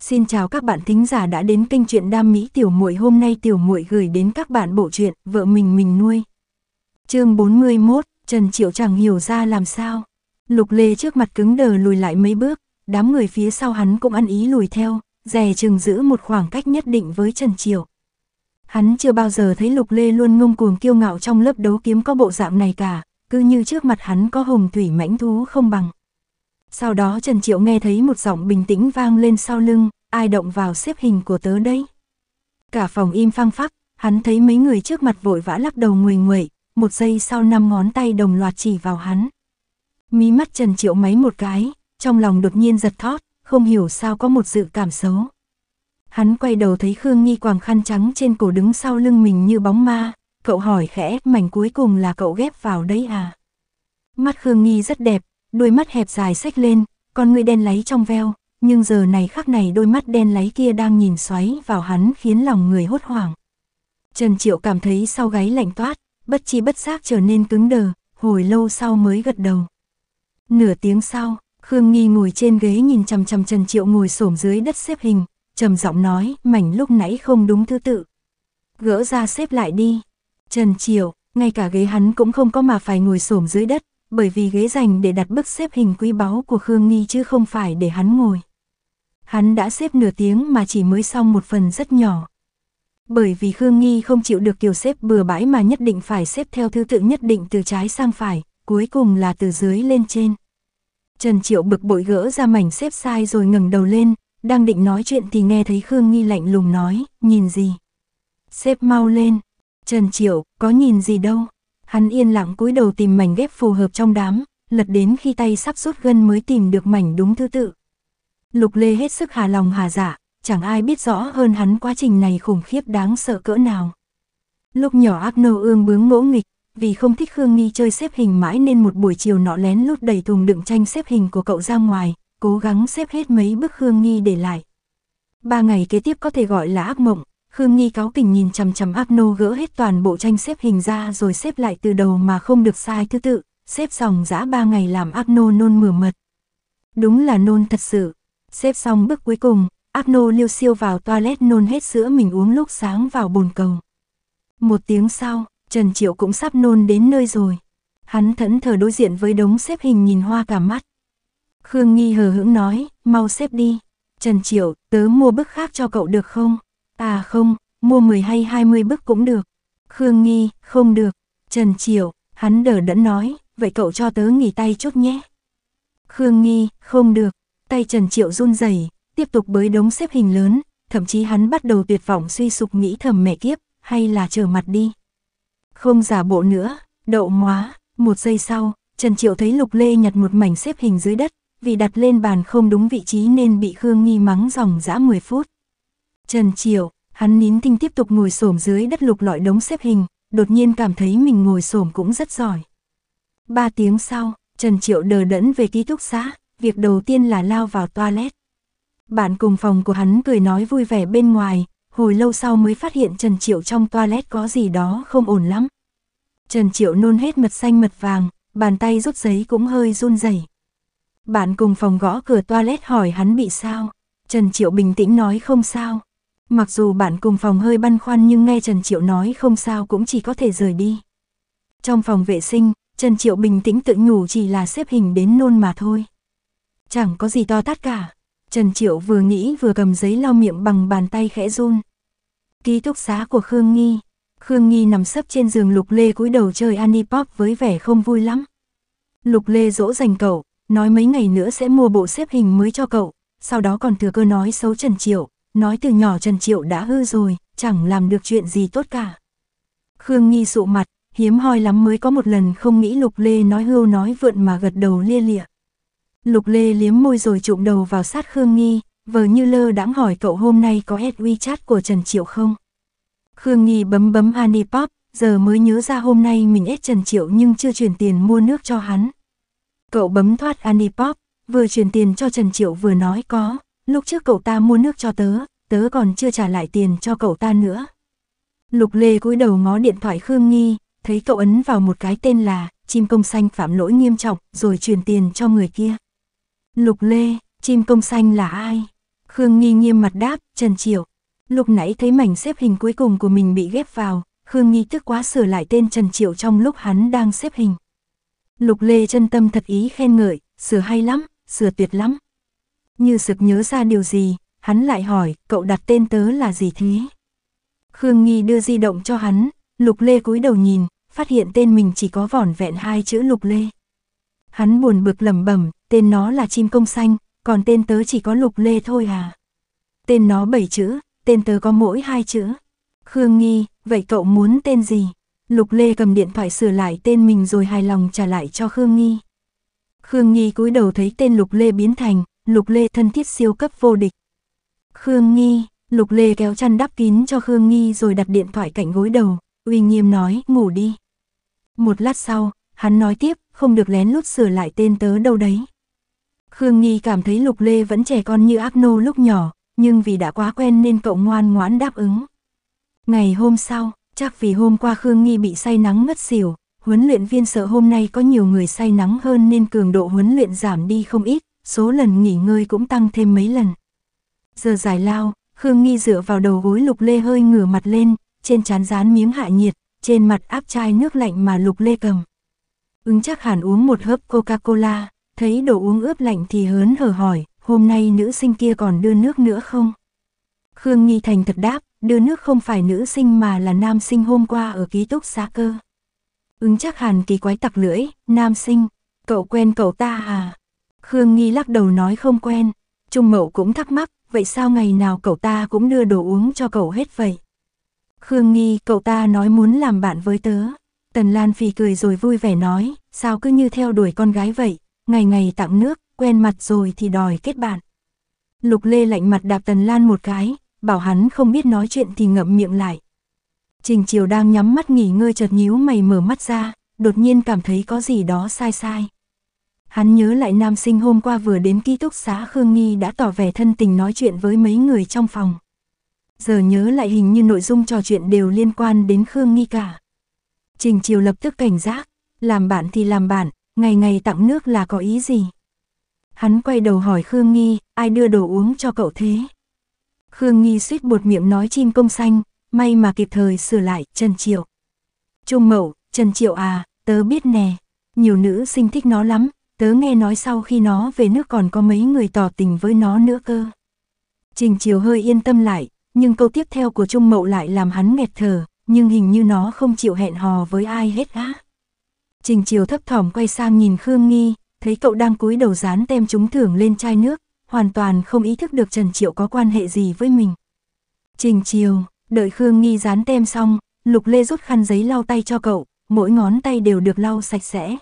Xin chào các bạn thính giả đã đến kênh truyện Đam Mỹ Tiểu Muội. Hôm nay Tiểu Muội gửi đến các bạn bộ truyện Vợ mình mình nuôi. Chương 41, Trần Triệu chẳng hiểu ra làm sao. Lục Lê trước mặt cứng đờ lùi lại mấy bước, đám người phía sau hắn cũng ăn ý lùi theo, dè chừng giữ một khoảng cách nhất định với Trần Triệu. Hắn chưa bao giờ thấy Lục Lê luôn ngông cuồng kiêu ngạo trong lớp đấu kiếm có bộ dạng này cả, cứ như trước mặt hắn có hồng thủy mãnh thú không bằng. Sau đó Trần Triệu nghe thấy một giọng bình tĩnh vang lên sau lưng, ai động vào xếp hình của tớ đây. Cả phòng im phăng phắc, hắn thấy mấy người trước mặt vội vã lắc đầu nguầy nguậy, một giây sau năm ngón tay đồng loạt chỉ vào hắn. Mí mắt Trần Triệu máy một cái, trong lòng đột nhiên giật thót, không hiểu sao có một dự cảm xấu. Hắn quay đầu thấy Khương Nghi quàng khăn trắng trên cổ đứng sau lưng mình như bóng ma, cậu hỏi khẽ mảnh cuối cùng là cậu ghép vào đấy à. Mắt Khương Nghi rất đẹp, đôi mắt hẹp dài xếch lên, con người đen láy trong veo, nhưng giờ này khắc này đôi mắt đen láy kia đang nhìn xoáy vào hắn khiến lòng người hốt hoảng. Trần Triệu cảm thấy sau gáy lạnh toát, bất chi bất giác trở nên cứng đờ, hồi lâu sau mới gật đầu. Nửa tiếng sau, Khương Nghi ngồi trên ghế nhìn chằm chằm Trần Triệu ngồi xổm dưới đất xếp hình, trầm giọng nói, mảnh lúc nãy không đúng thứ tự. Gỡ ra xếp lại đi. Trần Triệu, ngay cả ghế hắn cũng không có mà phải ngồi xổm dưới đất, bởi vì ghế dành để đặt bức xếp hình quý báu của Khương Nghi chứ không phải để hắn ngồi. Hắn đã xếp nửa tiếng mà chỉ mới xong một phần rất nhỏ. Bởi vì Khương Nghi không chịu được kiểu xếp bừa bãi mà nhất định phải xếp theo thứ tự nhất định từ trái sang phải, cuối cùng là từ dưới lên trên. Trần Triệu bực bội gỡ ra mảnh xếp sai rồi ngẩng đầu lên, đang định nói chuyện thì nghe thấy Khương Nghi lạnh lùng nói, nhìn gì? Xếp mau lên. Trần Triệu, có nhìn gì đâu. Hắn yên lặng cúi đầu tìm mảnh ghép phù hợp trong đám, lật đến khi tay sắp rút gân mới tìm được mảnh đúng thứ tự. Lục Lê hết sức hà lòng hà giả dạ, chẳng ai biết rõ hơn hắn quá trình này khủng khiếp đáng sợ cỡ nào. Lúc nhỏ ác nô ương bướng ngỗ nghịch, vì không thích Khương Nghi chơi xếp hình mãi nên một buổi chiều nọ lén lút đầy thùng đựng tranh xếp hình của cậu ra ngoài, cố gắng xếp hết mấy bức Khương Nghi để lại. Ba ngày kế tiếp có thể gọi là ác mộng, Khương Nghi cáo tình nhìn chằm chằm Abno gỡ hết toàn bộ tranh xếp hình ra rồi xếp lại từ đầu mà không được sai thứ tự, xếp xong dã ba ngày làm Abno nôn mửa mật. Đúng là nôn thật sự. Xếp xong bước cuối cùng, Abno liêu siêu vào toilet nôn hết sữa mình uống lúc sáng vào bồn cầu. Một tiếng sau, Trần Triệu cũng sắp nôn đến nơi rồi. Hắn thẫn thờ đối diện với đống xếp hình nhìn hoa cả mắt. Khương Nghi hờ hững nói, mau xếp đi. Trần Triệu, tớ mua bức khác cho cậu được không? À không, mua 10 hay 20 bức cũng được. Khương Nghi, không được. Trần Triệu hắn đờ đẫn nói, vậy cậu cho tớ nghỉ tay chút nhé. Khương Nghi, không được. Tay Trần Triệu run rẩy, tiếp tục bới đống xếp hình lớn, thậm chí hắn bắt đầu tuyệt vọng suy sụp nghĩ thầm mẹ kiếp, hay là trở mặt đi. Không giả bộ nữa, đậu móa, một giây sau, Trần Triệu thấy Lục Lê nhặt một mảnh xếp hình dưới đất, vì đặt lên bàn không đúng vị trí nên bị Khương Nghi mắng dòng dã 10 phút. Trần Triệu, hắn nín tinh tiếp tục ngồi xổm dưới đất lục lọi đống xếp hình, đột nhiên cảm thấy mình ngồi xổm cũng rất giỏi. Ba tiếng sau, Trần Triệu đờ đẫn về ký túc xá, việc đầu tiên là lao vào toilet. Bạn cùng phòng của hắn cười nói vui vẻ bên ngoài, hồi lâu sau mới phát hiện Trần Triệu trong toilet có gì đó không ổn lắm. Trần Triệu nôn hết mật xanh mật vàng, bàn tay rút giấy cũng hơi run rẩy. Bạn cùng phòng gõ cửa toilet hỏi hắn bị sao. Trần Triệu bình tĩnh nói không sao, Mặc dù bạn cùng phòng hơi băn khoăn nhưng nghe Trần Triệu nói không sao cũng chỉ có thể rời đi. Trong phòng vệ sinh, Trần Triệu bình tĩnh tự nhủ chỉ là xếp hình đến nôn mà thôi. Chẳng có gì to tát cả. Trần Triệu vừa nghĩ vừa cầm giấy lau miệng bằng bàn tay khẽ run. Ký túc xá của Khương Nghi. Khương Nghi nằm sấp trên giường Lục Lê cúi đầu chơi Anipop với vẻ không vui lắm. Lục Lê dỗ dành cậu, nói mấy ngày nữa sẽ mua bộ xếp hình mới cho cậu, sau đó còn thừa cơ nói xấu Trần Triệu, nói từ nhỏ Trần Triệu đã hư rồi, chẳng làm được chuyện gì tốt cả. Khương Nghi sụ mặt, hiếm hoi lắm mới có một lần không nghĩ Lục Lê nói hưu nói vượn mà gật đầu lia lịa. Lục Lê liếm môi rồi trụm đầu vào sát Khương Nghi, vờ như lơ đãng hỏi cậu hôm nay có ad WeChat của Trần Triệu không? Khương Nghi bấm bấm Honeypop, giờ mới nhớ ra hôm nay mình ép Trần Triệu nhưng chưa chuyển tiền mua nước cho hắn. Cậu bấm thoát Honeypop, vừa chuyển tiền cho Trần Triệu vừa nói có lúc trước cậu ta mua nước cho tớ, tớ còn chưa trả lại tiền cho cậu ta nữa. Lục Lê cúi đầu ngó điện thoại Khương Nghi, thấy cậu ấn vào một cái tên là chim công xanh phạm lỗi nghiêm trọng rồi truyền tiền cho người kia. Lục Lê, chim công xanh là ai? Khương Nghi nghiêm mặt đáp, Trần Triệu. Lúc nãy thấy mảnh xếp hình cuối cùng của mình bị ghép vào, Khương Nghi tức quá sửa lại tên Trần Triệu trong lúc hắn đang xếp hình. Lục Lê chân tâm thật ý khen ngợi, sửa hay lắm, sửa tuyệt lắm như sực nhớ ra điều gì, hắn lại hỏi, cậu đặt tên tớ là gì thế? Khương Nghi đưa di động cho hắn, Lục Lê cúi đầu nhìn, phát hiện tên mình chỉ có vỏn vẹn hai chữ Lục Lê. Hắn buồn bực lẩm bẩm, tên nó là chim công xanh, còn tên tớ chỉ có Lục Lê thôi à? Tên nó bảy chữ, tên tớ có mỗi hai chữ. Khương Nghi, vậy cậu muốn tên gì? Lục Lê cầm điện thoại sửa lại tên mình rồi hài lòng trả lại cho Khương Nghi. Khương Nghi cúi đầu thấy tên Lục Lê biến thành Lục Lê thân thiết siêu cấp vô địch. Khương Nghi, Lục Lê kéo chăn đắp kín cho Khương Nghi rồi đặt điện thoại cạnh gối đầu, uy nghiêm nói, ngủ đi. Một lát sau, hắn nói tiếp, không được lén lút sửa lại tên tớ đâu đấy. Khương Nghi cảm thấy Lục Lê vẫn trẻ con như ác nô lúc nhỏ, nhưng vì đã quá quen nên cậu ngoan ngoãn đáp ứng. Ngày hôm sau, chắc vì hôm qua Khương Nghi bị say nắng ngất xỉu, huấn luyện viên sợ hôm nay có nhiều người say nắng hơn nên cường độ huấn luyện giảm đi không ít, số lần nghỉ ngơi cũng tăng thêm mấy lần. Giờ giải lao, Khương Nghi dựa vào đầu gối Lục Lê hơi ngửa mặt lên, trên trán dán miếng hạ nhiệt, trên mặt áp chai nước lạnh mà Lục Lê cầm. Ứng chắc hẳn uống một hớp Coca-Cola, thấy đồ uống ướp lạnh thì hớn hở hỏi, hôm nay nữ sinh kia còn đưa nước nữa không? Khương Nghi thành thật đáp, đưa nước không phải nữ sinh mà là nam sinh hôm qua ở ký túc xá cơ. Ứng chắc hẳn kỳ quái tặc lưỡi, nam sinh, cậu quen cậu ta à? Khương Nghi lắc đầu nói không quen. Trung Mậu cũng thắc mắc, vậy sao ngày nào cậu ta cũng đưa đồ uống cho cậu hết vậy? Khương Nghi, cậu ta nói muốn làm bạn với tớ. Tần Lan Phi cười rồi vui vẻ nói, sao cứ như theo đuổi con gái vậy, ngày ngày tặng nước, quen mặt rồi thì đòi kết bạn. Lục Lê lạnh mặt đạp Tần Lan một cái, bảo hắn không biết nói chuyện thì ngậm miệng lại. Trình Chiều đang nhắm mắt nghỉ ngơi chợt nhíu mày mở mắt ra, đột nhiên cảm thấy có gì đó sai sai. Hắn nhớ lại nam sinh hôm qua vừa đến ký túc xá Khương Nghi đã tỏ vẻ thân tình nói chuyện với mấy người trong phòng. Giờ nhớ lại hình như nội dung trò chuyện đều liên quan đến Khương Nghi cả. Trình Chiều lập tức cảnh giác, làm bạn thì làm bạn, ngày ngày tặng nước là có ý gì? Hắn quay đầu hỏi Khương Nghi, ai đưa đồ uống cho cậu thế? Khương Nghi suýt buột miệng nói chim công xanh, may mà kịp thời sửa lại, Trần Triệu. Trung Mậu, Trần Triệu à, tớ biết nè, nhiều nữ sinh thích nó lắm, Tớ nghe nói sau khi nó về nước còn có mấy người tỏ tình với nó nữa cơ. Trình Chiều hơi yên tâm lại, nhưng câu tiếp theo của Trung Mậu lại làm hắn nghẹt thở, nhưng hình như nó không chịu hẹn hò với ai hết á. Trình Chiều thấp thỏm quay sang nhìn Khương Nghi, thấy cậu đang cúi đầu dán tem trúng thưởng lên chai nước, hoàn toàn không ý thức được Trần Triệu có quan hệ gì với mình. Trình Chiều, đợi Khương Nghi dán tem xong, Lục Lê rút khăn giấy lau tay cho cậu, mỗi ngón tay đều được lau sạch sẽ.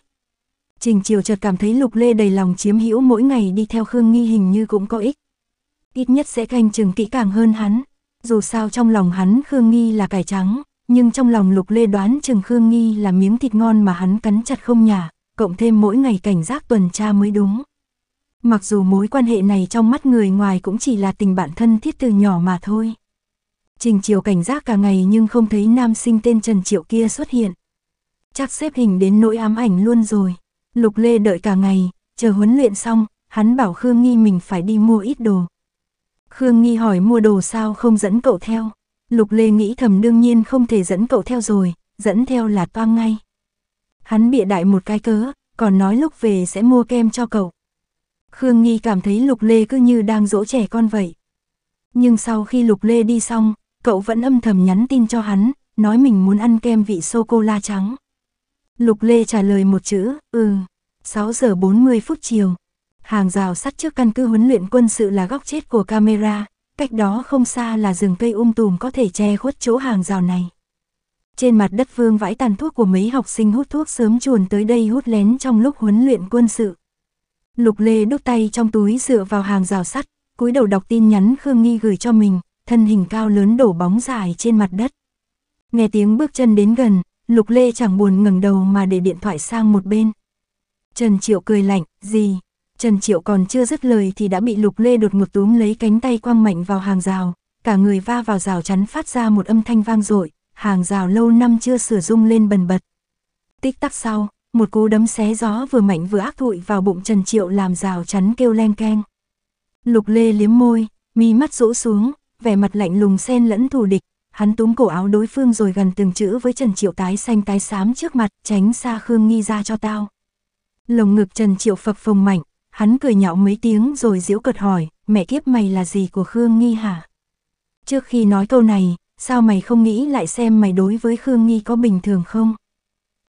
Trình Triều chợt cảm thấy Lục Lê đầy lòng chiếm hữu mỗi ngày đi theo Khương Nghi hình như cũng có ích. Ít nhất sẽ canh chừng kỹ càng hơn hắn. Dù sao trong lòng hắn Khương Nghi là cải trắng, nhưng trong lòng Lục Lê đoán chừng Khương Nghi là miếng thịt ngon mà hắn cắn chặt không nhả, cộng thêm mỗi ngày cảnh giác tuần tra mới đúng. Mặc dù mối quan hệ này trong mắt người ngoài cũng chỉ là tình bạn thân thiết từ nhỏ mà thôi. Trình Triều cảnh giác cả ngày nhưng không thấy nam sinh tên Trần Triệu kia xuất hiện. Chắc xếp hình đến nỗi ám ảnh luôn rồi. Lục Lê đợi cả ngày, chờ huấn luyện xong, hắn bảo Khương Nghi mình phải đi mua ít đồ. Khương Nghi hỏi mua đồ sao không dẫn cậu theo. Lục Lê nghĩ thầm đương nhiên không thể dẫn cậu theo rồi, dẫn theo là toang ngay. Hắn bịa đại một cái cớ, còn nói lúc về sẽ mua kem cho cậu. Khương Nghi cảm thấy Lục Lê cứ như đang dỗ trẻ con vậy. Nhưng sau khi Lục Lê đi xong, cậu vẫn âm thầm nhắn tin cho hắn, nói mình muốn ăn kem vị sô-cô-la trắng. Lục Lê trả lời một chữ, ừ, 6 giờ 40 phút chiều. Hàng rào sắt trước căn cứ huấn luyện quân sự là góc chết của camera, cách đó không xa là rừng cây um tùm có thể che khuất chỗ hàng rào này. Trên mặt đất vương vãi tàn thuốc của mấy học sinh hút thuốc sớm chuồn tới đây hút lén trong lúc huấn luyện quân sự. Lục Lê đút tay trong túi dựa vào hàng rào sắt, cúi đầu đọc tin nhắn Khương Nghi gửi cho mình, thân hình cao lớn đổ bóng dài trên mặt đất. Nghe tiếng bước chân đến gần, Lục Lê chẳng buồn ngẩng đầu mà để điện thoại sang một bên. Trần Triệu cười lạnh, gì? Trần Triệu còn chưa dứt lời thì đã bị Lục Lê đột ngột túm lấy cánh tay quăng mạnh vào hàng rào, cả người va vào rào chắn phát ra một âm thanh vang dội, hàng rào lâu năm chưa sửa rung lên bần bật. Tích tắc sau, một cú đấm xé gió vừa mạnh vừa ác thụi vào bụng Trần Triệu làm rào chắn kêu len keng. Lục Lê liếm môi, mi mắt rũ xuống, vẻ mặt lạnh lùng xen lẫn thù địch, hắn túm cổ áo đối phương rồi gần từng chữ với Trần Triệu tái xanh tái xám trước mặt, tránh xa Khương Nghi ra cho tao. Lồng ngực Trần Triệu phập phồng mạnh, hắn cười nhạo mấy tiếng rồi giễu cợt hỏi, mẹ kiếp mày là gì của Khương Nghi hả? Trước khi nói câu này, sao mày không nghĩ lại xem mày đối với Khương Nghi có bình thường không?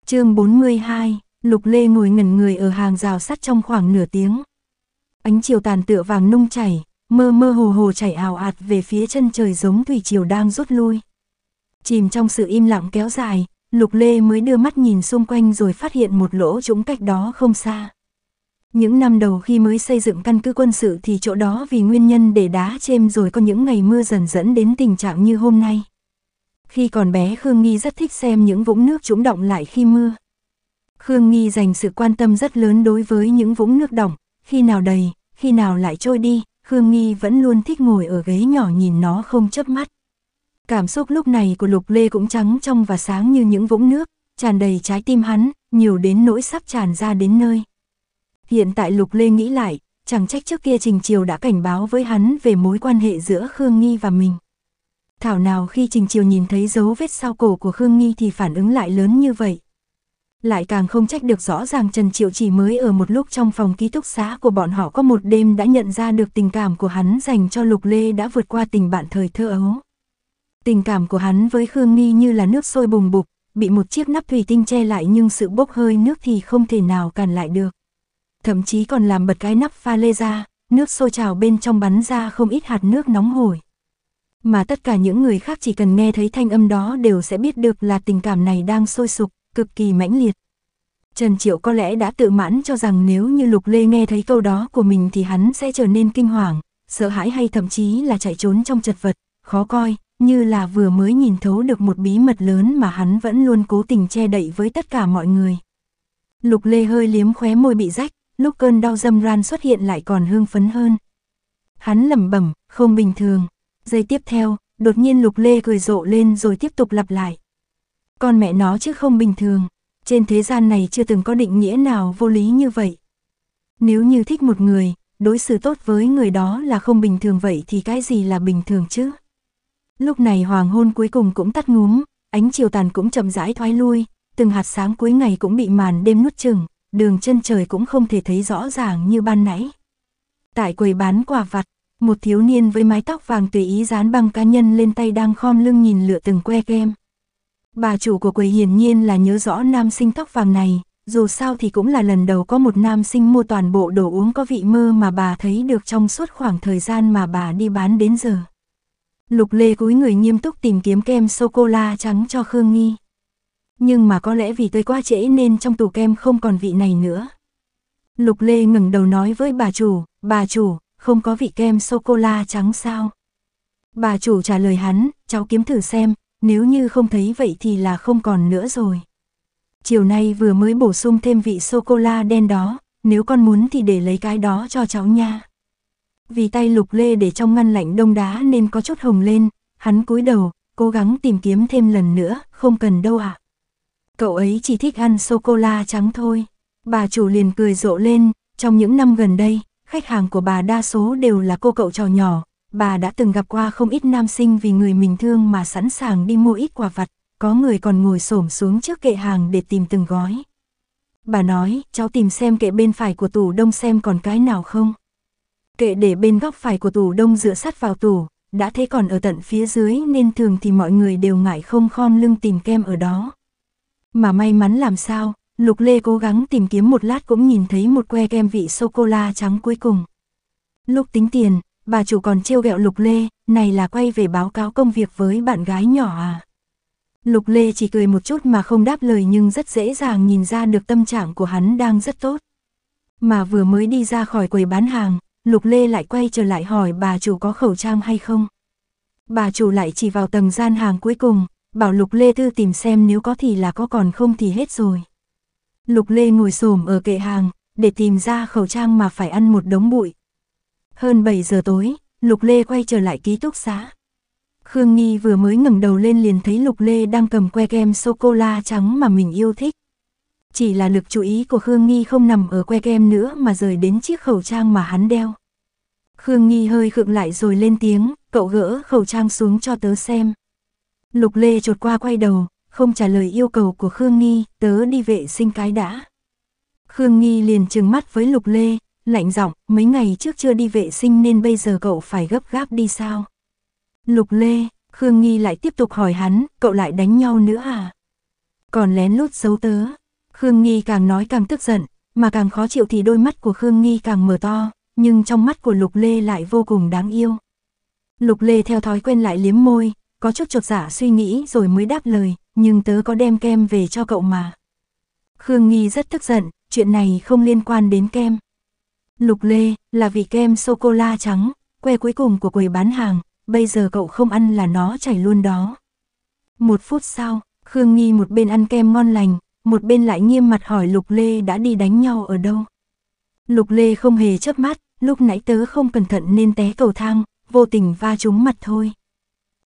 chương 42, Lục Lê ngồi ngẩn người ở hàng rào sắt trong khoảng nửa tiếng. Ánh chiều tàn tựa vàng nung chảy, mơ mơ hồ hồ chảy ảo ạt về phía chân trời giống thủy triều đang rút lui. Chìm trong sự im lặng kéo dài, Lục Lê mới đưa mắt nhìn xung quanh rồi phát hiện một lỗ trũng cách đó không xa. Những năm đầu khi mới xây dựng căn cứ quân sự thì chỗ đó vì nguyên nhân để đá chêm rồi có những ngày mưa dần dẫn đến tình trạng như hôm nay. Khi còn bé Khương Nghi rất thích xem những vũng nước trũng động lại khi mưa. Khương Nghi dành sự quan tâm rất lớn đối với những vũng nước động, khi nào đầy, khi nào lại trôi đi, Khương Nghi vẫn luôn thích ngồi ở ghế nhỏ nhìn nó không chớp mắt. Cảm xúc lúc này của Lục Lê cũng trắng trong và sáng như những vũng nước, tràn đầy trái tim hắn, nhiều đến nỗi sắp tràn ra đến nơi. Hiện tại Lục Lê nghĩ lại, chẳng trách trước kia Trình Triều đã cảnh báo với hắn về mối quan hệ giữa Khương Nghi và mình. Thảo nào khi Trình Triều nhìn thấy dấu vết sau cổ của Khương Nghi thì phản ứng lại lớn như vậy, lại càng không trách được rõ ràng Trần Triệu chỉ mới ở một lúc trong phòng ký túc xá của bọn họ có một đêm đã nhận ra được tình cảm của hắn dành cho Lục Lê đã vượt qua tình bạn thời thơ ấu. Tình cảm của hắn với Khương Nghi như là nước sôi bùng bục, bị một chiếc nắp thủy tinh che lại nhưng sự bốc hơi nước thì không thể nào cản lại được. Thậm chí còn làm bật cái nắp pha lê ra, nước sôi trào bên trong bắn ra không ít hạt nước nóng hổi. Mà tất cả những người khác chỉ cần nghe thấy thanh âm đó đều sẽ biết được là tình cảm này đang sôi sục, cực kỳ mãnh liệt. Trần Triệu có lẽ đã tự mãn cho rằng nếu như Lục Lê nghe thấy câu đó của mình thì hắn sẽ trở nên kinh hoàng, sợ hãi hay thậm chí là chạy trốn trong chật vật, khó coi, như là vừa mới nhìn thấu được một bí mật lớn mà hắn vẫn luôn cố tình che đậy với tất cả mọi người. Lục Lê hơi liếm khóe môi bị rách, lúc cơn đau dâm ran xuất hiện lại còn hương phấn hơn. Hắn lẩm bẩm, không bình thường. Giây tiếp theo, đột nhiên Lục Lê cười rộ lên rồi tiếp tục lặp lại. Con mẹ nó chứ không bình thường, trên thế gian này chưa từng có định nghĩa nào vô lý như vậy. Nếu như thích một người, đối xử tốt với người đó là không bình thường vậy thì cái gì là bình thường chứ? Lúc này hoàng hôn cuối cùng cũng tắt ngúm, ánh chiều tàn cũng chậm rãi thoái lui, từng hạt sáng cuối ngày cũng bị màn đêm nuốt chừng, đường chân trời cũng không thể thấy rõ ràng như ban nãy. Tại quầy bán quà vặt, một thiếu niên với mái tóc vàng tùy ý dán băng cá nhân lên tay đang khom lưng nhìn lựa từng que kem. Bà chủ của quầy hiển nhiên là nhớ rõ nam sinh tóc vàng này, dù sao thì cũng là lần đầu có một nam sinh mua toàn bộ đồ uống có vị mơ mà bà thấy được trong suốt khoảng thời gian mà bà đi bán đến giờ. Lục Lê cúi người nghiêm túc tìm kiếm kem sô-cô-la trắng cho Khương Nghi. Nhưng mà có lẽ vì tới quá trễ nên trong tủ kem không còn vị này nữa. Lục Lê ngẩng đầu nói với bà chủ, bà chủ, không có vị kem sô-cô-la trắng sao? Bà chủ trả lời hắn, cháu kiếm thử xem, nếu như không thấy vậy thì là không còn nữa rồi. Chiều nay vừa mới bổ sung thêm vị sô-cô-la đen đó, nếu con muốn thì để lấy cái đó cho cháu nha. Vì tay lục lê để trong ngăn lạnh đông đá nên có chút hồng lên, hắn cúi đầu, cố gắng tìm kiếm thêm lần nữa, không cần đâu ạ. À. Cậu ấy chỉ thích ăn sô-cô-la trắng thôi. Bà chủ liền cười rộ lên, trong những năm gần đây, khách hàng của bà đa số đều là cô cậu trò nhỏ, Bà đã từng gặp qua không ít nam sinh vì người mình thương mà sẵn sàng đi mua ít quà vặt, có người còn ngồi xổm xuống trước kệ hàng để tìm từng gói. Bà nói, cháu tìm xem kệ bên phải của tủ đông xem còn cái nào không. Kệ để bên góc phải của tủ đông dựa sát vào tủ, đã thấy còn ở tận phía dưới nên thường thì mọi người đều ngại không khom lưng tìm kem ở đó. Mà may mắn làm sao, Lục Lê cố gắng tìm kiếm một lát cũng nhìn thấy một que kem vị sô-cô-la trắng cuối cùng. Lúc tính tiền, bà chủ còn trêu ghẹo Lục Lê, này là quay về báo cáo công việc với bạn gái nhỏ à. Lục Lê chỉ cười một chút mà không đáp lời nhưng rất dễ dàng nhìn ra được tâm trạng của hắn đang rất tốt. Mà vừa mới đi ra khỏi quầy bán hàng, Lục Lê lại quay trở lại hỏi bà chủ có khẩu trang hay không. Bà chủ lại chỉ vào tầng gian hàng cuối cùng, bảo Lục Lê Thư tìm xem nếu có thì là có còn không thì hết rồi. Lục Lê ngồi xổm ở kệ hàng, để tìm ra khẩu trang mà phải ăn một đống bụi, hơn 7 giờ tối, Lục Lê quay trở lại ký túc xá. Khương Nghi vừa mới ngẩng đầu lên liền thấy Lục Lê đang cầm que kem sô-cô-la trắng mà mình yêu thích. Chỉ là lực chú ý của Khương Nghi không nằm ở que kem nữa mà rời đến chiếc khẩu trang mà hắn đeo. Khương Nghi hơi khựng lại rồi lên tiếng, cậu gỡ khẩu trang xuống cho tớ xem. Lục Lê trột qua quay đầu, không trả lời yêu cầu của Khương Nghi, tớ đi vệ sinh cái đã. Khương Nghi liền trừng mắt với Lục Lê, lạnh giọng, mấy ngày trước chưa đi vệ sinh nên bây giờ cậu phải gấp gáp đi sao? Lục Lê, Khương Nghi lại tiếp tục hỏi hắn, cậu lại đánh nhau nữa à? Còn lén lút giấu tớ. Khương Nghi càng nói càng tức giận, mà càng khó chịu thì đôi mắt của Khương Nghi càng mở to, nhưng trong mắt của Lục Lê lại vô cùng đáng yêu. Lục Lê theo thói quen lại liếm môi, có chút chột giả dạ suy nghĩ rồi mới đáp lời, nhưng tớ có đem kem về cho cậu mà. Khương Nghi rất tức giận, chuyện này không liên quan đến kem. Lục lê, là vị kem sô-cô-la trắng, que cuối cùng của quầy bán hàng, bây giờ cậu không ăn là nó chảy luôn đó. Một phút sau, Khương Nghi một bên ăn kem ngon lành, một bên lại nghiêm mặt hỏi Lục Lê đã đi đánh nhau ở đâu. Lục Lê không hề chớp mắt, lúc nãy tớ không cẩn thận nên té cầu thang, vô tình va trúng mặt thôi.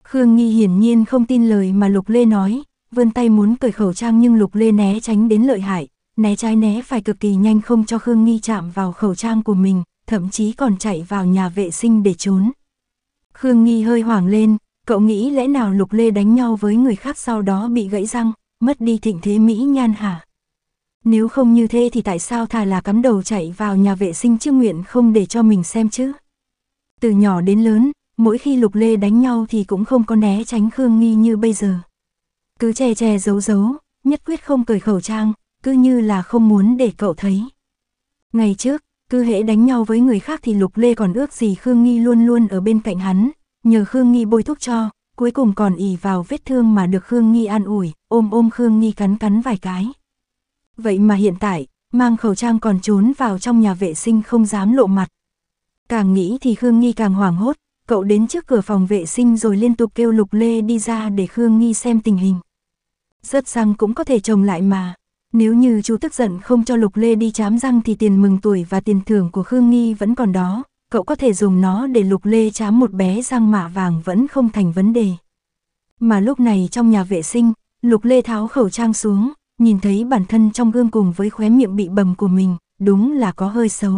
Khương Nghi hiển nhiên không tin lời mà Lục Lê nói, vươn tay muốn cởi khẩu trang nhưng Lục Lê né tránh đến lợi hại, né trái né phải cực kỳ nhanh không cho Khương Nghi chạm vào khẩu trang của mình, thậm chí còn chạy vào nhà vệ sinh để trốn. Khương Nghi hơi hoảng lên, cậu nghĩ lẽ nào Lục Lê đánh nhau với người khác sau đó bị gãy răng, mất đi thịnh thế Mỹ nhan hả? Nếu không như thế thì tại sao thà là cắm đầu chạy vào nhà vệ sinh chứ nguyện không để cho mình xem chứ? Từ nhỏ đến lớn, mỗi khi Lục Lê đánh nhau thì cũng không có né tránh Khương Nghi như bây giờ. Cứ che che giấu giấu, nhất quyết không cởi khẩu trang, cứ như là không muốn để cậu thấy. Ngày trước, cứ hễ đánh nhau với người khác thì Lục Lê còn ước gì Khương Nghi luôn luôn ở bên cạnh hắn, nhờ Khương Nghi bôi thuốc cho, cuối cùng còn ỉ vào vết thương mà được Khương Nghi an ủi, ôm ôm Khương Nghi cắn cắn vài cái. Vậy mà hiện tại, mang khẩu trang còn trốn vào trong nhà vệ sinh không dám lộ mặt. Càng nghĩ thì Khương Nghi càng hoảng hốt, cậu đến trước cửa phòng vệ sinh rồi liên tục kêu Lục Lê đi ra để Khương Nghi xem tình hình. Rớt răng cũng có thể trồng lại mà, nếu như chú tức giận không cho Lục Lê đi chám răng thì tiền mừng tuổi và tiền thưởng của Khương Nghi vẫn còn đó, cậu có thể dùng nó để Lục Lê chám một bé răng mạ vàng vẫn không thành vấn đề. Mà lúc này trong nhà vệ sinh, Lục Lê tháo khẩu trang xuống, nhìn thấy bản thân trong gương cùng với khóe miệng bị bầm của mình, đúng là có hơi xấu.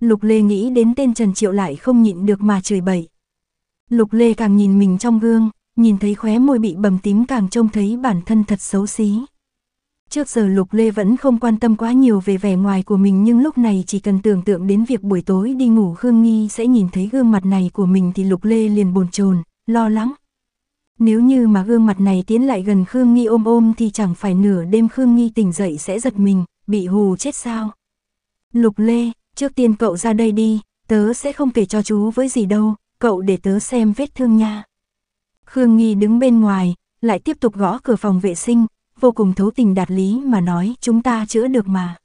Lục Lê nghĩ đến tên Trần Triệu lại không nhịn được mà chửi bậy. Lục Lê càng nhìn mình trong gương, nhìn thấy khóe môi bị bầm tím càng trông thấy bản thân thật xấu xí. Trước giờ Lục Lê vẫn không quan tâm quá nhiều về vẻ ngoài của mình nhưng lúc này chỉ cần tưởng tượng đến việc buổi tối đi ngủ Khương Nghi sẽ nhìn thấy gương mặt này của mình thì Lục Lê liền bồn chồn, lo lắng. Nếu như mà gương mặt này tiến lại gần Khương Nghi ôm ôm thì chẳng phải nửa đêm Khương Nghi tỉnh dậy sẽ giật mình, bị hù chết sao. Lục Lê, trước tiên cậu ra đây đi, tớ sẽ không kể cho chú với gì đâu, cậu để tớ xem vết thương nha. Khương Nghi đứng bên ngoài, lại tiếp tục gõ cửa phòng vệ sinh, vô cùng thấu tình đạt lý mà nói chúng ta chữa được mà.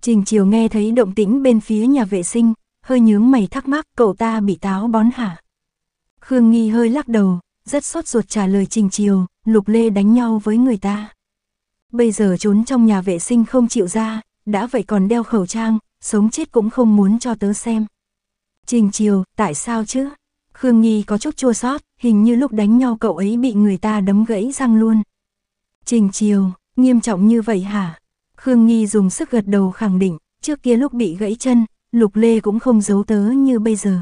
Trình Chiều nghe thấy động tĩnh bên phía nhà vệ sinh, hơi nhướng mày thắc mắc cậu ta bị táo bón hả? Khương Nghi hơi lắc đầu, rất sốt ruột trả lời Trình Chiều, Lục Lê đánh nhau với người ta. Bây giờ trốn trong nhà vệ sinh không chịu ra, đã vậy còn đeo khẩu trang, sống chết cũng không muốn cho tớ xem. Trình Chiều, tại sao chứ? Khương Nghi có chút chua xót hình như lúc đánh nhau cậu ấy bị người ta đấm gãy răng luôn. Trình chiều, nghiêm trọng như vậy hả? Khương Nghi dùng sức gật đầu khẳng định, trước kia lúc bị gãy chân, Lục Lê cũng không giấu tớ như bây giờ.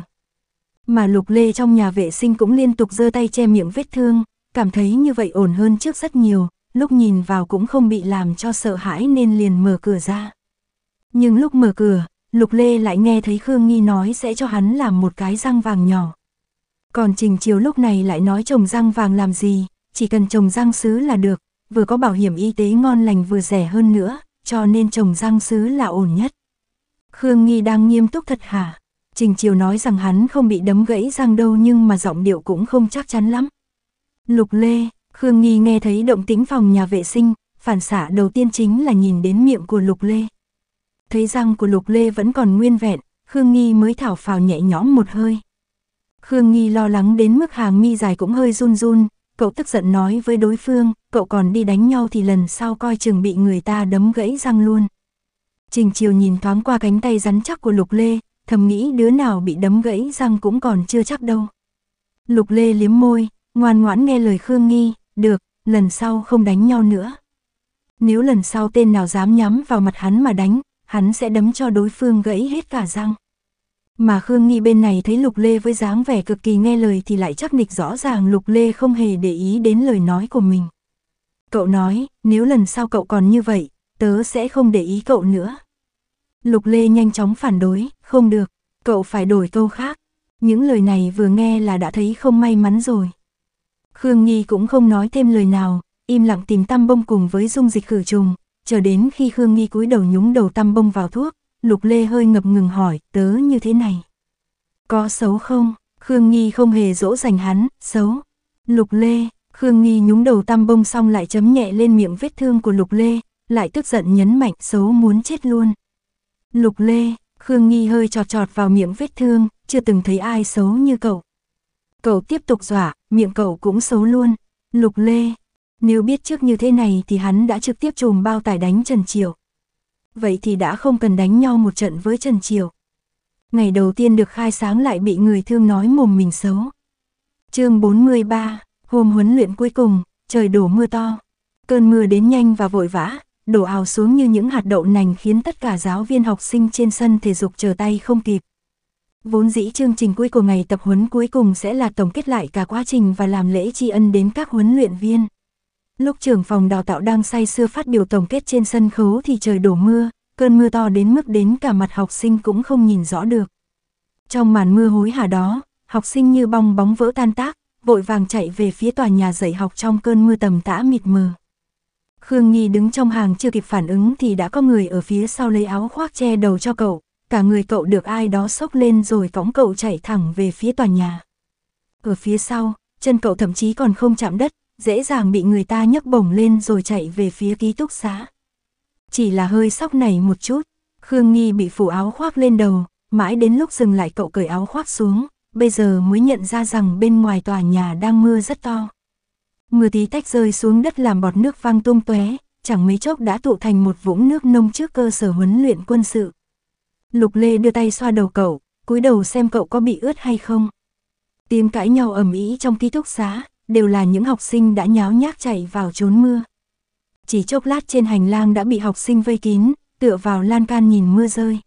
Mà Lục Lê trong nhà vệ sinh cũng liên tục giơ tay che miệng vết thương, cảm thấy như vậy ổn hơn trước rất nhiều, lúc nhìn vào cũng không bị làm cho sợ hãi nên liền mở cửa ra. Nhưng lúc mở cửa, Lục Lê lại nghe thấy Khương Nghi nói sẽ cho hắn làm một cái răng vàng nhỏ. Còn Trình Chiếu lúc này lại nói trồng răng vàng làm gì, chỉ cần trồng răng sứ là được, vừa có bảo hiểm y tế ngon lành vừa rẻ hơn nữa, cho nên trồng răng sứ là ổn nhất. Khương Nghi đang nghiêm túc thật hả? Trình Chiều nói rằng hắn không bị đấm gãy răng đâu nhưng mà giọng điệu cũng không chắc chắn lắm. Lục Lê, Khương Nghi nghe thấy động tĩnh phòng nhà vệ sinh, phản xạ đầu tiên chính là nhìn đến miệng của Lục Lê. Thấy răng của Lục Lê vẫn còn nguyên vẹn, Khương Nghi mới thảo phào nhẹ nhõm một hơi. Khương Nghi lo lắng đến mức hàng mi dài cũng hơi run run, cậu tức giận nói với đối phương, cậu còn đi đánh nhau thì lần sau coi chừng bị người ta đấm gãy răng luôn. Trình Chiều nhìn thoáng qua cánh tay rắn chắc của Lục Lê, thầm nghĩ đứa nào bị đấm gãy răng cũng còn chưa chắc đâu. Lục Lê liếm môi, ngoan ngoãn nghe lời Khương Nghi, được, lần sau không đánh nhau nữa. Nếu lần sau tên nào dám nhắm vào mặt hắn mà đánh, hắn sẽ đấm cho đối phương gãy hết cả răng. Mà Khương Nghi bên này thấy Lục Lê với dáng vẻ cực kỳ nghe lời thì lại chắc nịch rõ ràng Lục Lê không hề để ý đến lời nói của mình. Cậu nói, nếu lần sau cậu còn như vậy, tớ sẽ không để ý cậu nữa. Lục Lê nhanh chóng phản đối, không được, cậu phải đổi câu khác. Những lời này vừa nghe là đã thấy không may mắn rồi. Khương Nghi cũng không nói thêm lời nào, im lặng tìm tăm bông cùng với dung dịch khử trùng, chờ đến khi Khương Nghi cúi đầu nhúng đầu tăm bông vào thuốc, Lục Lê hơi ngập ngừng hỏi, tớ như thế này. Có xấu không? Khương Nghi không hề dỗ dành hắn, xấu. Lục Lê, Khương Nghi nhúng đầu tăm bông xong lại chấm nhẹ lên miệng vết thương của Lục Lê, lại tức giận nhấn mạnh xấu muốn chết luôn. Lục Lê, Khương Nghi hơi trọt trọt vào miệng vết thương, chưa từng thấy ai xấu như cậu. Cậu tiếp tục dọa, miệng cậu cũng xấu luôn. Lục Lê, nếu biết trước như thế này thì hắn đã trực tiếp chùm bao tải đánh Trần Triệu vậy thì đã không cần đánh nhau một trận với Trần Triều. Ngày đầu tiên được khai sáng lại bị người thương nói mồm mình xấu. chương 43, hôm huấn luyện cuối cùng, trời đổ mưa to. Cơn mưa đến nhanh và vội vã, đổ ào xuống như những hạt đậu nành khiến tất cả giáo viên học sinh trên sân thể dục chờ tay không kịp. Vốn dĩ chương trình cuối của ngày tập huấn cuối cùng sẽ là tổng kết lại cả quá trình và làm lễ tri ân đến các huấn luyện viên. Lúc trưởng phòng đào tạo đang say sưa phát biểu tổng kết trên sân khấu thì trời đổ mưa, cơn mưa to đến mức đến cả mặt học sinh cũng không nhìn rõ được. Trong màn mưa hối hả đó, học sinh như bong bóng vỡ tan tác, vội vàng chạy về phía tòa nhà dạy học trong cơn mưa tầm tã mịt mờ. Khương nhi đứng trong hàng chưa kịp phản ứng thì đã có người ở phía sau lấy áo khoác che đầu cho cậu, cả người cậu được ai đó sốc lên rồi cõng cậu chạy thẳng về phía tòa nhà. Ở phía sau, chân cậu thậm chí còn không chạm đất, dễ dàng bị người ta nhấc bổng lên rồi chạy về phía ký túc xá. Chỉ là hơi sóc này một chút, Khương Nghi bị phủ áo khoác lên đầu, mãi đến lúc dừng lại cậu cởi áo khoác xuống, bây giờ mới nhận ra rằng bên ngoài tòa nhà đang mưa rất to. Mưa tí tách rơi xuống đất làm bọt nước văng tung tóe, chẳng mấy chốc đã tụ thành một vũng nước nông trước cơ sở huấn luyện quân sự. Lục Lê đưa tay xoa đầu cậu, cúi đầu xem cậu có bị ướt hay không. Tiếng cãi nhau ầm ĩ trong ký túc xá, đều là những học sinh đã nháo nhác chạy vào trốn mưa. Chỉ chốc lát trên hành lang đã bị học sinh vây kín, tựa vào lan can nhìn mưa rơi.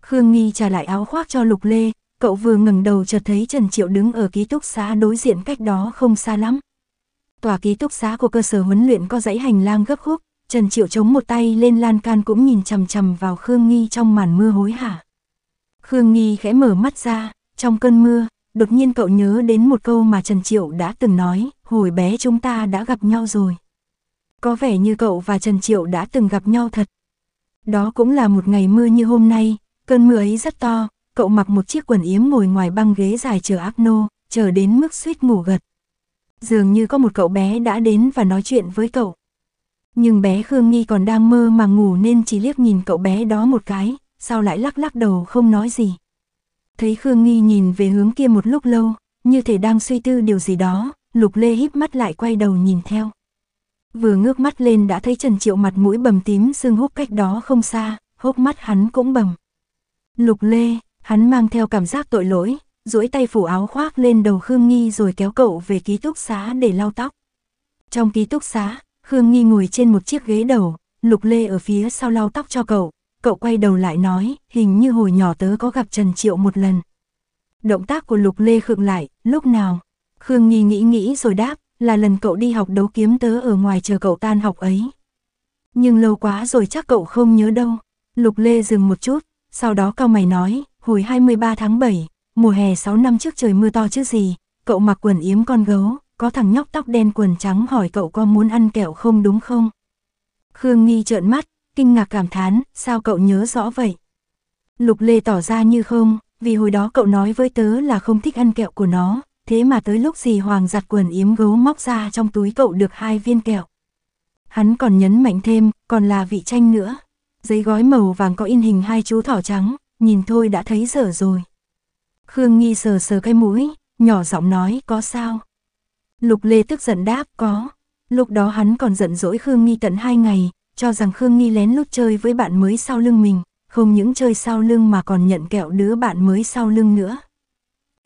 Khương Nghi trả lại áo khoác cho Lục Lê, cậu vừa ngẩng đầu chợt thấy Trần Triệu đứng ở ký túc xá đối diện cách đó không xa lắm. Tòa ký túc xá của cơ sở huấn luyện có dãy hành lang gấp khúc, Trần Triệu chống một tay lên lan can cũng nhìn chằm chằm vào Khương Nghi trong màn mưa hối hả. Khương Nghi khẽ mở mắt ra, trong cơn mưa, đột nhiên cậu nhớ đến một câu mà Trần Triệu đã từng nói, hồi bé chúng ta đã gặp nhau rồi. Có vẻ như cậu và Trần Triệu đã từng gặp nhau thật. Đó cũng là một ngày mưa như hôm nay, cơn mưa ấy rất to, cậu mặc một chiếc quần yếm ngồi ngoài băng ghế dài chờ áp chờ đến mức suýt ngủ gật. Dường như có một cậu bé đã đến và nói chuyện với cậu. Nhưng bé Khương Nghi còn đang mơ mà ngủ nên chỉ liếc nhìn cậu bé đó một cái, sao lại lắc lắc đầu không nói gì. Thấy Khương Nghi nhìn về hướng kia một lúc lâu, như thể đang suy tư điều gì đó, Lục Lê híp mắt lại quay đầu nhìn theo. Vừa ngước mắt lên đã thấy Trần Triệu mặt mũi bầm tím xương húp cách đó không xa, hốc mắt hắn cũng bầm. Lục Lê, hắn mang theo cảm giác tội lỗi, duỗi tay phủ áo khoác lên đầu Khương Nghi rồi kéo cậu về ký túc xá để lau tóc. Trong ký túc xá, Khương Nghi ngồi trên một chiếc ghế đầu, Lục Lê ở phía sau lau tóc cho cậu, Cậu quay đầu lại nói, hình như hồi nhỏ tớ có gặp Trần Triệu một lần. Động tác của Lục Lê khựng lại, lúc nào? Khương Nhi nghĩ nghĩ rồi đáp, là lần cậu đi học đấu kiếm tớ ở ngoài chờ cậu tan học ấy. Nhưng lâu quá rồi chắc cậu không nhớ đâu. Lục Lê dừng một chút, sau đó cao mày nói, hồi 23 tháng 7, mùa hè 6 năm trước trời mưa to chứ gì, cậu mặc quần yếm con gấu, có thằng nhóc tóc đen quần trắng hỏi cậu có muốn ăn kẹo không đúng không? Khương Nhi trợn mắt, kinh ngạc cảm thán, sao cậu nhớ rõ vậy? Lục Lê tỏ ra như không, vì hồi đó cậu nói với tớ là không thích ăn kẹo của nó, thế mà tới lúc gì Hoàng giặt quần yếm gấu móc ra trong túi cậu được hai viên kẹo. Hắn còn nhấn mạnh thêm, còn là vị chanh nữa. Giấy gói màu vàng có in hình hai chú thỏ trắng, nhìn thôi đã thấy dở rồi. Khương Nghi sờ sờ cái mũi, nhỏ giọng nói có sao. Lục Lê tức giận đáp có. Lúc đó hắn còn giận dỗi Khương Nghi tận hai ngày, cho rằng Khương Nghi lén lút chơi với bạn mới sau lưng mình, không những chơi sau lưng mà còn nhận kẹo đứa bạn mới sau lưng nữa.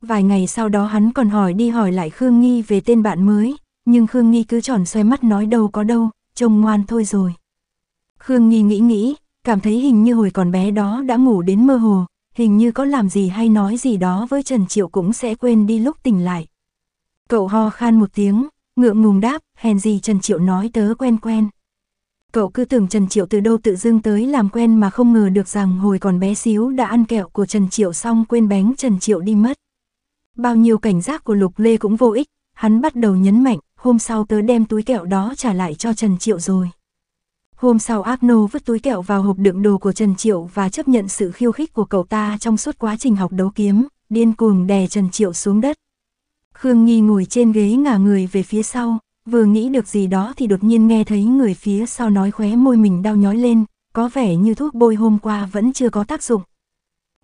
Vài ngày sau đó hắn còn hỏi đi hỏi lại Khương Nghi về tên bạn mới, nhưng Khương Nghi cứ tròn xoay mắt nói đâu có đâu, trông ngoan thôi rồi. Khương Nghi nghĩ nghĩ, cảm thấy hình như hồi còn bé đó đã ngủ đến mơ hồ, hình như có làm gì hay nói gì đó với Trần Triệu cũng sẽ quên đi lúc tỉnh lại. Cậu ho khan một tiếng, ngượng ngùng đáp, hèn gì Trần Triệu nói tớ quen quen cậu cứ tưởng Trần Triệu từ đâu tự dưng tới làm quen mà không ngờ được rằng hồi còn bé xíu đã ăn kẹo của Trần Triệu xong quên bánh Trần Triệu đi mất. Bao nhiêu cảnh giác của Lục Lê cũng vô ích, hắn bắt đầu nhấn mạnh, hôm sau tớ đem túi kẹo đó trả lại cho Trần Triệu rồi. Hôm sau Agno vứt túi kẹo vào hộp đựng đồ của Trần Triệu và chấp nhận sự khiêu khích của cậu ta trong suốt quá trình học đấu kiếm, điên cuồng đè Trần Triệu xuống đất. Khương Nghi ngồi trên ghế ngả người về phía sau, vừa nghĩ được gì đó thì đột nhiên nghe thấy người phía sau nói khóe môi mình đau nhói lên, có vẻ như thuốc bôi hôm qua vẫn chưa có tác dụng.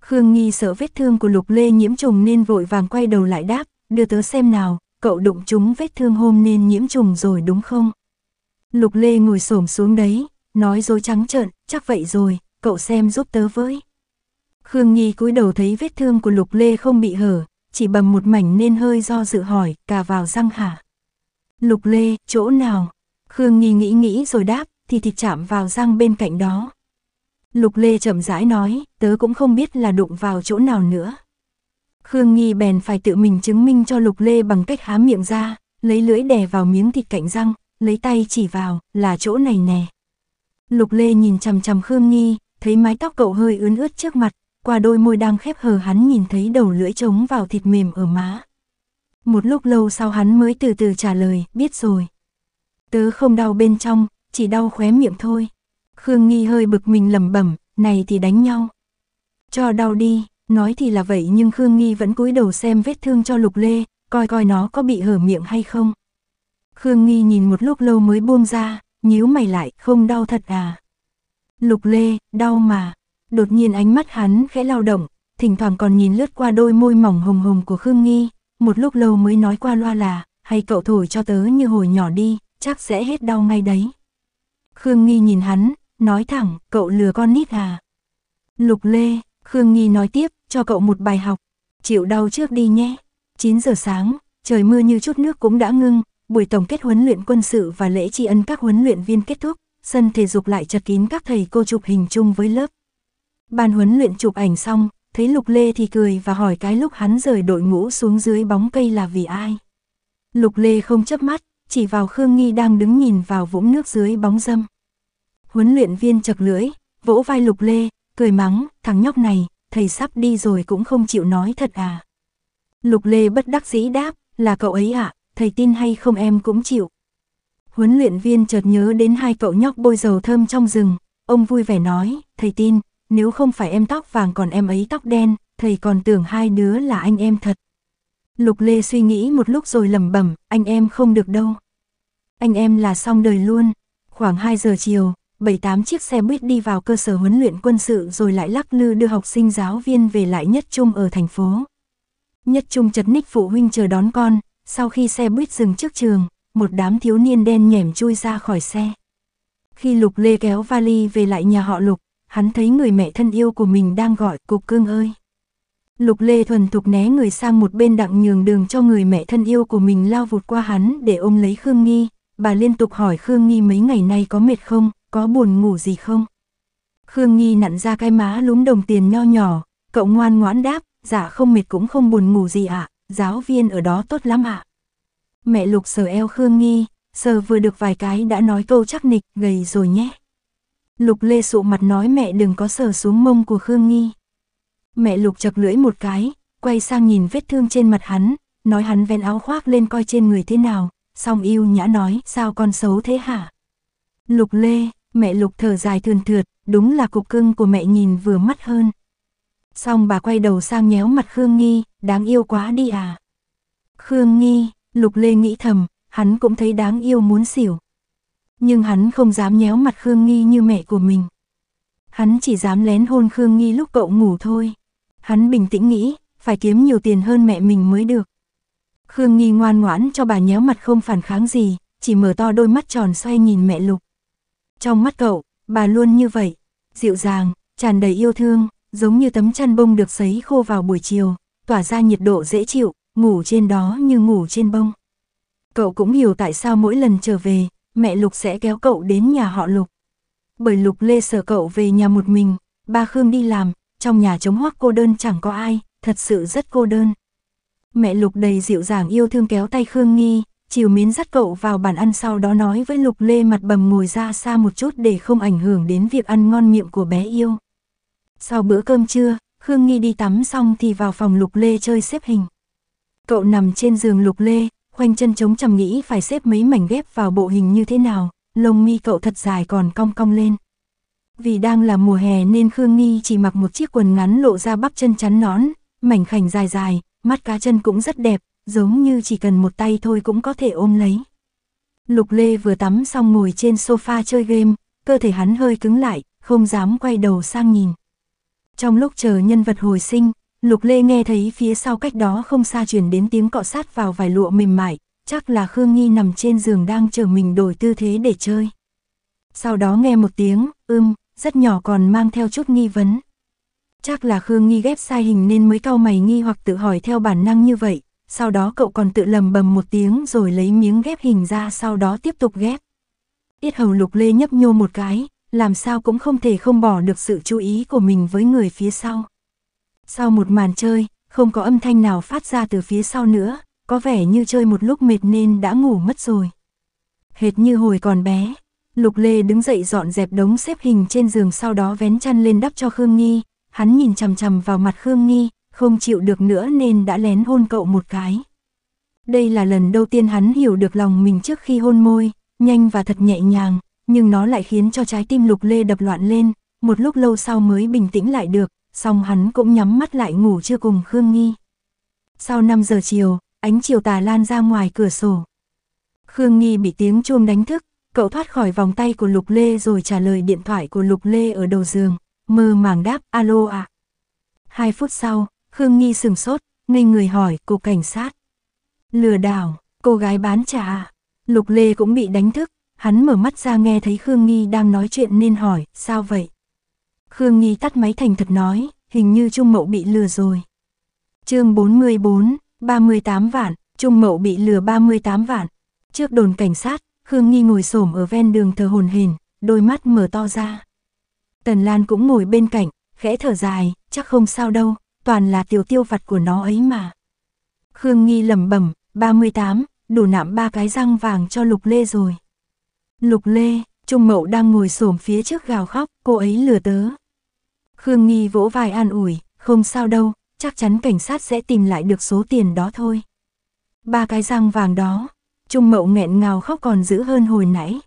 Khương Nghi sợ vết thương của Lục Lê nhiễm trùng nên vội vàng quay đầu lại đáp, đưa tớ xem nào, cậu đụng chúng vết thương hôm nên nhiễm trùng rồi đúng không? Lục Lê ngồi xổm xuống đấy, nói dối trắng trợn, chắc vậy rồi, cậu xem giúp tớ với. Khương Nghi cúi đầu thấy vết thương của Lục Lê không bị hở, chỉ bầm một mảnh nên hơi do dự hỏi, cà vào răng hả? Lục lê, chỗ nào? Khương Nghi nghĩ nghĩ rồi đáp, thì thịt chạm vào răng bên cạnh đó. Lục lê chậm rãi nói, tớ cũng không biết là đụng vào chỗ nào nữa. Khương Nghi bèn phải tự mình chứng minh cho lục lê bằng cách há miệng ra, lấy lưỡi đè vào miếng thịt cạnh răng, lấy tay chỉ vào, là chỗ này nè. Lục lê nhìn chằm chằm Khương Nghi, thấy mái tóc cậu hơi ướn ướt trước mặt, qua đôi môi đang khép hờ hắn nhìn thấy đầu lưỡi trống vào thịt mềm ở má. Một lúc lâu sau hắn mới từ từ trả lời, biết rồi. Tớ không đau bên trong, chỉ đau khóe miệng thôi. Khương Nghi hơi bực mình lẩm bẩm, này thì đánh nhau. Cho đau đi, nói thì là vậy nhưng Khương Nghi vẫn cúi đầu xem vết thương cho Lục Lê, coi coi nó có bị hở miệng hay không. Khương Nghi nhìn một lúc lâu mới buông ra, nhíu mày lại, không đau thật à. Lục Lê, đau mà. Đột nhiên ánh mắt hắn khẽ lao động, thỉnh thoảng còn nhìn lướt qua đôi môi mỏng hồng hồng của Khương Nghi, một lúc lâu mới nói qua loa là, hay cậu thổi cho tớ như hồi nhỏ đi, chắc sẽ hết đau ngay đấy. Khương Nghi nhìn hắn, nói thẳng, cậu lừa con nít à? Lục Lê, Khương Nghi nói tiếp, cho cậu một bài học, chịu đau trước đi nhé. 9 giờ sáng, trời mưa như chút nước cũng đã ngưng, buổi tổng kết huấn luyện quân sự và lễ tri ân các huấn luyện viên kết thúc, sân thể dục lại chật kín các thầy cô chụp hình chung với lớp. Ban huấn luyện chụp ảnh xong, thấy Lục Lê thì cười và hỏi cái lúc hắn rời đội ngũ xuống dưới bóng cây là vì ai. Lục Lê không chớp mắt, chỉ vào Khương Nghi đang đứng nhìn vào vũng nước dưới bóng dâm. Huấn luyện viên chật lưỡi, vỗ vai Lục Lê, cười mắng, thằng nhóc này, thầy sắp đi rồi cũng không chịu nói thật à. Lục Lê bất đắc dĩ đáp, là cậu ấy ạ, à, thầy tin hay không em cũng chịu. Huấn luyện viên chợt nhớ đến hai cậu nhóc bôi dầu thơm trong rừng, ông vui vẻ nói, thầy tin, nếu không phải em tóc vàng còn em ấy tóc đen, thầy còn tưởng hai đứa là anh em thật. Lục Lê suy nghĩ một lúc rồi lẩm bẩm, anh em không được đâu. Anh em là xong đời luôn. Khoảng 2 giờ chiều, 7-8 chiếc xe buýt đi vào cơ sở huấn luyện quân sự rồi lại lắc lư đưa học sinh giáo viên về lại Nhất Trung ở thành phố. Nhất Trung chật ních phụ huynh chờ đón con, sau khi xe buýt dừng trước trường, một đám thiếu niên đen nhẻm chui ra khỏi xe. Khi Lục Lê kéo vali về lại nhà họ Lục, hắn thấy người mẹ thân yêu của mình đang gọi cục cương ơi. Lục Lê thuần thục né người sang một bên đặng nhường đường cho người mẹ thân yêu của mình lao vụt qua hắn để ôm lấy Khương Nghi, bà liên tục hỏi Khương Nghi mấy ngày nay có mệt không, có buồn ngủ gì không. Khương Nghi nặn ra cái má lúm đồng tiền nho nhỏ, cậu ngoan ngoãn đáp, dạ không mệt cũng không buồn ngủ gì ạ, giáo viên ở đó tốt lắm ạ. Mẹ Lục sờ eo Khương Nghi, sờ vừa được vài cái đã nói câu chắc nịch, gầy rồi nhé. Lục Lê sụ mặt nói mẹ đừng có sờ xuống mông của Khương Nghi. Mẹ Lục chật lưỡi một cái, quay sang nhìn vết thương trên mặt hắn, nói hắn ven áo khoác lên coi trên người thế nào, xong yêu nhã nói sao con xấu thế hả. Lục Lê, mẹ Lục thở dài thườn thượt, đúng là cục cưng của mẹ nhìn vừa mắt hơn. Xong bà quay đầu sang nhéo mặt Khương Nghi, đáng yêu quá đi à. Khương Nghi, Lục Lê nghĩ thầm, hắn cũng thấy đáng yêu muốn xỉu. Nhưng hắn không dám nhéo mặt Khương Nghi như mẹ của mình. Hắn chỉ dám lén hôn Khương Nghi lúc cậu ngủ thôi. Hắn bình tĩnh nghĩ, phải kiếm nhiều tiền hơn mẹ mình mới được. Khương Nghi ngoan ngoãn cho bà nhéo mặt không phản kháng gì, chỉ mở to đôi mắt tròn xoay nhìn mẹ Lục. Trong mắt cậu, bà luôn như vậy, dịu dàng, tràn đầy yêu thương, giống như tấm chăn bông được sấy khô vào buổi chiều, tỏa ra nhiệt độ dễ chịu, ngủ trên đó như ngủ trên bông. Cậu cũng hiểu tại sao mỗi lần trở về, mẹ Lục sẽ kéo cậu đến nhà họ Lục. Bởi Lục Lê sợ cậu về nhà một mình, ba Khương đi làm, trong nhà trống hoác cô đơn chẳng có ai, thật sự rất cô đơn. Mẹ Lục đầy dịu dàng yêu thương kéo tay Khương Nghi, chiều mến dắt cậu vào bàn ăn sau đó nói với Lục Lê mặt bầm ngồi ra xa một chút để không ảnh hưởng đến việc ăn ngon miệng của bé yêu. Sau bữa cơm trưa, Khương Nghi đi tắm xong thì vào phòng Lục Lê chơi xếp hình. Cậu nằm trên giường Lục Lê, khoanh chân chống trầm nghĩ phải xếp mấy mảnh ghép vào bộ hình như thế nào, lông mi cậu thật dài còn cong cong lên. Vì đang là mùa hè nên Khương Nghi chỉ mặc một chiếc quần ngắn lộ ra bắp chân chắn nón, mảnh khảnh dài dài, mắt cá chân cũng rất đẹp, giống như chỉ cần một tay thôi cũng có thể ôm lấy. Lục Lê vừa tắm xong ngồi trên sofa chơi game, cơ thể hắn hơi cứng lại, không dám quay đầu sang nhìn. Trong lúc chờ nhân vật hồi sinh, Lục Lê nghe thấy phía sau cách đó không xa truyền đến tiếng cọ sát vào vài lụa mềm mại, chắc là Khương Nghi nằm trên giường đang chờ mình đổi tư thế để chơi. Sau đó nghe một tiếng, ưm, rất nhỏ còn mang theo chút nghi vấn. Chắc là Khương Nghi ghép sai hình nên mới cau mày nghi hoặc tự hỏi theo bản năng như vậy, sau đó cậu còn tự lầm bầm một tiếng rồi lấy miếng ghép hình ra sau đó tiếp tục ghép. Tiết hầu Lục Lê nhấp nhô một cái, làm sao cũng không thể không bỏ được sự chú ý của mình với người phía sau. Sau một màn chơi, không có âm thanh nào phát ra từ phía sau nữa, có vẻ như chơi một lúc mệt nên đã ngủ mất rồi. Hệt như hồi còn bé, Lục Lê đứng dậy dọn dẹp đống xếp hình trên giường sau đó vén chăn lên đắp cho Khương Nghi, hắn nhìn chằm chằm vào mặt Khương Nghi, không chịu được nữa nên đã lén hôn cậu một cái. Đây là lần đầu tiên hắn hiểu được lòng mình trước khi hôn môi, nhanh và thật nhẹ nhàng, nhưng nó lại khiến cho trái tim Lục Lê đập loạn lên, một lúc lâu sau mới bình tĩnh lại được, song hắn cũng nhắm mắt lại ngủ chưa cùng Khương Nghi. Sau 5 giờ chiều, ánh chiều tà lan ra ngoài cửa sổ. Khương Nghi bị tiếng chuông đánh thức, cậu thoát khỏi vòng tay của Lục Lê rồi trả lời điện thoại của Lục Lê ở đầu giường, mơ màng đáp alo ạ. À? Hai phút sau, Khương Nghi sừng sốt, ngây người hỏi cục cảnh sát. Lừa đảo, cô gái bán trà Lục Lê cũng bị đánh thức, hắn mở mắt ra nghe thấy Khương Nghi đang nói chuyện nên hỏi, sao vậy? Khương Nghi tắt máy thành thật nói, hình như Trung Mậu bị lừa rồi. chương 44, 38 vạn, Trung Mậu bị lừa 38 vạn. Trước đồn cảnh sát, Khương Nghi ngồi xổm ở ven đường thờ hồn hền, đôi mắt mở to ra. Tần Lan cũng ngồi bên cạnh, khẽ thở dài, chắc không sao đâu, toàn là tiểu tiêu vặt của nó ấy mà. Khương Nghi lẩm bẩm, 38, đủ nạm ba cái răng vàng cho Lục Lê rồi. Lục Lê, Trung Mậu đang ngồi xổm phía trước gào khóc, cô ấy lừa tớ. Khương Nghi vỗ vai an ủi, không sao đâu, chắc chắn cảnh sát sẽ tìm lại được số tiền đó thôi. Ba cái răng vàng đó, Trung Mậu nghẹn ngào khóc còn dữ hơn hồi nãy.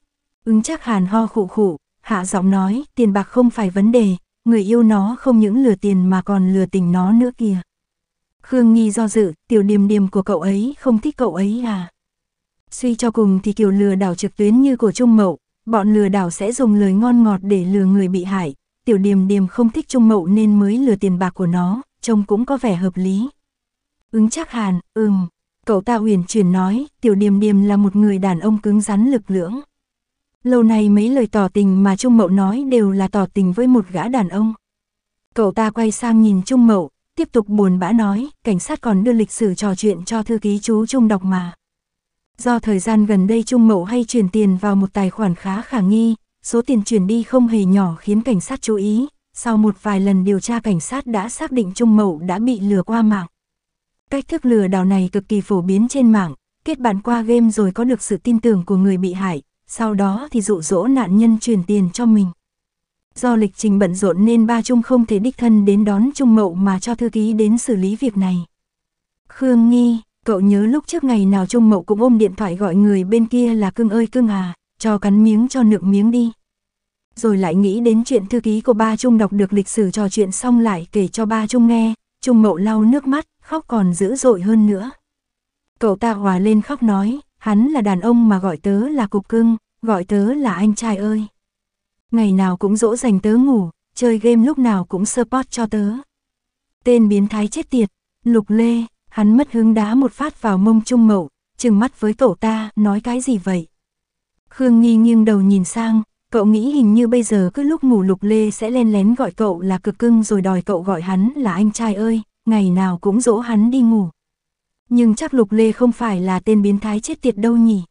Ứng chắc hàn ho khụ khụ, hạ giọng nói, tiền bạc không phải vấn đề, người yêu nó không những lừa tiền mà còn lừa tình nó nữa kìa. Khương Nghi do dự, tiểu điềm điềm của cậu ấy không thích cậu ấy à? Suy cho cùng thì kiểu lừa đảo trực tuyến như của Trung Mậu, Bọn lừa đảo sẽ dùng lời ngon ngọt để lừa người bị hại, tiểu điềm điềm không thích trung mậu nên mới lừa tiền bạc của nó, trông cũng có vẻ hợp lý. Ứng chắc hàn, ừm, cậu ta huyền chuyển nói, tiểu điềm điềm là một người đàn ông cứng rắn lực lưỡng. Lâu nay mấy lời tỏ tình mà Trung Mậu nói đều là tỏ tình với một gã đàn ông. Cậu ta quay sang nhìn Trung Mậu, tiếp tục buồn bã nói, cảnh sát còn đưa lịch sử trò chuyện cho thư ký chú Trung đọc mà. Do thời gian gần đây Trung Mậu hay chuyển tiền vào một tài khoản khá khả nghi, số tiền chuyển đi không hề nhỏ khiến cảnh sát chú ý, sau một vài lần điều tra cảnh sát đã xác định Trung Mậu đã bị lừa qua mạng. Cách thức lừa đảo này cực kỳ phổ biến trên mạng, kết bạn qua game rồi có được sự tin tưởng của người bị hại, sau đó thì dụ dỗ nạn nhân chuyển tiền cho mình. Do lịch trình bận rộn nên ba Trung không thể đích thân đến đón Trung Mậu mà cho thư ký đến xử lý việc này. Khương Nghi Cậu nhớ lúc trước ngày nào Trung Mậu cũng ôm điện thoại gọi người bên kia là cưng ơi cưng à, cho cắn miếng cho nượm miếng đi. Rồi lại nghĩ đến chuyện thư ký của ba Trung đọc được lịch sử trò chuyện xong lại kể cho ba Trung nghe, Trung Mậu lau nước mắt, khóc còn dữ dội hơn nữa. Cậu ta hòa lên khóc nói, hắn là đàn ông mà gọi tớ là cục cưng, gọi tớ là anh trai ơi. Ngày nào cũng dỗ dành tớ ngủ, chơi game lúc nào cũng support cho tớ. Tên biến thái chết tiệt, Lục Lê, hắn mất hứng đá một phát vào mông Trung Mậu, chừng mắt với tổ ta, nói cái gì vậy? Khương Nghi nghiêng đầu nhìn sang, cậu nghĩ hình như bây giờ cứ lúc ngủ lục lê sẽ len lén gọi cậu là cực cưng rồi đòi cậu gọi hắn là anh trai ơi, ngày nào cũng dỗ hắn đi ngủ. Nhưng chắc lục lê không phải là tên biến thái chết tiệt đâu nhỉ?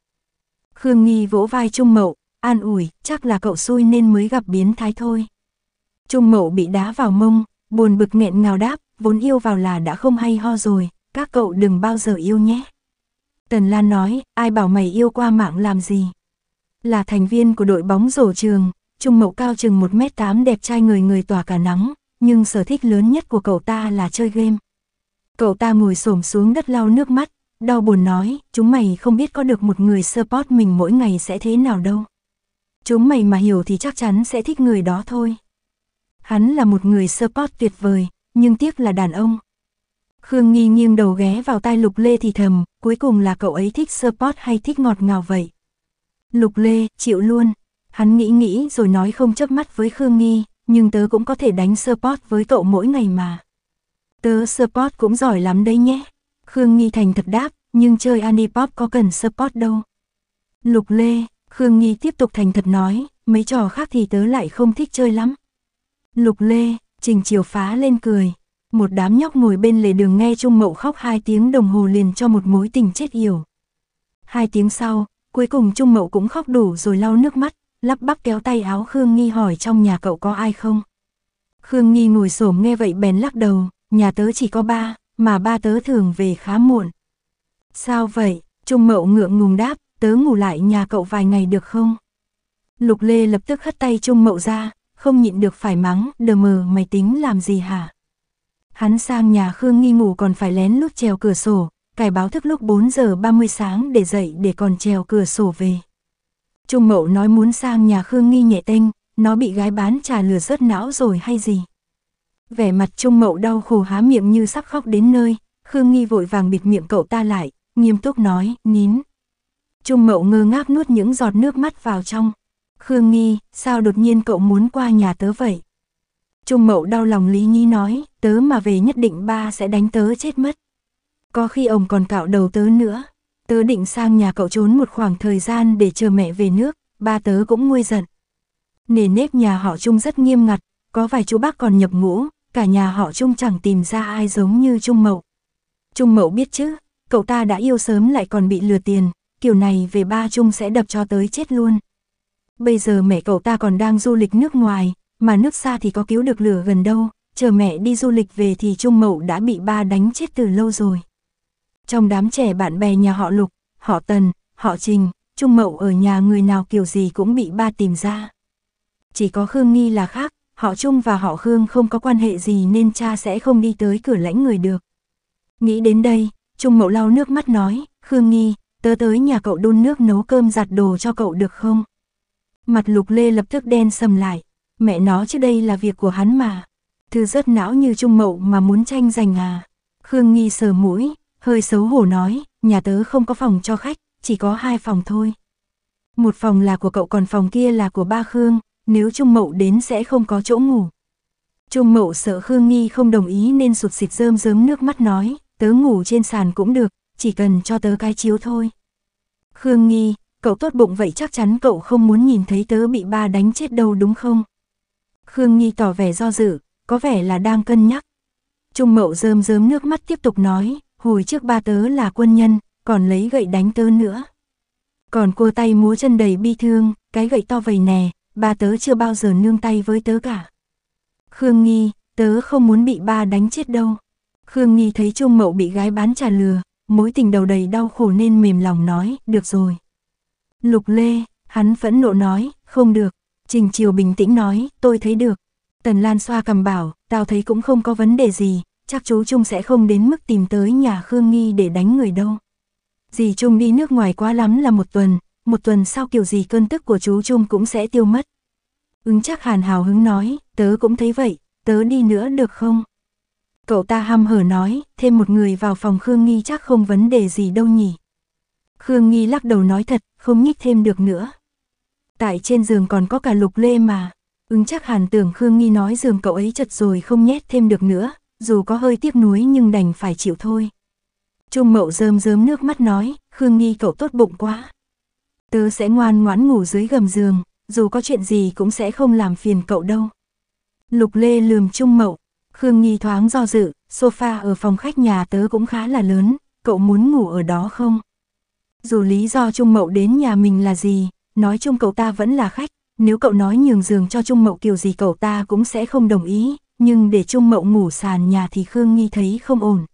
Khương Nghi vỗ vai Trung Mậu, an ủi, chắc là cậu xui nên mới gặp biến thái thôi. Trung Mậu bị đá vào mông, buồn bực nghẹn ngào đáp, vốn yêu vào là đã không hay ho rồi, các cậu đừng bao giờ yêu nhé. Tần Lan nói, ai bảo mày yêu qua mạng làm gì? Là thành viên của đội bóng rổ trường, Trung Mậu cao chừng 1m8 đẹp trai người người tỏa cả nắng, nhưng sở thích lớn nhất của cậu ta là chơi game. Cậu ta ngồi xổm xuống đất lau nước mắt, đau buồn nói, chúng mày không biết có được một người support mình mỗi ngày sẽ thế nào đâu. Chúng mày mà hiểu thì chắc chắn sẽ thích người đó thôi. Hắn là một người support tuyệt vời, nhưng tiếc là đàn ông, Khương Nghi nghiêng đầu ghé vào tai Lục Lê thì thầm, cuối cùng là cậu ấy thích support hay thích ngọt ngào vậy. Lục Lê, chịu luôn. Hắn nghĩ nghĩ rồi nói không chớp mắt với Khương Nghi, nhưng tớ cũng có thể đánh support với cậu mỗi ngày mà. Tớ support cũng giỏi lắm đấy nhé. Khương Nghi thành thật đáp, nhưng chơi Anipop có cần support đâu. Lục Lê, Khương Nghi tiếp tục thành thật nói, mấy trò khác thì tớ lại không thích chơi lắm. Lục Lê, Trình Chiều phá lên cười, một đám nhóc ngồi bên lề đường nghe Trung Mậu khóc hai tiếng đồng hồ liền cho một mối tình chết yểu. Hai tiếng sau, cuối cùng Trung Mậu cũng khóc đủ rồi lau nước mắt, lắp bắp kéo tay áo Khương Nghi hỏi trong nhà cậu có ai không. Khương Nghi ngồi xổm nghe vậy bèn lắc đầu, nhà tớ chỉ có ba, mà ba tớ thường về khá muộn. Sao vậy? Trung Mậu ngượng ngùng đáp, tớ ngủ lại nhà cậu vài ngày được không? Lục Lê lập tức hất tay Trung Mậu ra, không nhịn được phải mắng, đờ mờ mày tính làm gì hả? hắn sang nhà Khương Nghi ngủ còn phải lén lút trèo cửa sổ, cài báo thức lúc 4 giờ 30 sáng để dậy để còn trèo cửa sổ về. Trung Mậu nói muốn sang nhà Khương Nghi nhẹ tênh, nó bị gái bán trà lừa rớt não rồi hay gì. Vẻ mặt Trung Mậu đau khổ há miệng như sắp khóc đến nơi, Khương Nghi vội vàng bịt miệng cậu ta lại, nghiêm túc nói, nín. Trung Mậu ngơ ngác nuốt những giọt nước mắt vào trong. Khương Nghi, sao đột nhiên cậu muốn qua nhà tớ vậy? Trung Mậu đau lòng Lý Nhí nói, tớ mà về nhất định ba sẽ đánh tớ chết mất. Có khi ông còn cạo đầu tớ nữa. Tớ định sang nhà cậu trốn một khoảng thời gian để chờ mẹ về nước, ba tớ cũng nguôi giận. Nề nếp nhà họ Trung rất nghiêm ngặt, có vài chú bác còn nhập ngũ, cả nhà họ Trung chẳng tìm ra ai giống như Trung Mậu. Trung Mậu biết chứ, cậu ta đã yêu sớm lại còn bị lừa tiền, kiểu này về ba Trung sẽ đập cho tới chết luôn. Bây giờ mẹ cậu ta còn đang du lịch nước ngoài, mà nước xa thì có cứu được lửa gần đâu, chờ mẹ đi du lịch về thì Trung Mậu đã bị ba đánh chết từ lâu rồi. Trong đám trẻ bạn bè nhà họ Lục, họ Tần, họ Trình, Trung Mậu ở nhà người nào kiểu gì cũng bị ba tìm ra. Chỉ có Khương Nghi là khác, họ Trung và họ Khương không có quan hệ gì nên cha sẽ không đi tới cửa lãnh người được. Nghĩ đến đây, Trung Mậu lau nước mắt nói, Khương Nghi, tớ tới nhà cậu đun nước nấu cơm giặt đồ cho cậu được không? Mặt Lục Lê lập tức đen sầm lại, Mẹ nó chứ đây là việc của hắn mà. Thư rất não như trung mậu mà muốn tranh giành à. Khương Nghi sờ mũi, hơi xấu hổ nói, nhà tớ không có phòng cho khách, chỉ có hai phòng thôi. Một phòng là của cậu còn phòng kia là của ba Khương, nếu Trung Mậu đến sẽ không có chỗ ngủ. Trung Mậu sợ Khương Nghi không đồng ý nên sụt xịt rơm rớm nước mắt nói, tớ ngủ trên sàn cũng được, chỉ cần cho tớ cái chiếu thôi. Khương Nghi, cậu tốt bụng vậy chắc chắn cậu không muốn nhìn thấy tớ bị ba đánh chết đâu đúng không? Khương Nghi tỏ vẻ do dự, có vẻ là đang cân nhắc. Trung Mậu rơm rớm nước mắt tiếp tục nói, hồi trước ba tớ là quân nhân, còn lấy gậy đánh tớ nữa. Còn cô tay múa chân đầy bi thương, cái gậy to vầy nè, ba tớ chưa bao giờ nương tay với tớ cả. Khương Nghi, tớ không muốn bị ba đánh chết đâu. Khương Nghi thấy Trung Mậu bị gái bán trà lừa, mối tình đầu đầy đau khổ nên mềm lòng nói, được rồi. Lục Lê, hắn phẫn nộ nói, không được, Trình Chiều bình tĩnh nói, tôi thấy được. Tần Lan xoa cầm bảo, tao thấy cũng không có vấn đề gì, chắc chú Trung sẽ không đến mức tìm tới nhà Khương Nghi để đánh người đâu. Dì Trung đi nước ngoài quá lắm là một tuần, một tuần sau kiểu gì cơn tức của chú Trung cũng sẽ tiêu mất. Ứng chắc hàn hào hứng nói, tớ cũng thấy vậy, tớ đi nữa được không? Cậu ta ham hở nói, thêm một người vào phòng Khương Nghi chắc không vấn đề gì đâu nhỉ. Khương Nghi lắc đầu nói thật, không nhích thêm được nữa. Tại trên giường còn có cả lục lê mà. Ứng chắc hàn tưởng Khương Nghi nói giường cậu ấy chật rồi không nhét thêm được nữa, dù có hơi tiếc nuối nhưng đành phải chịu thôi. Trung mậu rơm rớm nước mắt nói, Khương Nghi cậu tốt bụng quá. Tớ sẽ ngoan ngoãn ngủ dưới gầm giường, dù có chuyện gì cũng sẽ không làm phiền cậu đâu. Lục lê lườm Trung mậu, Khương Nghi thoáng do dự, sofa ở phòng khách nhà tớ cũng khá là lớn, cậu muốn ngủ ở đó không? Dù lý do Trung Mậu đến nhà mình là gì, nói chung cậu ta vẫn là khách, nếu cậu nói nhường giường cho Trung Mậu kiểu gì cậu ta cũng sẽ không đồng ý, nhưng để Trung Mậu ngủ sàn nhà thì Khương Nghi thấy không ổn.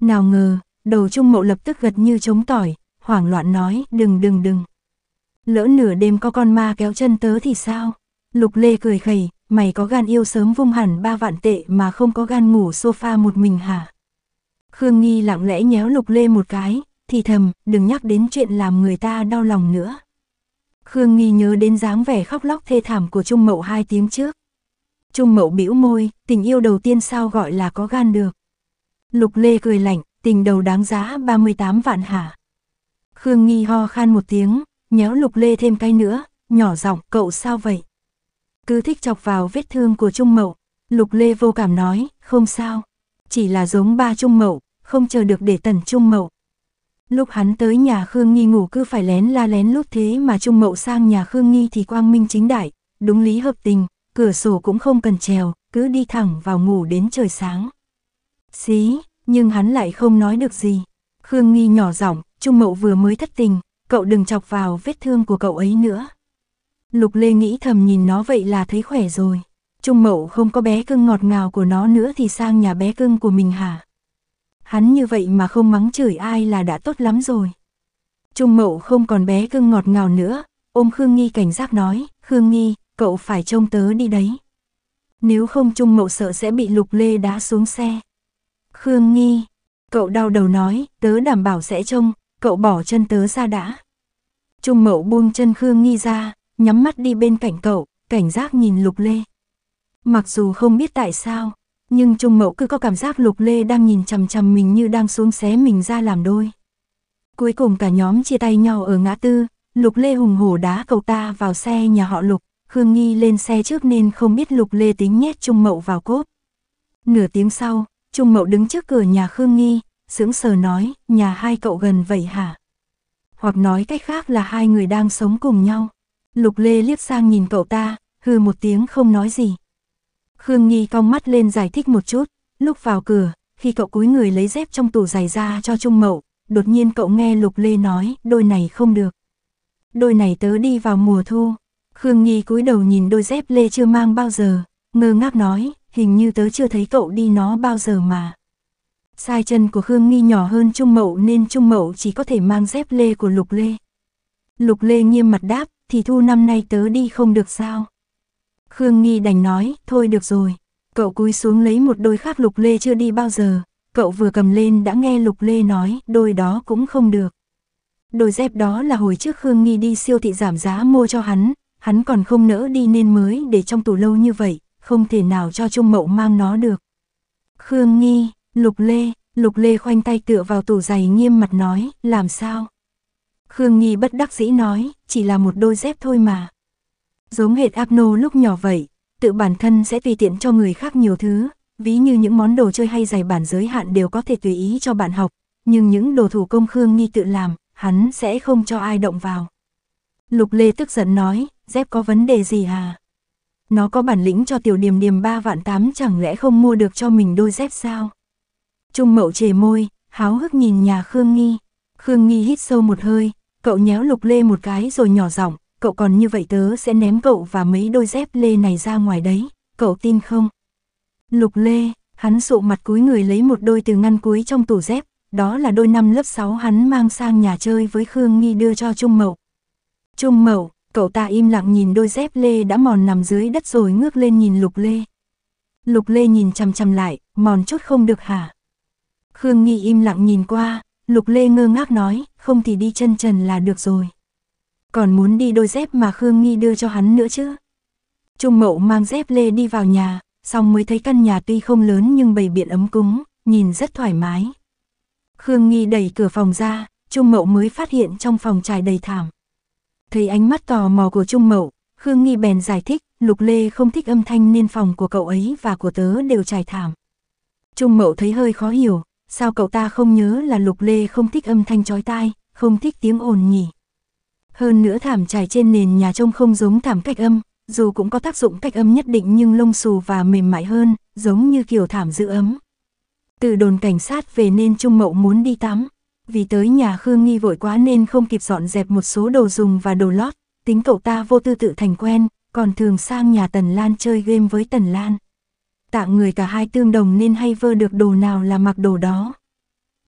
Nào ngờ, đầu Trung Mậu lập tức gật như chống tỏi, hoảng loạn nói đừng đừng đừng. Lỡ nửa đêm có con ma kéo chân tớ thì sao? Lục Lê cười khẩy, mày có gan yêu sớm vung hẳn ba vạn tệ mà không có gan ngủ sofa một mình hả? Khương Nghi lặng lẽ nhéo Lục Lê một cái, thì thầm, đừng nhắc đến chuyện làm người ta đau lòng nữa. Khương Nghi nhớ đến dáng vẻ khóc lóc thê thảm của Trung Mậu hai tiếng trước. Trung Mậu bĩu môi, tình yêu đầu tiên sao gọi là có gan được. Lục Lê cười lạnh, tình đầu đáng giá 38 vạn hả. Khương Nghi ho khan một tiếng, nhéo Lục Lê thêm cái nữa, nhỏ giọng cậu sao vậy? Cứ thích chọc vào vết thương của Trung Mậu, Lục Lê vô cảm nói, không sao, chỉ là giống ba Trung Mậu, không chờ được để tần Trung Mậu. Lúc hắn tới nhà Khương Nghi ngủ cứ phải lén la lén lút thế mà Trung Mậu sang nhà Khương Nghi thì quang minh chính đại, đúng lý hợp tình, cửa sổ cũng không cần trèo, cứ đi thẳng vào ngủ đến trời sáng. Xí, nhưng hắn lại không nói được gì. Khương Nghi nhỏ giọng, Trung Mậu vừa mới thất tình, cậu đừng chọc vào vết thương của cậu ấy nữa. Lục Lê nghĩ thầm nhìn nó vậy là thấy khỏe rồi. Trung Mậu không có bé cưng ngọt ngào của nó nữa thì sang nhà bé cưng của mình hả? hắn như vậy mà không mắng chửi ai là đã tốt lắm rồi. Trung mậu không còn bé cưng ngọt ngào nữa, ôm Khương Nghi cảnh giác nói, Khương Nghi, cậu phải trông tớ đi đấy. Nếu không Trung mậu sợ sẽ bị lục lê đá xuống xe. Khương Nghi, cậu đau đầu nói, tớ đảm bảo sẽ trông, cậu bỏ chân tớ ra đã. Trung mậu buông chân Khương Nghi ra, nhắm mắt đi bên cạnh cậu, cảnh giác nhìn lục lê. Mặc dù không biết tại sao, nhưng Trung Mậu cứ có cảm giác Lục Lê đang nhìn chằm chằm mình như đang xuống xé mình ra làm đôi. Cuối cùng cả nhóm chia tay nhau ở ngã tư, Lục Lê hùng hổ đá cậu ta vào xe nhà họ Lục, Khương Nghi lên xe trước nên không biết Lục Lê tính nhét Trung Mậu vào cốp. Nửa tiếng sau, Trung Mậu đứng trước cửa nhà Khương Nghi, sững sờ nói, nhà hai cậu gần vậy hả? Hoặc nói cách khác là hai người đang sống cùng nhau. Lục Lê liếc sang nhìn cậu ta, hừ một tiếng không nói gì. Khương Nhi cong mắt lên giải thích một chút, lúc vào cửa, khi cậu cúi người lấy dép trong tủ giày ra cho Trung Mậu, đột nhiên cậu nghe Lục Lê nói, đôi này không được. Đôi này tớ đi vào mùa thu. Khương Nhi cúi đầu nhìn đôi dép Lê chưa mang bao giờ, ngơ ngác nói, hình như tớ chưa thấy cậu đi nó bao giờ mà. Sai chân của Khương Nhi nhỏ hơn Trung Mậu nên Trung Mậu chỉ có thể mang dép Lê của Lục Lê. Lục Lê nghiêm mặt đáp, thì thu năm nay tớ đi không được sao. Khương Nghi đành nói, thôi được rồi. Cậu cúi xuống lấy một đôi khác Lục Lê chưa đi bao giờ, cậu vừa cầm lên đã nghe Lục Lê nói, đôi đó cũng không được. Đôi dép đó là hồi trước Khương Nghi đi siêu thị giảm giá mua cho hắn, hắn còn không nỡ đi nên mới để trong tủ lâu như vậy, không thể nào cho Trung Mậu mang nó được. Khương Nghi, Lục Lê, Lục Lê khoanh tay tựa vào tủ giày nghiêm mặt nói, làm sao? Khương Nghi bất đắc dĩ nói, chỉ là một đôi dép thôi mà. Giống hệt Abno lúc nhỏ vậy, tự bản thân sẽ tùy tiện cho người khác nhiều thứ, ví như những món đồ chơi hay giày bản giới hạn đều có thể tùy ý cho bạn học, nhưng những đồ thủ công Khương Nghi tự làm, hắn sẽ không cho ai động vào. Lục Lê tức giận nói, dép có vấn đề gì à? Nó có bản lĩnh cho tiểu điểm điểm 3 vạn 8 chẳng lẽ không mua được cho mình đôi dép sao? Trung mậu chề môi, háo hức nhìn nhà Khương Nghi. Khương Nghi hít sâu một hơi, cậu nhéo Lục Lê một cái rồi nhỏ giọng, cậu còn như vậy tớ sẽ ném cậu và mấy đôi dép lê này ra ngoài đấy, cậu tin không? Lục lê, hắn sụ mặt cúi người lấy một đôi từ ngăn cuối trong tủ dép, đó là đôi năm lớp 6 hắn mang sang nhà chơi với Khương Nghi đưa cho Trung Mậu. Trung Mậu, cậu ta im lặng nhìn đôi dép lê đã mòn nằm dưới đất rồi ngước lên nhìn Lục Lê. Lục Lê nhìn chằm chằm lại, mòn chút không được hả? Khương Nghi im lặng nhìn qua, Lục Lê ngơ ngác nói, không thì đi chân trần là được rồi còn muốn đi đôi dép mà Khương Nghi đưa cho hắn nữa chứ. Trung Mậu mang dép lê đi vào nhà, xong mới thấy căn nhà tuy không lớn nhưng bầy biện ấm cúng, nhìn rất thoải mái. Khương Nghi đẩy cửa phòng ra, Trung Mậu mới phát hiện trong phòng trải đầy thảm. Thấy ánh mắt tò mò của Trung Mậu, Khương Nghi bèn giải thích, Lục Lê không thích âm thanh nên phòng của cậu ấy và của tớ đều trải thảm. Trung Mậu thấy hơi khó hiểu, sao cậu ta không nhớ là Lục Lê không thích âm thanh chói tai, không thích tiếng ồn nhỉ? Hơn nữa thảm trải trên nền nhà trông không giống thảm cách âm, dù cũng có tác dụng cách âm nhất định nhưng lông xù và mềm mại hơn, giống như kiểu thảm giữ ấm. Từ đồn cảnh sát về nên Trung Mậu muốn đi tắm, vì tới nhà Khương Nghi vội quá nên không kịp dọn dẹp một số đồ dùng và đồ lót, tính cậu ta vô tư tự thành quen, còn thường sang nhà Tần Lan chơi game với Tần Lan. Tạng người cả hai tương đồng nên hay vơ được đồ nào là mặc đồ đó.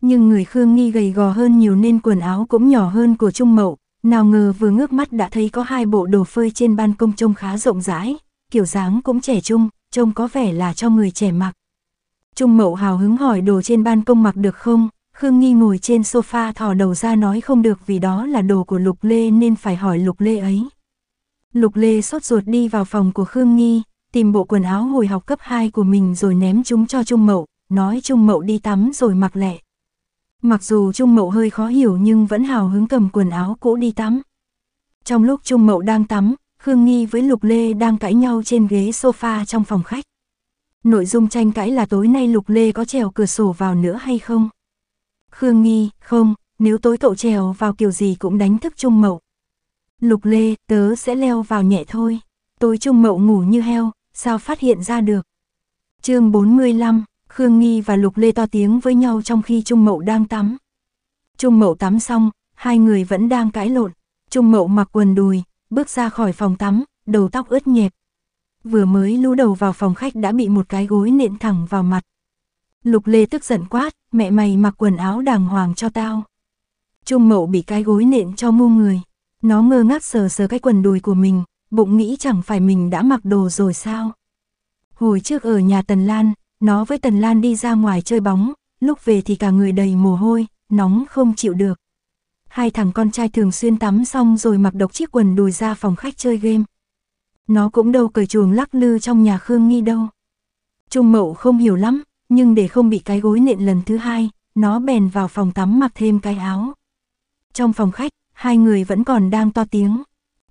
Nhưng người Khương Nghi gầy gò hơn nhiều nên quần áo cũng nhỏ hơn của Trung Mậu, nào ngờ vừa ngước mắt đã thấy có hai bộ đồ phơi trên ban công trông khá rộng rãi, kiểu dáng cũng trẻ trung, trông có vẻ là cho người trẻ mặc. Trung Mậu hào hứng hỏi đồ trên ban công mặc được không, Khương Nghi ngồi trên sofa thò đầu ra nói không được vì đó là đồ của Lục Lê nên phải hỏi Lục Lê ấy. Lục Lê sốt ruột đi vào phòng của Khương Nghi, tìm bộ quần áo hồi học cấp 2 của mình rồi ném chúng cho Trung Mậu, nói Trung Mậu đi tắm rồi mặc lẹ. Mặc dù Trung Mậu hơi khó hiểu nhưng vẫn hào hứng cầm quần áo cũ đi tắm. Trong lúc Trung Mậu đang tắm, Khương Nghi với Lục Lê đang cãi nhau trên ghế sofa trong phòng khách. Nội dung tranh cãi là tối nay Lục Lê có trèo cửa sổ vào nữa hay không? Khương Nghi, không, nếu tối cậu trèo vào kiểu gì cũng đánh thức Trung Mậu. Lục Lê, tớ sẽ leo vào nhẹ thôi. Tối Trung Mậu ngủ như heo, sao phát hiện ra được? chương 45 Khương Nghi và Lục Lê to tiếng với nhau trong khi Trung Mậu đang tắm. Trung Mậu tắm xong, hai người vẫn đang cãi lộn. Trung Mậu mặc quần đùi, bước ra khỏi phòng tắm, đầu tóc ướt nhẹp. Vừa mới lú đầu vào phòng khách đã bị một cái gối nện thẳng vào mặt. Lục Lê tức giận quát, mẹ mày mặc quần áo đàng hoàng cho tao. Trung Mậu bị cái gối nện cho mu người. Nó ngơ ngác sờ sờ cái quần đùi của mình, bụng nghĩ chẳng phải mình đã mặc đồ rồi sao. Hồi trước ở nhà Tần Lan, nó với Tần Lan đi ra ngoài chơi bóng, lúc về thì cả người đầy mồ hôi, nóng không chịu được. Hai thằng con trai thường xuyên tắm xong rồi mặc độc chiếc quần đùi ra phòng khách chơi game. Nó cũng đâu cởi chuồng lắc lư trong nhà Khương Nghi đâu. Trung Mậu không hiểu lắm, nhưng để không bị cái gối nện lần thứ hai, nó bèn vào phòng tắm mặc thêm cái áo. Trong phòng khách, hai người vẫn còn đang to tiếng.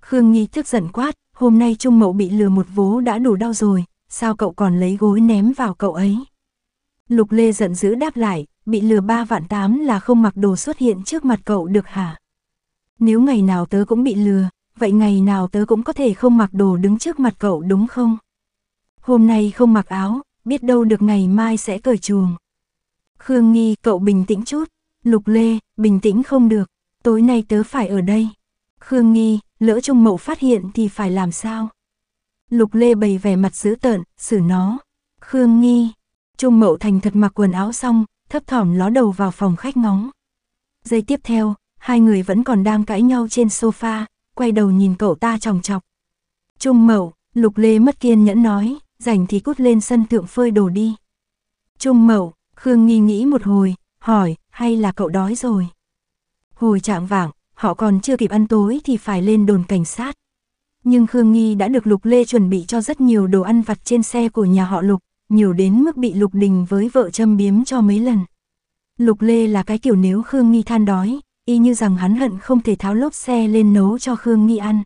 Khương Nghi thức giận quát, hôm nay Trung Mậu bị lừa một vố đã đủ đau rồi, sao cậu còn lấy gối ném vào cậu ấy? Lục Lê giận dữ đáp lại, bị lừa ba vạn tám là không mặc đồ xuất hiện trước mặt cậu được hả? Nếu ngày nào tớ cũng bị lừa, vậy ngày nào tớ cũng có thể không mặc đồ đứng trước mặt cậu đúng không? Hôm nay không mặc áo, biết đâu được ngày mai sẽ cởi chuồng. Khương Nghi, cậu bình tĩnh chút. Lục Lê, bình tĩnh không được, tối nay tớ phải ở đây. Khương Nghi, lỡ Trung Mậu phát hiện thì phải làm sao? Lục Lê bày vẻ mặt dữ tợn, xử nó. Khương Nghi, Trung Mậu Thành thật mặc quần áo xong, thấp thỏm ló đầu vào phòng khách ngóng. Giây tiếp theo, hai người vẫn còn đang cãi nhau trên sofa, quay đầu nhìn cậu ta chòng chọc. Trung Mậu, Lục Lê mất kiên nhẫn nói, rảnh thì cút lên sân thượng phơi đồ đi. Trung Mậu, Khương Nghi nghĩ một hồi, hỏi, hay là cậu đói rồi? Hồi trạng vạng, họ còn chưa kịp ăn tối thì phải lên đồn cảnh sát nhưng Khương Nghi đã được Lục Lê chuẩn bị cho rất nhiều đồ ăn vặt trên xe của nhà họ Lục, nhiều đến mức bị Lục Đình với vợ châm biếm cho mấy lần. Lục Lê là cái kiểu nếu Khương Nghi than đói, y như rằng hắn hận không thể tháo lốp xe lên nấu cho Khương Nghi ăn.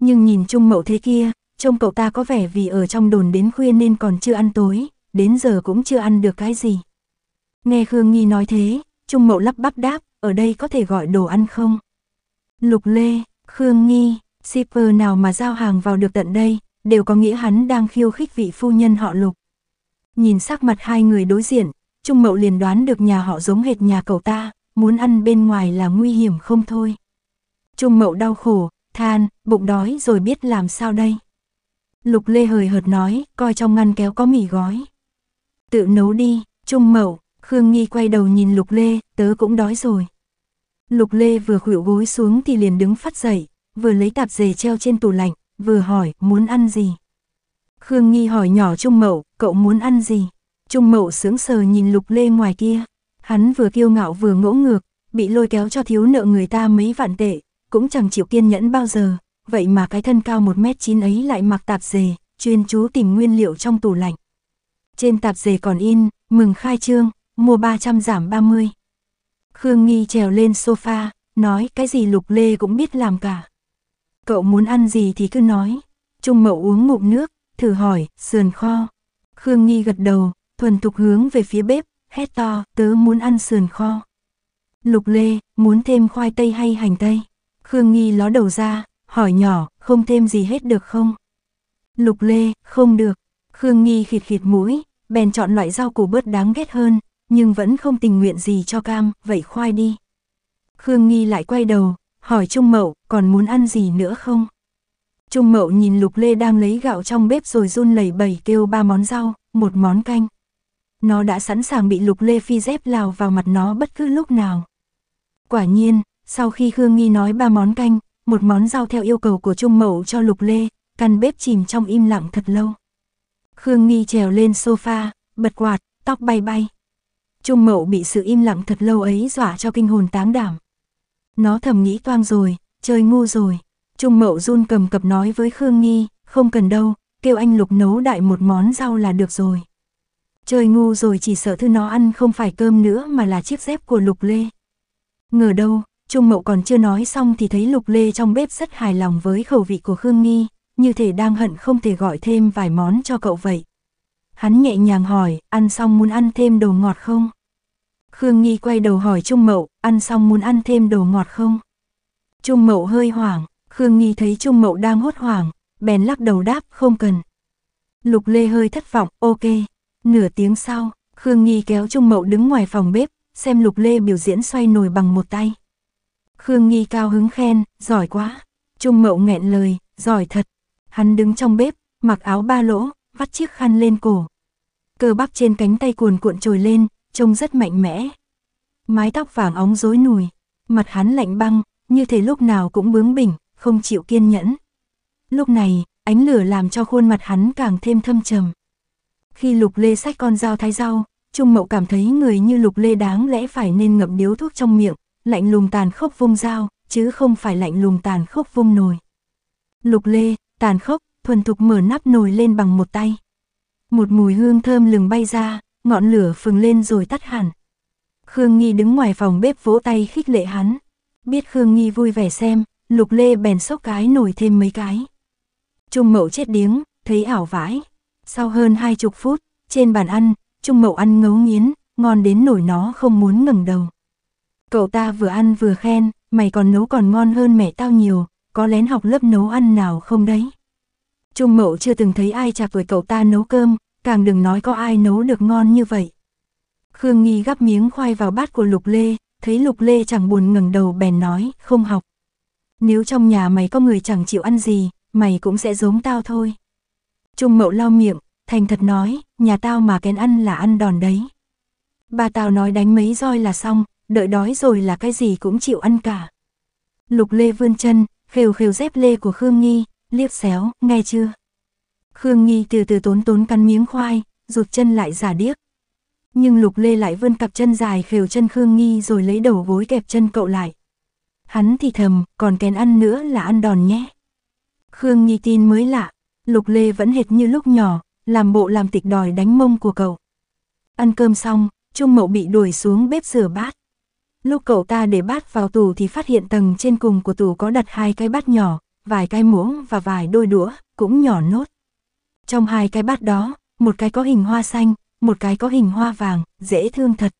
Nhưng nhìn chung mậu thế kia, trông cậu ta có vẻ vì ở trong đồn đến khuya nên còn chưa ăn tối, đến giờ cũng chưa ăn được cái gì. Nghe Khương Nghi nói thế, Trung Mậu lắp bắp đáp, ở đây có thể gọi đồ ăn không? Lục Lê, Khương Nghi, shipper nào mà giao hàng vào được tận đây, đều có nghĩa hắn đang khiêu khích vị phu nhân họ lục. Nhìn sắc mặt hai người đối diện, Trung Mậu liền đoán được nhà họ giống hệt nhà cậu ta, muốn ăn bên ngoài là nguy hiểm không thôi. Trung Mậu đau khổ, than, bụng đói rồi biết làm sao đây. Lục Lê hời hợt nói, coi trong ngăn kéo có mì gói. Tự nấu đi, Trung Mậu, Khương Nghi quay đầu nhìn Lục Lê, tớ cũng đói rồi. Lục Lê vừa khuỵu gối xuống thì liền đứng phát dậy, vừa lấy tạp dề treo trên tủ lạnh, vừa hỏi muốn ăn gì. Khương Nghi hỏi nhỏ Trung Mậu, cậu muốn ăn gì? Trung Mậu sướng sờ nhìn Lục Lê ngoài kia. Hắn vừa kiêu ngạo vừa ngỗ ngược, bị lôi kéo cho thiếu nợ người ta mấy vạn tệ, cũng chẳng chịu kiên nhẫn bao giờ. Vậy mà cái thân cao 1m9 ấy lại mặc tạp dề, chuyên chú tìm nguyên liệu trong tủ lạnh. Trên tạp dề còn in, mừng khai trương, mua 300 giảm 30. Khương Nghi trèo lên sofa, nói cái gì Lục Lê cũng biết làm cả. Cậu muốn ăn gì thì cứ nói. Trung Mậu uống ngụm nước, thử hỏi, sườn kho. Khương Nghi gật đầu, thuần thục hướng về phía bếp, hét to, tớ muốn ăn sườn kho. Lục Lê, muốn thêm khoai tây hay hành tây? Khương Nghi ló đầu ra, hỏi nhỏ, không thêm gì hết được không? Lục Lê, không được. Khương Nghi khịt khịt mũi, bèn chọn loại rau củ bớt đáng ghét hơn, nhưng vẫn không tình nguyện gì cho cam, vậy khoai đi. Khương Nghi lại quay đầu, hỏi Trung Mậu, còn muốn ăn gì nữa không? Trung Mậu nhìn Lục Lê đang lấy gạo trong bếp rồi run lẩy bẩy kêu ba món rau, một món canh. Nó đã sẵn sàng bị Lục Lê phi dép lào vào mặt nó bất cứ lúc nào. Quả nhiên, sau khi Khương Nghi nói ba món canh, một món rau theo yêu cầu của Trung Mậu cho Lục Lê, căn bếp chìm trong im lặng thật lâu. Khương Nghi trèo lên sofa, bật quạt, tóc bay bay. Trung Mậu bị sự im lặng thật lâu ấy dọa cho kinh hồn táng đảm. Nó thầm nghĩ toang rồi, chơi ngu rồi. Trung mậu run cầm cập nói với Khương Nghi, không cần đâu, kêu anh Lục nấu đại một món rau là được rồi. Chơi ngu rồi chỉ sợ thứ nó ăn không phải cơm nữa mà là chiếc dép của Lục Lê. Ngờ đâu, Trung Mậu còn chưa nói xong thì thấy Lục Lê trong bếp rất hài lòng với khẩu vị của Khương Nghi, như thể đang hận không thể gọi thêm vài món cho cậu vậy. Hắn nhẹ nhàng hỏi, ăn xong muốn ăn thêm đồ ngọt không? Khương Nghi quay đầu hỏi Trung Mậu, ăn xong muốn ăn thêm đồ ngọt không? Trung Mậu hơi hoảng, Khương Nghi thấy Trung Mậu đang hốt hoảng, bèn lắc đầu đáp không cần. Lục Lê hơi thất vọng, ok. Nửa tiếng sau, Khương Nghi kéo Trung Mậu đứng ngoài phòng bếp, xem Lục Lê biểu diễn xoay nồi bằng một tay. Khương Nghi cao hứng khen, giỏi quá. Trung Mậu nghẹn lời, giỏi thật. Hắn đứng trong bếp, mặc áo ba lỗ, vắt chiếc khăn lên cổ. Cơ bắp trên cánh tay cuồn cuộn trồi lên, trông rất mạnh mẽ. Mái tóc vàng óng rối nùi, mặt hắn lạnh băng, như thể lúc nào cũng bướng bỉnh, không chịu kiên nhẫn. Lúc này, ánh lửa làm cho khuôn mặt hắn càng thêm thâm trầm. Khi Lục Lê xách con dao thái rau, Trung Mậu cảm thấy người như Lục Lê đáng lẽ phải nên ngậm điếu thuốc trong miệng, lạnh lùng tàn khốc vung dao, chứ không phải lạnh lùng tàn khốc vung nồi. Lục Lê, tàn khốc, thuần thục mở nắp nồi lên bằng một tay. Một mùi hương thơm lừng bay ra, ngọn lửa phừng lên rồi tắt hẳn. Khương Nghi đứng ngoài phòng bếp vỗ tay khích lệ hắn. Biết Khương Nghi vui vẻ xem, Lục Lê bèn sốc cái nổi thêm mấy cái. Trung Mậu chết điếng, thấy ảo vãi. Sau hơn hai chục phút, trên bàn ăn, Trung Mậu ăn ngấu nghiến, ngon đến nổi nó không muốn ngừng đầu. Cậu ta vừa ăn vừa khen, mày còn nấu còn ngon hơn mẹ tao nhiều, có lén học lớp nấu ăn nào không đấy? Trung Mậu chưa từng thấy ai chạc tuổi cậu ta nấu cơm, càng đừng nói có ai nấu được ngon như vậy. Khương Nghi gắp miếng khoai vào bát của Lục Lê, thấy Lục Lê chẳng buồn ngẩng đầu bèn nói, không học. Nếu trong nhà mày có người chẳng chịu ăn gì, mày cũng sẽ giống tao thôi. Trung Mậu lau miệng, thành thật nói, nhà tao mà kén ăn là ăn đòn đấy. Bà tao nói đánh mấy roi là xong, đợi đói rồi là cái gì cũng chịu ăn cả. Lục Lê vươn chân, khều khều dép lê của Khương Nghi, liếc xéo, nghe chưa? Khương Nghi từ từ tốn tốn cắn miếng khoai, rụt chân lại giả điếc. Nhưng Lục Lê lại vươn cặp chân dài khều chân Khương Nghi rồi lấy đầu gối kẹp chân cậu lại. Hắn thì thầm, còn kén ăn nữa là ăn đòn nhé. Khương Nghi tin mới lạ, Lục Lê vẫn hệt như lúc nhỏ, làm bộ làm tịch đòi đánh mông của cậu. Ăn cơm xong, Trung Mậu bị đuổi xuống bếp rửa bát. Lúc cậu ta để bát vào tủ thì phát hiện tầng trên cùng của tủ có đặt hai cái bát nhỏ, vài cái muỗng và vài đôi đũa, cũng nhỏ nốt. Trong hai cái bát đó, một cái có hình hoa xanh, một cái có hình hoa vàng, dễ thương thật.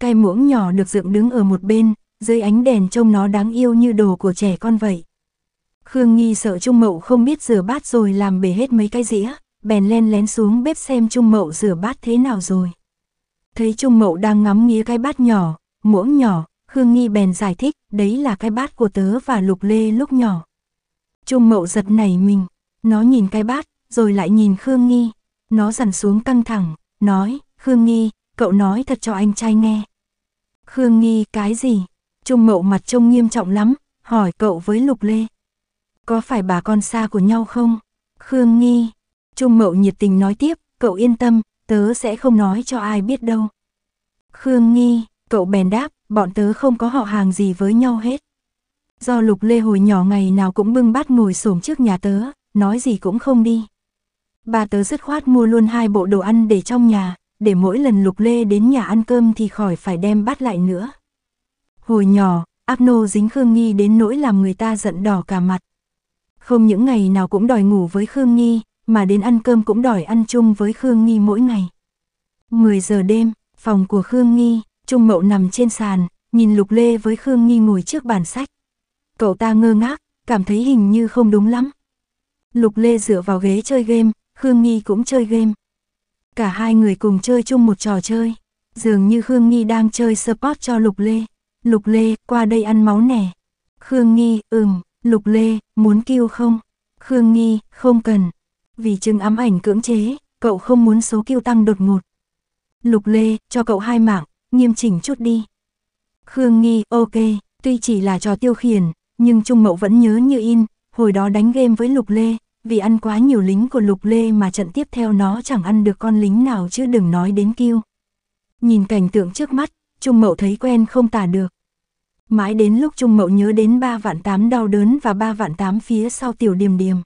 Cái muỗng nhỏ được dựng đứng ở một bên, dưới ánh đèn trông nó đáng yêu như đồ của trẻ con vậy. Khương Nghi sợ Trung Mậu không biết rửa bát rồi làm bể hết mấy cái dĩa, bèn len lén xuống bếp xem Trung Mậu rửa bát thế nào rồi. Thấy Trung Mậu đang ngắm nghía cái bát nhỏ, muỗng nhỏ, Khương Nghi bèn giải thích, đấy là cái bát của tớ và Lục Lê lúc nhỏ. Trung Mậu giật nảy mình, nó nhìn cái bát, rồi lại nhìn Khương Nghi. Nó dằn xuống căng thẳng, nói, Khương Nghi, cậu nói thật cho anh trai nghe. Khương Nghi cái gì? Trung mậu mặt trông nghiêm trọng lắm, hỏi cậu với Lục Lê. Có phải bà con xa của nhau không? Khương Nghi. Trung mậu nhiệt tình nói tiếp, cậu yên tâm, tớ sẽ không nói cho ai biết đâu. Khương Nghi, cậu bèn đáp, bọn tớ không có họ hàng gì với nhau hết. Do Lục Lê hồi nhỏ ngày nào cũng bưng bát ngồi xổm trước nhà tớ, nói gì cũng không đi. Bà tớ dứt khoát mua luôn hai bộ đồ ăn để trong nhà, để mỗi lần Lục Lê đến nhà ăn cơm thì khỏi phải đem bắt lại nữa. Hồi nhỏ, áp nô dính Khương Nghi đến nỗi làm người ta giận đỏ cả mặt. Không những ngày nào cũng đòi ngủ với Khương Nghi, mà đến ăn cơm cũng đòi ăn chung với Khương Nghi mỗi ngày. 10 giờ đêm, phòng của Khương Nghi, Trung Mậu nằm trên sàn, nhìn Lục Lê với Khương Nghi ngồi trước bàn sách. Cậu ta ngơ ngác, cảm thấy hình như không đúng lắm. Lục Lê dựa vào ghế chơi game, Khương Nghi cũng chơi game. Cả hai người cùng chơi chung một trò chơi. Dường như Khương Nghi đang chơi support cho Lục Lê. Lục Lê, qua đây ăn máu nè. Khương Nghi, ừm, Lục Lê, muốn kêu không? Khương Nghi, không cần. Vì chứng ám ảnh cưỡng chế, cậu không muốn số kêu tăng đột ngột. Lục Lê, cho cậu hai mạng, nghiêm chỉnh chút đi. Khương Nghi, ok, tuy chỉ là trò tiêu khiển, nhưng Trung Mậu vẫn nhớ như in, hồi đó đánh game với Lục Lê, vì ăn quá nhiều lính của Lục Lê mà trận tiếp theo nó chẳng ăn được con lính nào chứ đừng nói đến kiêu. Nhìn cảnh tượng trước mắt, Trung Mậu thấy quen không tả được. Mãi đến lúc Trung Mậu nhớ đến ba vạn tám đau đớn và ba vạn tám phía sau tiểu điềm điềm.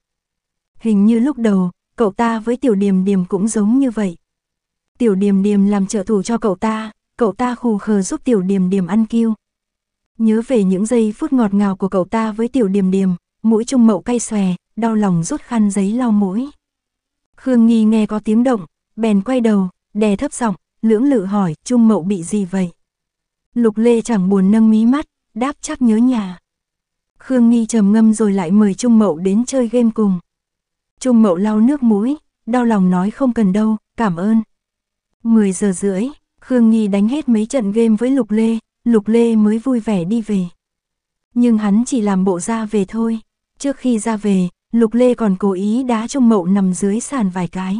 Hình như lúc đầu, cậu ta với tiểu điềm điềm cũng giống như vậy. Tiểu điềm điềm làm trợ thủ cho cậu ta, cậu ta khù khờ giúp tiểu điềm điềm ăn kiêu. Nhớ về những giây phút ngọt ngào của cậu ta với tiểu điềm điềm, mũi trung mậu cay xòe, đau lòng rút khăn giấy lau mũi. Khương Nghi nghe có tiếng động, bèn quay đầu, đè thấp giọng, lưỡng lự hỏi, Trung Mậu bị gì vậy? Lục Lê chẳng buồn nâng mí mắt, đáp chắc nhớ nhà. Khương Nghi trầm ngâm rồi lại mời Trung Mậu đến chơi game cùng. Trung Mậu lau nước mũi, đau lòng nói không cần đâu, cảm ơn. 10 giờ rưỡi, Khương Nghi đánh hết mấy trận game với Lục Lê, Lục Lê mới vui vẻ đi về. Nhưng hắn chỉ làm bộ ra về thôi. Trước khi ra về, Lục Lê còn cố ý đá Trung Mậu nằm dưới sàn vài cái.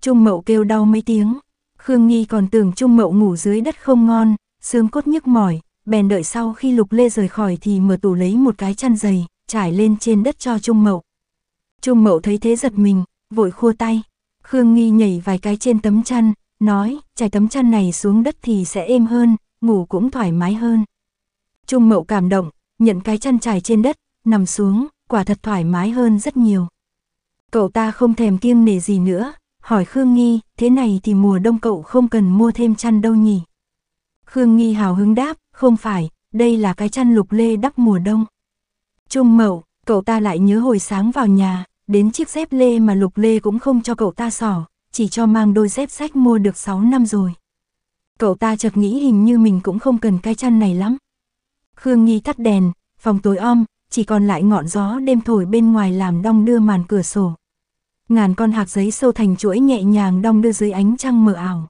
Trung Mậu kêu đau mấy tiếng, Khương Nghi còn tưởng Trung Mậu ngủ dưới đất không ngon, xương cốt nhức mỏi, bèn đợi sau khi Lục Lê rời khỏi thì mở tủ lấy một cái chăn dày, trải lên trên đất cho Trung Mậu. Trung Mậu thấy thế giật mình, vội khua tay. Khương Nghi nhảy vài cái trên tấm chăn, nói, trải tấm chăn này xuống đất thì sẽ êm hơn, ngủ cũng thoải mái hơn. Trung Mậu cảm động, nhận cái chăn trải trên đất, nằm xuống, quả thật thoải mái hơn rất nhiều. Cậu ta không thèm kiêng nể gì nữa, hỏi Khương Nghi, thế này thì mùa đông cậu không cần mua thêm chăn đâu nhỉ? Khương Nghi hào hứng đáp, không phải, đây là cái chăn lục lê đắp mùa đông. Trung mậu, cậu ta lại nhớ hồi sáng vào nhà, đến chiếc dép lê mà lục lê cũng không cho cậu ta sỏ, chỉ cho mang đôi dép sách mua được 6 năm rồi. Cậu ta chợt nghĩ hình như mình cũng không cần cái chăn này lắm. Khương Nghi tắt đèn, phòng tối om, chỉ còn lại ngọn gió đêm thổi bên ngoài làm đong đưa màn cửa sổ. Ngàn con hạc giấy sâu thành chuỗi nhẹ nhàng đong đưa dưới ánh trăng mờ ảo.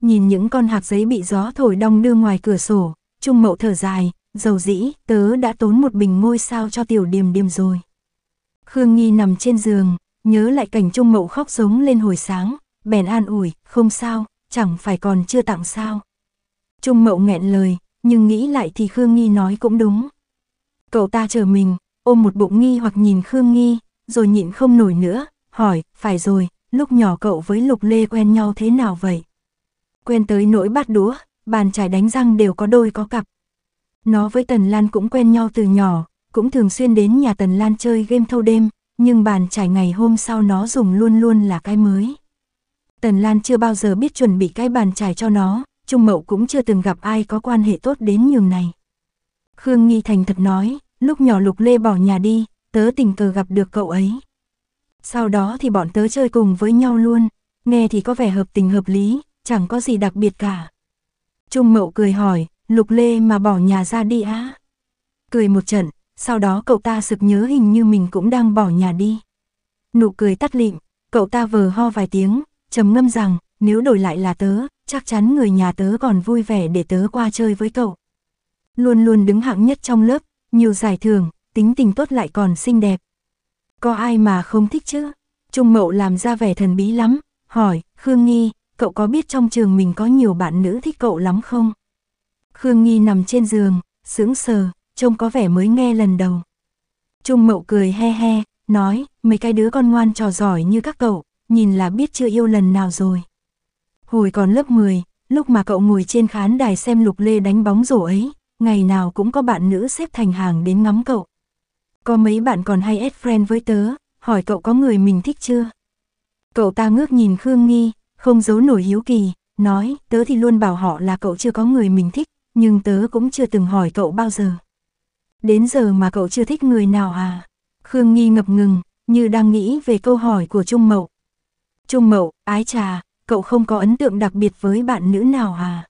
Nhìn những con hạc giấy bị gió thổi đong đưa ngoài cửa sổ, Trung Mậu thở dài, dầu dĩ, tớ đã tốn một bình ngôi sao cho tiểu điềm điềm rồi. Khương Nghi nằm trên giường, nhớ lại cảnh Trung Mậu khóc giống lên hồi sáng, bèn an ủi, không sao, chẳng phải còn chưa tặng sao. Trung Mậu nghẹn lời, nhưng nghĩ lại thì Khương Nghi nói cũng đúng. Cậu ta chờ mình, ôm một bụng nghi hoặc nhìn Khương Nghi, rồi nhịn không nổi nữa, hỏi, phải rồi, lúc nhỏ cậu với Lục Lê quen nhau thế nào vậy? Quen tới nỗi bắt đũa, bàn chải đánh răng đều có đôi có cặp. Nó với Tần Lan cũng quen nhau từ nhỏ, cũng thường xuyên đến nhà Tần Lan chơi game thâu đêm, nhưng bàn chải ngày hôm sau nó dùng luôn luôn là cái mới. Tần Lan chưa bao giờ biết chuẩn bị cái bàn chải cho nó, Trung Mậu cũng chưa từng gặp ai có quan hệ tốt đến nhường này. Khương Nghi Thành thật nói, lúc nhỏ Lục Lê bỏ nhà đi, tớ tình cờ gặp được cậu ấy. Sau đó thì bọn tớ chơi cùng với nhau luôn, nghe thì có vẻ hợp tình hợp lý, chẳng có gì đặc biệt cả. Trung Mậu cười hỏi, Lục Lê mà bỏ nhà ra đi á. Cười một trận, sau đó cậu ta sực nhớ hình như mình cũng đang bỏ nhà đi. Nụ cười tắt lịm, cậu ta vờ ho vài tiếng, trầm ngâm rằng, nếu đổi lại là tớ, chắc chắn người nhà tớ còn vui vẻ để tớ qua chơi với cậu. Luôn luôn đứng hạng nhất trong lớp, nhiều giải thưởng, tính tình tốt lại còn xinh đẹp. Có ai mà không thích chứ? Trung Mậu làm ra vẻ thần bí lắm, hỏi, Khương Nghi, cậu có biết trong trường mình có nhiều bạn nữ thích cậu lắm không? Khương Nghi nằm trên giường, sững sờ, trông có vẻ mới nghe lần đầu. Trung Mậu cười he he, nói, mấy cái đứa con ngoan trò giỏi như các cậu, nhìn là biết chưa yêu lần nào rồi. Hồi còn lớp 10, lúc mà cậu ngồi trên khán đài xem Lục Lê đánh bóng rổ ấy, ngày nào cũng có bạn nữ xếp thành hàng đến ngắm cậu. Có mấy bạn còn hay add friend với tớ, hỏi cậu có người mình thích chưa? Cậu ta ngước nhìn Khương Nghi, không giấu nổi hiếu kỳ, nói tớ thì luôn bảo họ là cậu chưa có người mình thích, nhưng tớ cũng chưa từng hỏi cậu bao giờ. Đến giờ mà cậu chưa thích người nào à? Khương Nghi ngập ngừng, như đang nghĩ về câu hỏi của Trung Mậu. Trung Mậu, ái trà, cậu không có ấn tượng đặc biệt với bạn nữ nào à?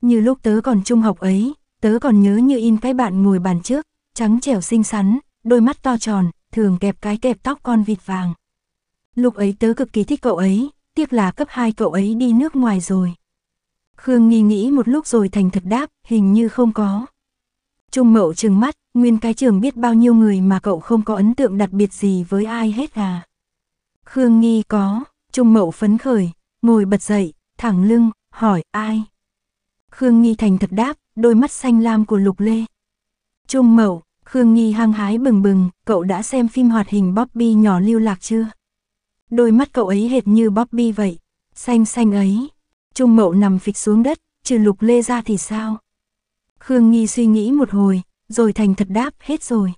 Như lúc tớ còn trung học ấy, Tớ còn nhớ như in cái bạn ngồi bàn trước, trắng trẻo xinh xắn, đôi mắt to tròn, thường kẹp cái kẹp tóc con vịt vàng. Lúc ấy tớ cực kỳ thích cậu ấy, tiếc là cấp 2 cậu ấy đi nước ngoài rồi. Khương nghi nghĩ một lúc rồi thành thật đáp, hình như không có. Trung mậu trừng mắt, nguyên cái trường biết bao nhiêu người mà cậu không có ấn tượng đặc biệt gì với ai hết à. Khương nghi có, Trung mậu phấn khởi, ngồi bật dậy, thẳng lưng, hỏi ai. Khương nghi thành thật đáp, đôi mắt xanh lam của Lục Lê. Trung Mậu, Khương Nghi hăng hái bừng bừng, cậu đã xem phim hoạt hình Bobby nhỏ lưu lạc chưa? Đôi mắt cậu ấy hệt như Bobby vậy, xanh xanh ấy. Trung Mậu nằm phịch xuống đất, trừ Lục Lê ra thì sao? Khương Nghi suy nghĩ một hồi, rồi thành thật đáp hết rồi.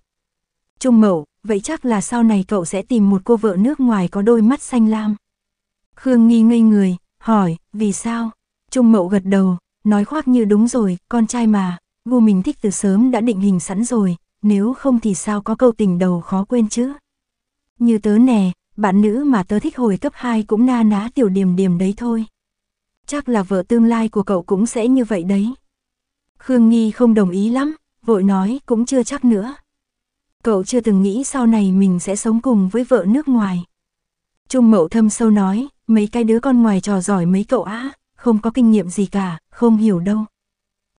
Trung Mậu, vậy chắc là sau này cậu sẽ tìm một cô vợ nước ngoài có đôi mắt xanh lam. Khương Nghi ngây người, hỏi, vì sao? Trung Mậu gật đầu, nói khoác như đúng rồi, con trai mà, gu mình thích từ sớm đã định hình sẵn rồi, nếu không thì sao có câu tình đầu khó quên chứ. Như tớ nè, bạn nữ mà tớ thích hồi cấp 2 cũng na ná tiểu điểm điểm đấy thôi. Chắc là vợ tương lai của cậu cũng sẽ như vậy đấy. Khương Nghi không đồng ý lắm, vội nói cũng chưa chắc nữa. Cậu chưa từng nghĩ sau này mình sẽ sống cùng với vợ nước ngoài. Trung Mậu thâm sâu nói, mấy cái đứa con ngoài trò giỏi mấy cậu á không có kinh nghiệm gì cả, không hiểu đâu.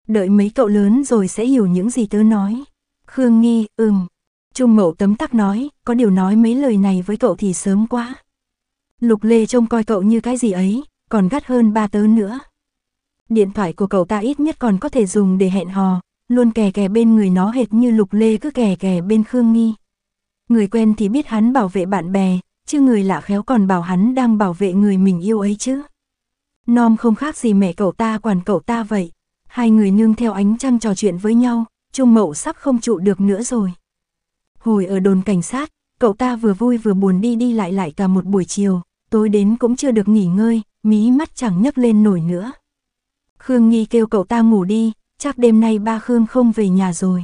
Đợi mấy cậu lớn rồi sẽ hiểu những gì tớ nói. Khương Nghi, ừm. Trung Mậu tấm tắc nói, có điều nói mấy lời này với cậu thì sớm quá. Lục Lê trông coi cậu như cái gì ấy, còn gắt hơn ba tớ nữa. Điện thoại của cậu ta ít nhất còn có thể dùng để hẹn hò, luôn kè kè bên người nó hệt như Lục Lê cứ kè kè bên Khương Nghi. Người quen thì biết hắn bảo vệ bạn bè, chứ người lạ khéo còn bảo hắn đang bảo vệ người mình yêu ấy chứ. Nom không khác gì mẹ cậu ta quản cậu ta vậy. Hai người nương theo ánh trăng trò chuyện với nhau, Trung Mậu sắp không trụ được nữa rồi. Hồi ở đồn cảnh sát, cậu ta vừa vui vừa buồn đi đi lại lại cả một buổi chiều, tối đến cũng chưa được nghỉ ngơi, mí mắt chẳng nhấc lên nổi nữa. Khương Nghi kêu cậu ta ngủ đi, chắc đêm nay ba Khương không về nhà rồi.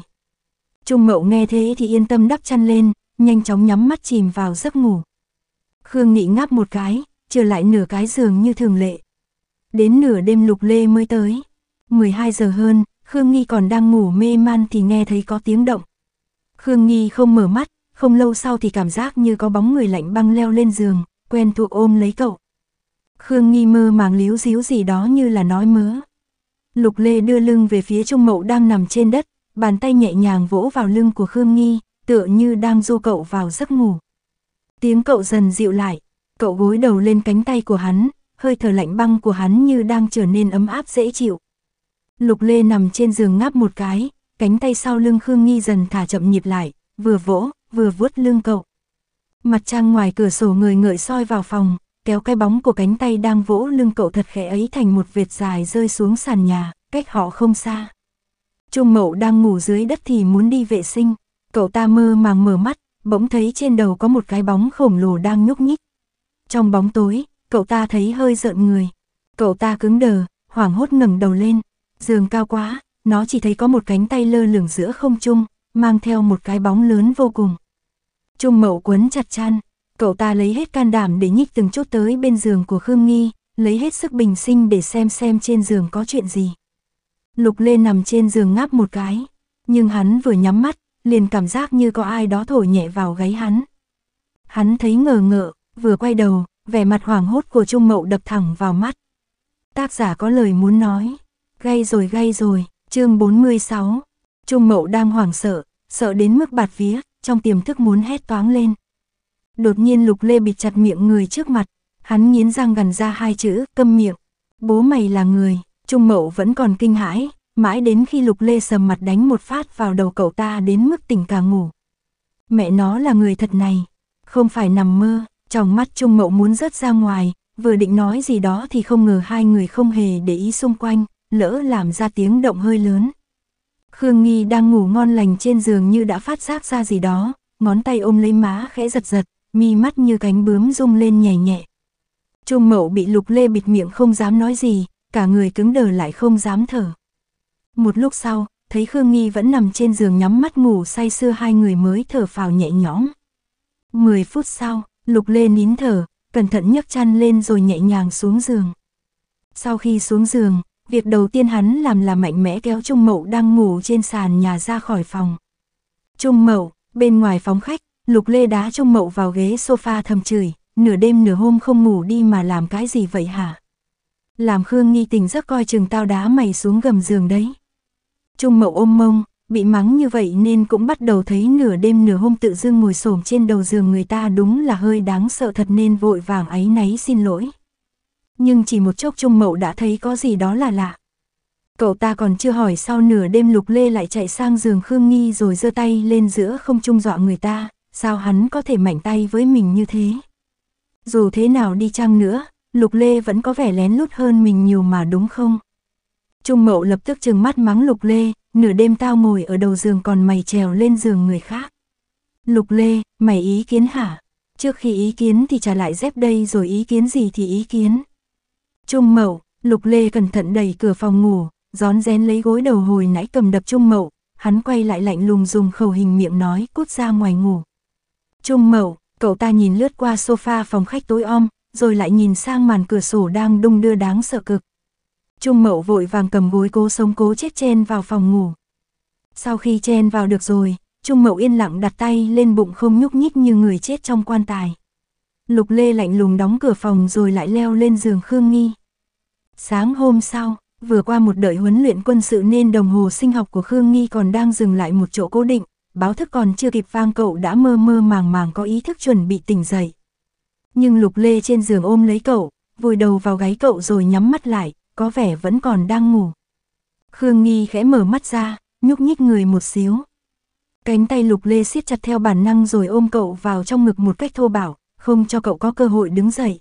Trung Mậu nghe thế thì yên tâm đắp chăn lên, nhanh chóng nhắm mắt chìm vào giấc ngủ. Khương Nghị ngáp một cái, trở lại nửa cái giường như thường lệ, Đến nửa đêm Lục Lê mới tới. 12 giờ hơn, Khương Nghi còn đang ngủ mê man thì nghe thấy có tiếng động. Khương Nghi không mở mắt, không lâu sau thì cảm giác như có bóng người lạnh băng leo lên giường, quen thuộc ôm lấy cậu. Khương Nghi mơ màng líu díu gì đó như là nói mớ. Lục Lê đưa lưng về phía Trung Mậu đang nằm trên đất, bàn tay nhẹ nhàng vỗ vào lưng của Khương Nghi, tựa như đang du cậu vào giấc ngủ. Tiếng cậu dần dịu lại, cậu gối đầu lên cánh tay của hắn, hơi thở lạnh băng của hắn như đang trở nên ấm áp dễ chịu. Lục Lê nằm trên giường ngáp một cái, cánh tay sau lưng Khương Nghi dần thả chậm nhịp lại, vừa vỗ, vừa vuốt lưng cậu. Mặt trăng ngoài cửa sổ người ngợi soi vào phòng, kéo cái bóng của cánh tay đang vỗ lưng cậu thật khẽ ấy thành một vệt dài rơi xuống sàn nhà, cách họ không xa. Trung Mậu đang ngủ dưới đất thì muốn đi vệ sinh, cậu ta mơ màng mở mắt, bỗng thấy trên đầu có một cái bóng khổng lồ đang nhúc nhích. Trong bóng tối, cậu ta thấy hơi rợn người. Cậu ta cứng đờ, hoảng hốt ngẩng đầu lên, giường cao quá, nó chỉ thấy có một cánh tay lơ lửng giữa không trung, mang theo một cái bóng lớn vô cùng. Trung mậu quấn chặt chăn, cậu ta lấy hết can đảm để nhích từng chút tới bên giường của Khương Nghi, lấy hết sức bình sinh để xem xem trên giường có chuyện gì. Lục Lê nằm trên giường ngáp một cái, nhưng hắn vừa nhắm mắt, liền cảm giác như có ai đó thổi nhẹ vào gáy hắn. Hắn thấy ngờ ngợ, vừa quay đầu, vẻ mặt hoảng hốt của Trung Mậu đập thẳng vào mắt. Tác giả có lời muốn nói, gây rồi gây rồi, chương 46, Trung Mậu đang hoảng sợ, sợ đến mức bạt vía, trong tiềm thức muốn hét toáng lên. Đột nhiên Lục Lê bịt chặt miệng người trước mặt, hắn nghiến răng gần ra hai chữ, câm miệng, bố mày là người, Trung Mậu vẫn còn kinh hãi, mãi đến khi Lục Lê sầm mặt đánh một phát vào đầu cậu ta đến mức tỉnh cả ngủ. Mẹ nó là người thật này, không phải nằm mơ, trong mắt Trung Mậu muốn rớt ra ngoài, vừa định nói gì đó thì không ngờ hai người không hề để ý xung quanh, lỡ làm ra tiếng động hơi lớn. Khương Nghi đang ngủ ngon lành trên giường như đã phát giác ra gì đó, ngón tay ôm lấy má khẽ giật giật, mi mắt như cánh bướm rung lên nhảy nhẹ. Trung Mậu bị Lục Lê bịt miệng không dám nói gì, cả người cứng đờ lại không dám thở. Một lúc sau, thấy Khương Nghi vẫn nằm trên giường nhắm mắt ngủ say sưa hai người mới thở phào nhẹ nhõm. Mười phút sau, Lục Lê nín thở, cẩn thận nhấc chăn lên rồi nhẹ nhàng xuống giường. Sau khi xuống giường, việc đầu tiên hắn làm là mạnh mẽ kéo Trung Mậu đang ngủ trên sàn nhà ra khỏi phòng. Trung Mậu, bên ngoài phòng khách, Lục Lê đá Trung Mậu vào ghế sofa thầm chửi, nửa đêm nửa hôm không ngủ đi mà làm cái gì vậy hả? Làm Khương nghi tình rất coi chừng tao đá mày xuống gầm giường đấy. Trung Mậu ôm mông, bị mắng như vậy nên cũng bắt đầu thấy nửa đêm nửa hôm tự dưng ngồi xổm trên đầu giường người ta đúng là hơi đáng sợ thật nên vội vàng ấy náy xin lỗi. Nhưng chỉ một chốc Trung Mậu đã thấy có gì đó là lạ. Cậu ta còn chưa hỏi sao nửa đêm Lục Lê lại chạy sang giường Khương Nghi rồi giơ tay lên giữa không trung dọa người ta, sao hắn có thể mảnh tay với mình như thế. Dù thế nào đi chăng nữa, Lục Lê vẫn có vẻ lén lút hơn mình nhiều mà đúng không? Trung Mậu lập tức trừng mắt mắng Lục Lê, nửa đêm tao ngồi ở đầu giường còn mày trèo lên giường người khác. Lục Lê, mày ý kiến hả? Trước khi ý kiến thì trả lại dép đây rồi ý kiến gì thì ý kiến. Trung Mậu, Lục Lê cẩn thận đẩy cửa phòng ngủ, gión rén lấy gối đầu hồi nãy cầm đập Trung Mậu, hắn quay lại lạnh lùng dùng khẩu hình miệng nói cút ra ngoài ngủ. Trung Mậu, cậu ta nhìn lướt qua sofa phòng khách tối om, rồi lại nhìn sang màn cửa sổ đang đung đưa đáng sợ cực. Trung Mậu vội vàng cầm gối cố sống cố chết chen vào phòng ngủ. Sau khi chen vào được rồi, Trung Mậu yên lặng đặt tay lên bụng không nhúc nhích như người chết trong quan tài. Lục Lê lạnh lùng đóng cửa phòng rồi lại leo lên giường Khương Nghi. Sáng hôm sau, vừa qua một đợi huấn luyện quân sự nên đồng hồ sinh học của Khương Nghi còn đang dừng lại một chỗ cố định, báo thức còn chưa kịp vang cậu đã mơ mơ màng màng có ý thức chuẩn bị tỉnh dậy. Nhưng Lục Lê trên giường ôm lấy cậu, vùi đầu vào gáy cậu rồi nhắm mắt lại, có vẻ vẫn còn đang ngủ. Khương Nghi khẽ mở mắt ra, nhúc nhích người một xíu. Cánh tay Lục Lê siết chặt theo bản năng rồi ôm cậu vào trong ngực một cách thô bảo, không cho cậu có cơ hội đứng dậy.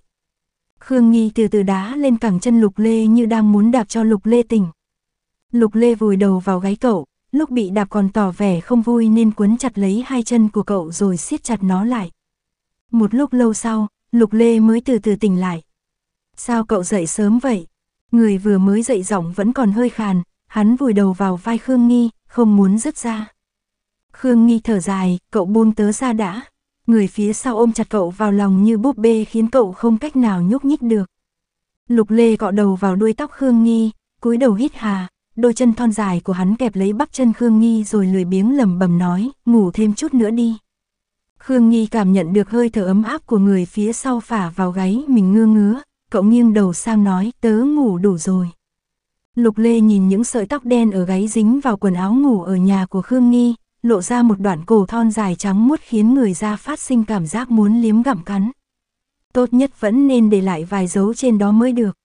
Khương Nghi từ từ đá lên cẳng chân Lục Lê như đang muốn đạp cho Lục Lê tỉnh. Lục Lê vùi đầu vào gáy cậu, lúc bị đạp còn tỏ vẻ không vui nên quấn chặt lấy hai chân của cậu rồi siết chặt nó lại. Một lúc lâu sau, Lục Lê mới từ từ tỉnh lại. Sao cậu dậy sớm vậy? Người vừa mới dậy giọng vẫn còn hơi khàn, hắn vùi đầu vào vai Khương Nghi, không muốn dứt ra. Khương Nghi thở dài, cậu buông tớ ra đã. Người phía sau ôm chặt cậu vào lòng như búp bê khiến cậu không cách nào nhúc nhích được. Lục Lê cọ đầu vào đuôi tóc Khương Nghi, cúi đầu hít hà, đôi chân thon dài của hắn kẹp lấy bắp chân Khương Nghi rồi lười biếng lầm bầm nói, ngủ thêm chút nữa đi. Khương Nghi cảm nhận được hơi thở ấm áp của người phía sau phả vào gáy mình ngơ ngứa, cậu nghiêng đầu sang nói tớ ngủ đủ rồi. Lục Lê nhìn những sợi tóc đen ở gáy dính vào quần áo ngủ ở nhà của Khương Nghi, lộ ra một đoạn cổ thon dài trắng muốt khiến người ra phát sinh cảm giác muốn liếm gặm cắn. Tốt nhất vẫn nên để lại vài dấu trên đó mới được.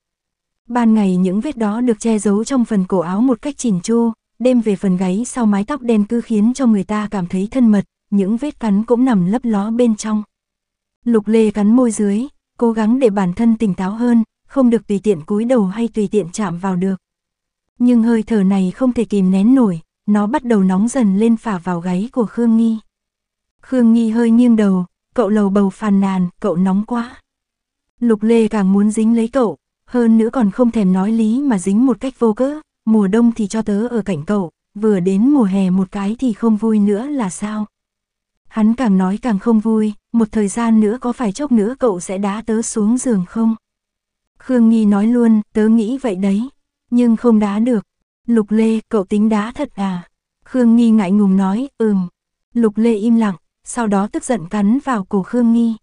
Ban ngày những vết đó được che giấu trong phần cổ áo một cách chỉnh chu, đêm về phần gáy sau mái tóc đen cứ khiến cho người ta cảm thấy thân mật, những vết cắn cũng nằm lấp ló bên trong. Lục Lê cắn môi dưới, cố gắng để bản thân tỉnh táo hơn, không được tùy tiện cúi đầu hay tùy tiện chạm vào được. Nhưng hơi thở này không thể kìm nén nổi, nó bắt đầu nóng dần lên phả vào gáy của Khương Nghi. Khương Nghi hơi nghiêng đầu, cậu lầu bầu phàn nàn, cậu nóng quá. Lục Lê càng muốn dính lấy cậu, hơn nữa còn không thèm nói lý mà dính một cách vô cớ, mùa đông thì cho tớ ở cạnh cậu, vừa đến mùa hè một cái thì không vui nữa là sao? Hắn càng nói càng không vui, một thời gian nữa có phải chốc nữa cậu sẽ đá tớ xuống giường không? Khương Nghi nói luôn, tớ nghĩ vậy đấy, nhưng không đá được. Lục Lê, cậu tính đá thật à? Khương Nghi ngại ngùng nói, ừm. Lục Lê im lặng, sau đó tức giận cắn vào cổ Khương Nghi.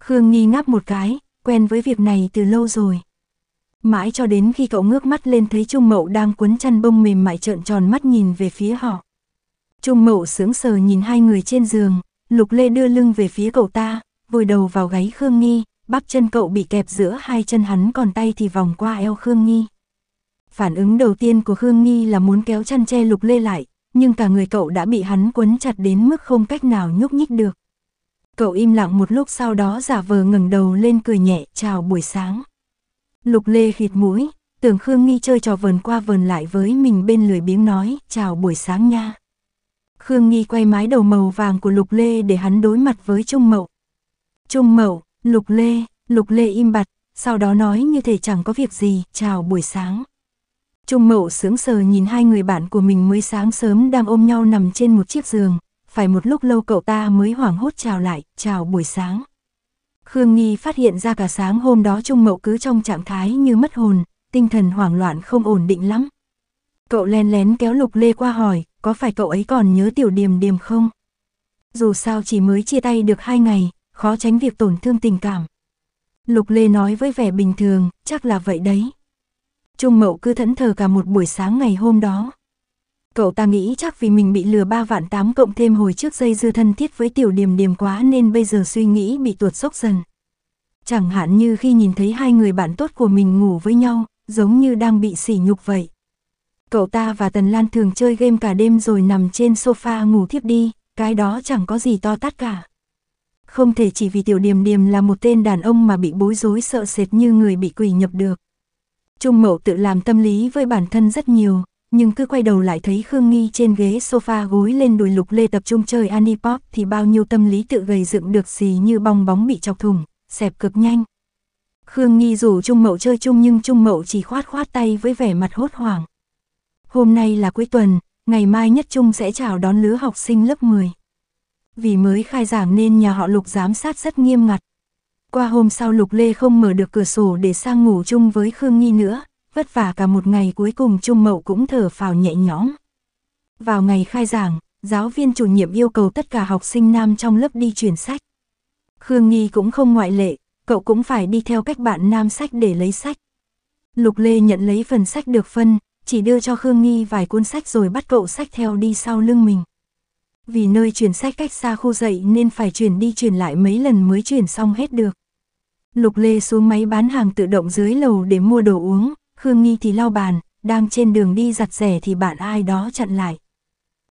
Khương Nghi ngáp một cái, quen với việc này từ lâu rồi. Mãi cho đến khi cậu ngước mắt lên thấy Trung Mậu đang cuốn chăn bông mềm mại trợn tròn mắt nhìn về phía họ. Trung mậu sướng sờ nhìn hai người trên giường, Lục Lê đưa lưng về phía cậu ta, vùi đầu vào gáy Khương Nghi, bắp chân cậu bị kẹp giữa hai chân hắn còn tay thì vòng qua eo Khương Nghi. Phản ứng đầu tiên của Khương Nghi là muốn kéo chăn che Lục Lê lại, nhưng cả người cậu đã bị hắn quấn chặt đến mức không cách nào nhúc nhích được. Cậu im lặng một lúc sau đó giả vờ ngẩng đầu lên cười nhẹ chào buổi sáng. Lục Lê khịt mũi, tưởng Khương Nghi chơi trò vờn qua vờn lại với mình bên lười biếng nói chào buổi sáng nha. Khương Nghi quay mái đầu màu vàng của Lục Lê để hắn đối mặt với Trung Mậu. Trung Mậu, Lục Lê, Lục Lê im bặt, sau đó nói như thể chẳng có việc gì, chào buổi sáng. Trung Mậu sướng sờ nhìn hai người bạn của mình mới sáng sớm đang ôm nhau nằm trên một chiếc giường, phải một lúc lâu cậu ta mới hoảng hốt chào lại, chào buổi sáng. Khương Nghi phát hiện ra cả sáng hôm đó Trung Mậu cứ trong trạng thái như mất hồn, tinh thần hoảng loạn không ổn định lắm. Cậu len lén kéo Lục Lê qua hỏi, có phải cậu ấy còn nhớ tiểu điềm điềm không? Dù sao chỉ mới chia tay được hai ngày, khó tránh việc tổn thương tình cảm. Lục Lê nói với vẻ bình thường, chắc là vậy đấy. Trung Mậu cứ thẫn thờ cả một buổi sáng ngày hôm đó. Cậu ta nghĩ chắc vì mình bị lừa ba vạn tám cộng thêm hồi trước dây dưa thân thiết với tiểu Điềm Điềm quá nên bây giờ suy nghĩ bị tuột sốc dần. Chẳng hạn như khi nhìn thấy hai người bạn tốt của mình ngủ với nhau, giống như đang bị sỉ nhục vậy. Cậu ta và Tần Lan thường chơi game cả đêm rồi nằm trên sofa ngủ thiếp đi, cái đó chẳng có gì to tát cả. Không thể chỉ vì Tiểu Điềm Điềm là một tên đàn ông mà bị bối rối sợ sệt như người bị quỷ nhập được. Trung Mậu tự làm tâm lý với bản thân rất nhiều, nhưng cứ quay đầu lại thấy Khương Nghi trên ghế sofa gối lên đùi lục lê tập trung chơi Anipop thì bao nhiêu tâm lý tự gầy dựng được gì như bong bóng bị chọc thủng, xẹp cực nhanh. Khương Nghi rủ Trung Mậu chơi chung nhưng Trung Mậu chỉ khoát khoát tay với vẻ mặt hốt hoảng. Hôm nay là cuối tuần, ngày mai nhất trung sẽ chào đón lứa học sinh lớp 10. Vì mới khai giảng nên nhà họ Lục giám sát rất nghiêm ngặt. Qua hôm sau Lục Lê không mở được cửa sổ để sang ngủ chung với Khương Nghi nữa, vất vả cả một ngày cuối cùng Trung Mậu cũng thở phào nhẹ nhõm. Vào ngày khai giảng, giáo viên chủ nhiệm yêu cầu tất cả học sinh nam trong lớp đi chuyển sách. Khương Nghi cũng không ngoại lệ, cậu cũng phải đi theo cách bạn nam sách để lấy sách. Lục Lê nhận lấy phần sách được phân, chỉ đưa cho Khương Nghi vài cuốn sách rồi bắt cậu sách theo đi sau lưng mình. Vì nơi chuyển sách cách xa khu dậy nên phải chuyển đi chuyển lại mấy lần mới chuyển xong hết được. Lục Lê xuống máy bán hàng tự động dưới lầu để mua đồ uống, Khương Nghi thì lau bàn, đang trên đường đi giặt rẻ thì bạn ai đó chặn lại.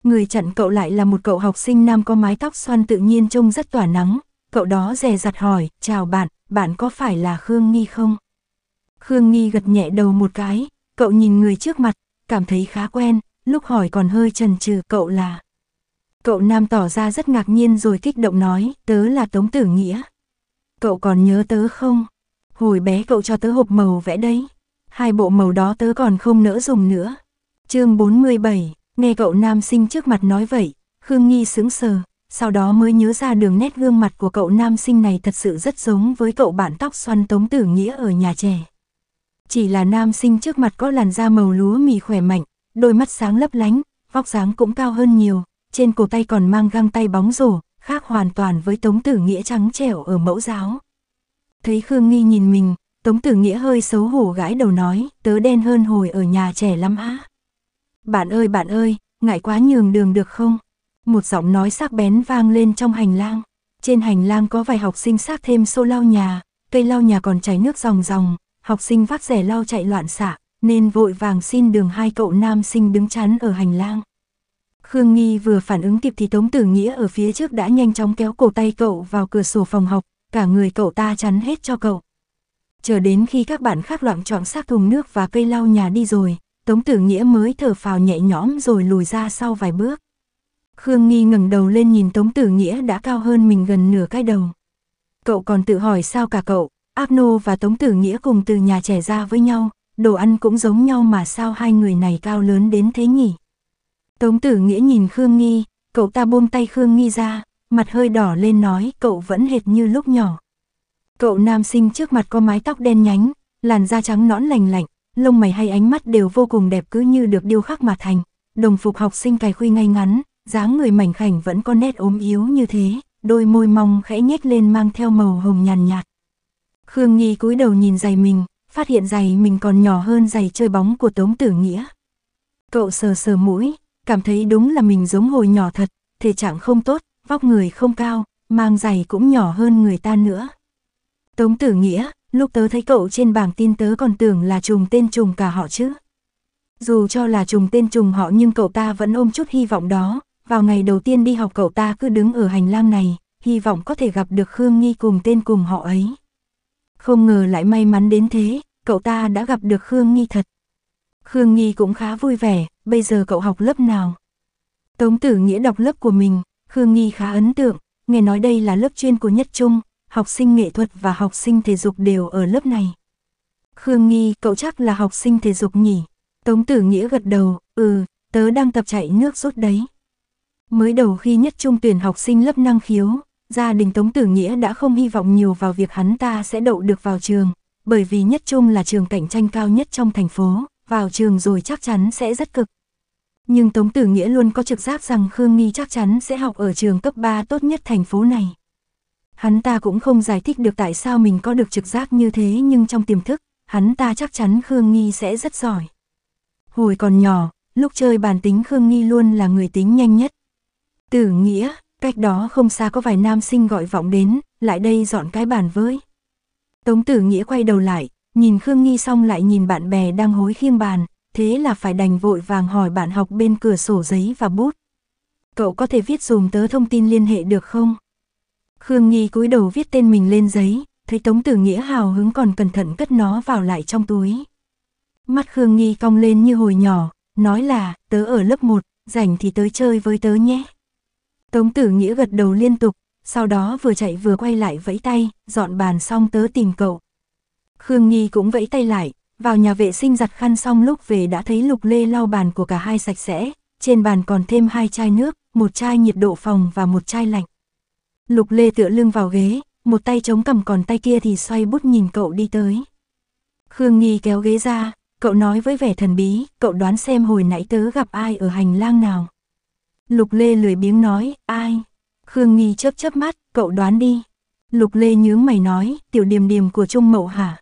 Người chặn cậu lại là một cậu học sinh nam có mái tóc xoăn tự nhiên trông rất tỏa nắng, cậu đó dè giặt hỏi, chào bạn, bạn có phải là Khương Nghi không? Khương Nghi gật nhẹ đầu một cái, Cậu nhìn người trước mặt, cảm thấy khá quen, lúc hỏi còn hơi chần chừ cậu là. Cậu nam tỏ ra rất ngạc nhiên rồi kích động nói, tớ là Tống Tử Nghĩa. Cậu còn nhớ tớ không? Hồi bé cậu cho tớ hộp màu vẽ đấy. Hai bộ màu đó tớ còn không nỡ dùng nữa. chương 47, nghe cậu nam sinh trước mặt nói vậy, Khương Nghi sững sờ, sau đó mới nhớ ra đường nét gương mặt của cậu nam sinh này thật sự rất giống với cậu bạn tóc xoăn Tống Tử Nghĩa ở nhà trẻ. Chỉ là nam sinh trước mặt có làn da màu lúa mì khỏe mạnh, đôi mắt sáng lấp lánh, vóc dáng cũng cao hơn nhiều, trên cổ tay còn mang găng tay bóng rổ, khác hoàn toàn với Tống Tử Nghĩa trắng trẻo ở mẫu giáo. Thấy Khương Nghi nhìn mình, Tống Tử Nghĩa hơi xấu hổ gãi đầu nói, tớ đen hơn hồi ở nhà trẻ lắm á. Bạn ơi bạn ơi, ngại quá nhường đường được không? Một giọng nói sắc bén vang lên trong hành lang. Trên hành lang có vài học sinh sát thêm xô lau nhà, cây lau nhà còn chảy nước ròng ròng, học sinh vác rẻ lau chạy loạn xạ, nên vội vàng xin đường hai cậu nam sinh đứng chắn ở hành lang. Khương Nghi vừa phản ứng kịp thì Tống Tử Nghĩa ở phía trước đã nhanh chóng kéo cổ tay cậu vào cửa sổ phòng học, cả người cậu ta chắn hết cho cậu. Chờ đến khi các bạn khác loạn chọn xác thùng nước và cây lau nhà đi rồi, Tống Tử Nghĩa mới thở phào nhẹ nhõm rồi lùi ra sau vài bước. Khương Nghi ngẩng đầu lên nhìn Tống Tử Nghĩa đã cao hơn mình gần nửa cái đầu. Cậu còn tự hỏi sao cả cậu, Abno và Tống Tử Nghĩa cùng từ nhà trẻ ra với nhau, đồ ăn cũng giống nhau mà sao hai người này cao lớn đến thế nhỉ? Tống Tử Nghĩa nhìn Khương Nghi, cậu ta buông tay Khương Nghi ra, mặt hơi đỏ lên nói cậu vẫn hệt như lúc nhỏ. Cậu nam sinh trước mặt có mái tóc đen nhánh, làn da trắng nõn lành lạnh, lông mày hay ánh mắt đều vô cùng đẹp cứ như được điêu khắc mà thành, đồng phục học sinh cài khuy ngay ngắn, dáng người mảnh khảnh vẫn có nét ốm yếu như thế, đôi môi mong khẽ nhếch lên mang theo màu hồng nhàn nhạt, Khương Nghi cúi đầu nhìn giày mình, phát hiện giày mình còn nhỏ hơn giày chơi bóng của Tống Tử Nghĩa. Cậu sờ sờ mũi, cảm thấy đúng là mình giống hồi nhỏ thật, thể trạng không tốt, vóc người không cao, mang giày cũng nhỏ hơn người ta nữa. Tống Tử Nghĩa, lúc tớ thấy cậu trên bảng tin tớ còn tưởng là trùng tên trùng cả họ chứ. Dù cho là trùng tên trùng họ nhưng cậu ta vẫn ôm chút hy vọng đó, vào ngày đầu tiên đi học cậu ta cứ đứng ở hành lang này, hy vọng có thể gặp được Khương Nghi cùng tên cùng họ ấy. Không ngờ lại may mắn đến thế, cậu ta đã gặp được Khương Nghi thật. Khương Nghi cũng khá vui vẻ, bây giờ cậu học lớp nào? Tống Tử Nghĩa đọc lớp của mình, Khương Nghi khá ấn tượng, nghe nói đây là lớp chuyên của Nhất Trung, học sinh nghệ thuật và học sinh thể dục đều ở lớp này. Khương Nghi, cậu chắc là học sinh thể dục nhỉ? Tống Tử Nghĩa gật đầu, ừ, tớ đang tập chạy nước rút đấy. Mới đầu khi Nhất Trung tuyển học sinh lớp năng khiếu, gia đình Tống Tử Nghĩa đã không hy vọng nhiều vào việc hắn ta sẽ đậu được vào trường, bởi vì nhất trung là trường cạnh tranh cao nhất trong thành phố, vào trường rồi chắc chắn sẽ rất cực. Nhưng Tống Tử Nghĩa luôn có trực giác rằng Khương Nghi chắc chắn sẽ học ở trường cấp 3 tốt nhất thành phố này. Hắn ta cũng không giải thích được tại sao mình có được trực giác như thế nhưng trong tiềm thức, hắn ta chắc chắn Khương Nghi sẽ rất giỏi. Hồi còn nhỏ, lúc chơi bàn tính Khương Nghi luôn là người tính nhanh nhất. Tử Nghĩa, Cách đó không xa có vài nam sinh gọi vọng đến, lại đây dọn cái bàn với. Tống tử nghĩa quay đầu lại, nhìn Khương Nghi xong lại nhìn bạn bè đang hối khiêng bàn, thế là phải đành vội vàng hỏi bạn học bên cửa sổ giấy và bút. Cậu có thể viết dùm tớ thông tin liên hệ được không? Khương Nghi cúi đầu viết tên mình lên giấy, thấy Tống Tử Nghĩa hào hứng còn cẩn thận cất nó vào lại trong túi. Mắt Khương Nghi cong lên như hồi nhỏ, nói là, tớ ở lớp 1, rảnh thì tới chơi với tớ nhé. Tống tử nghĩa gật đầu liên tục, sau đó vừa chạy vừa quay lại vẫy tay, dọn bàn xong tớ tìm cậu. Khương Nhi cũng vẫy tay lại, vào nhà vệ sinh giặt khăn xong lúc về đã thấy Lục Lê lau bàn của cả hai sạch sẽ, trên bàn còn thêm hai chai nước, một chai nhiệt độ phòng và một chai lạnh. Lục Lê tựa lưng vào ghế, một tay chống cầm còn tay kia thì xoay bút nhìn cậu đi tới. Khương Nhi kéo ghế ra, cậu nói với vẻ thần bí, cậu đoán xem hồi nãy tớ gặp ai ở hành lang nào. Lục Lê lười biếng nói, ai? Khương Nghi chớp chớp mắt, cậu đoán đi. Lục Lê nhướng mày nói, tiểu điềm điềm của Trung Mậu hả?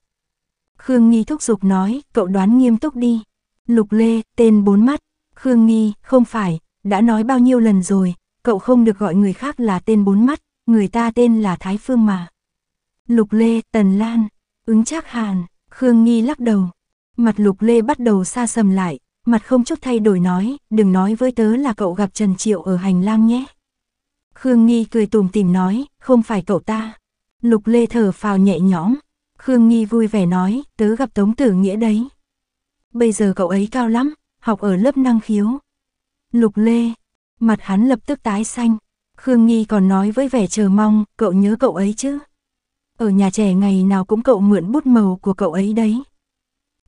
Khương Nghi thúc giục nói, cậu đoán nghiêm túc đi. Lục Lê, tên bốn mắt. Khương Nghi, không phải, đã nói bao nhiêu lần rồi, cậu không được gọi người khác là tên bốn mắt, người ta tên là Thái Phương mà. Lục Lê, Tần Lan, ứng chắc hàn, Khương Nghi lắc đầu. Mặt Lục Lê bắt đầu xa sầm lại, mặt không chút thay đổi nói, đừng nói với tớ là cậu gặp Trần Triệu ở hành lang nhé. Khương Nghi cười tùm tìm nói, không phải cậu ta. Lục Lê thở phào nhẹ nhõm, Khương Nghi vui vẻ nói, tớ gặp Tống Tử Nghĩa đấy. Bây giờ cậu ấy cao lắm, học ở lớp năng khiếu. Lục Lê, mặt hắn lập tức tái xanh, Khương Nghi còn nói với vẻ chờ mong, cậu nhớ cậu ấy chứ. Ở nhà trẻ ngày nào cũng cậu mượn bút màu của cậu ấy đấy.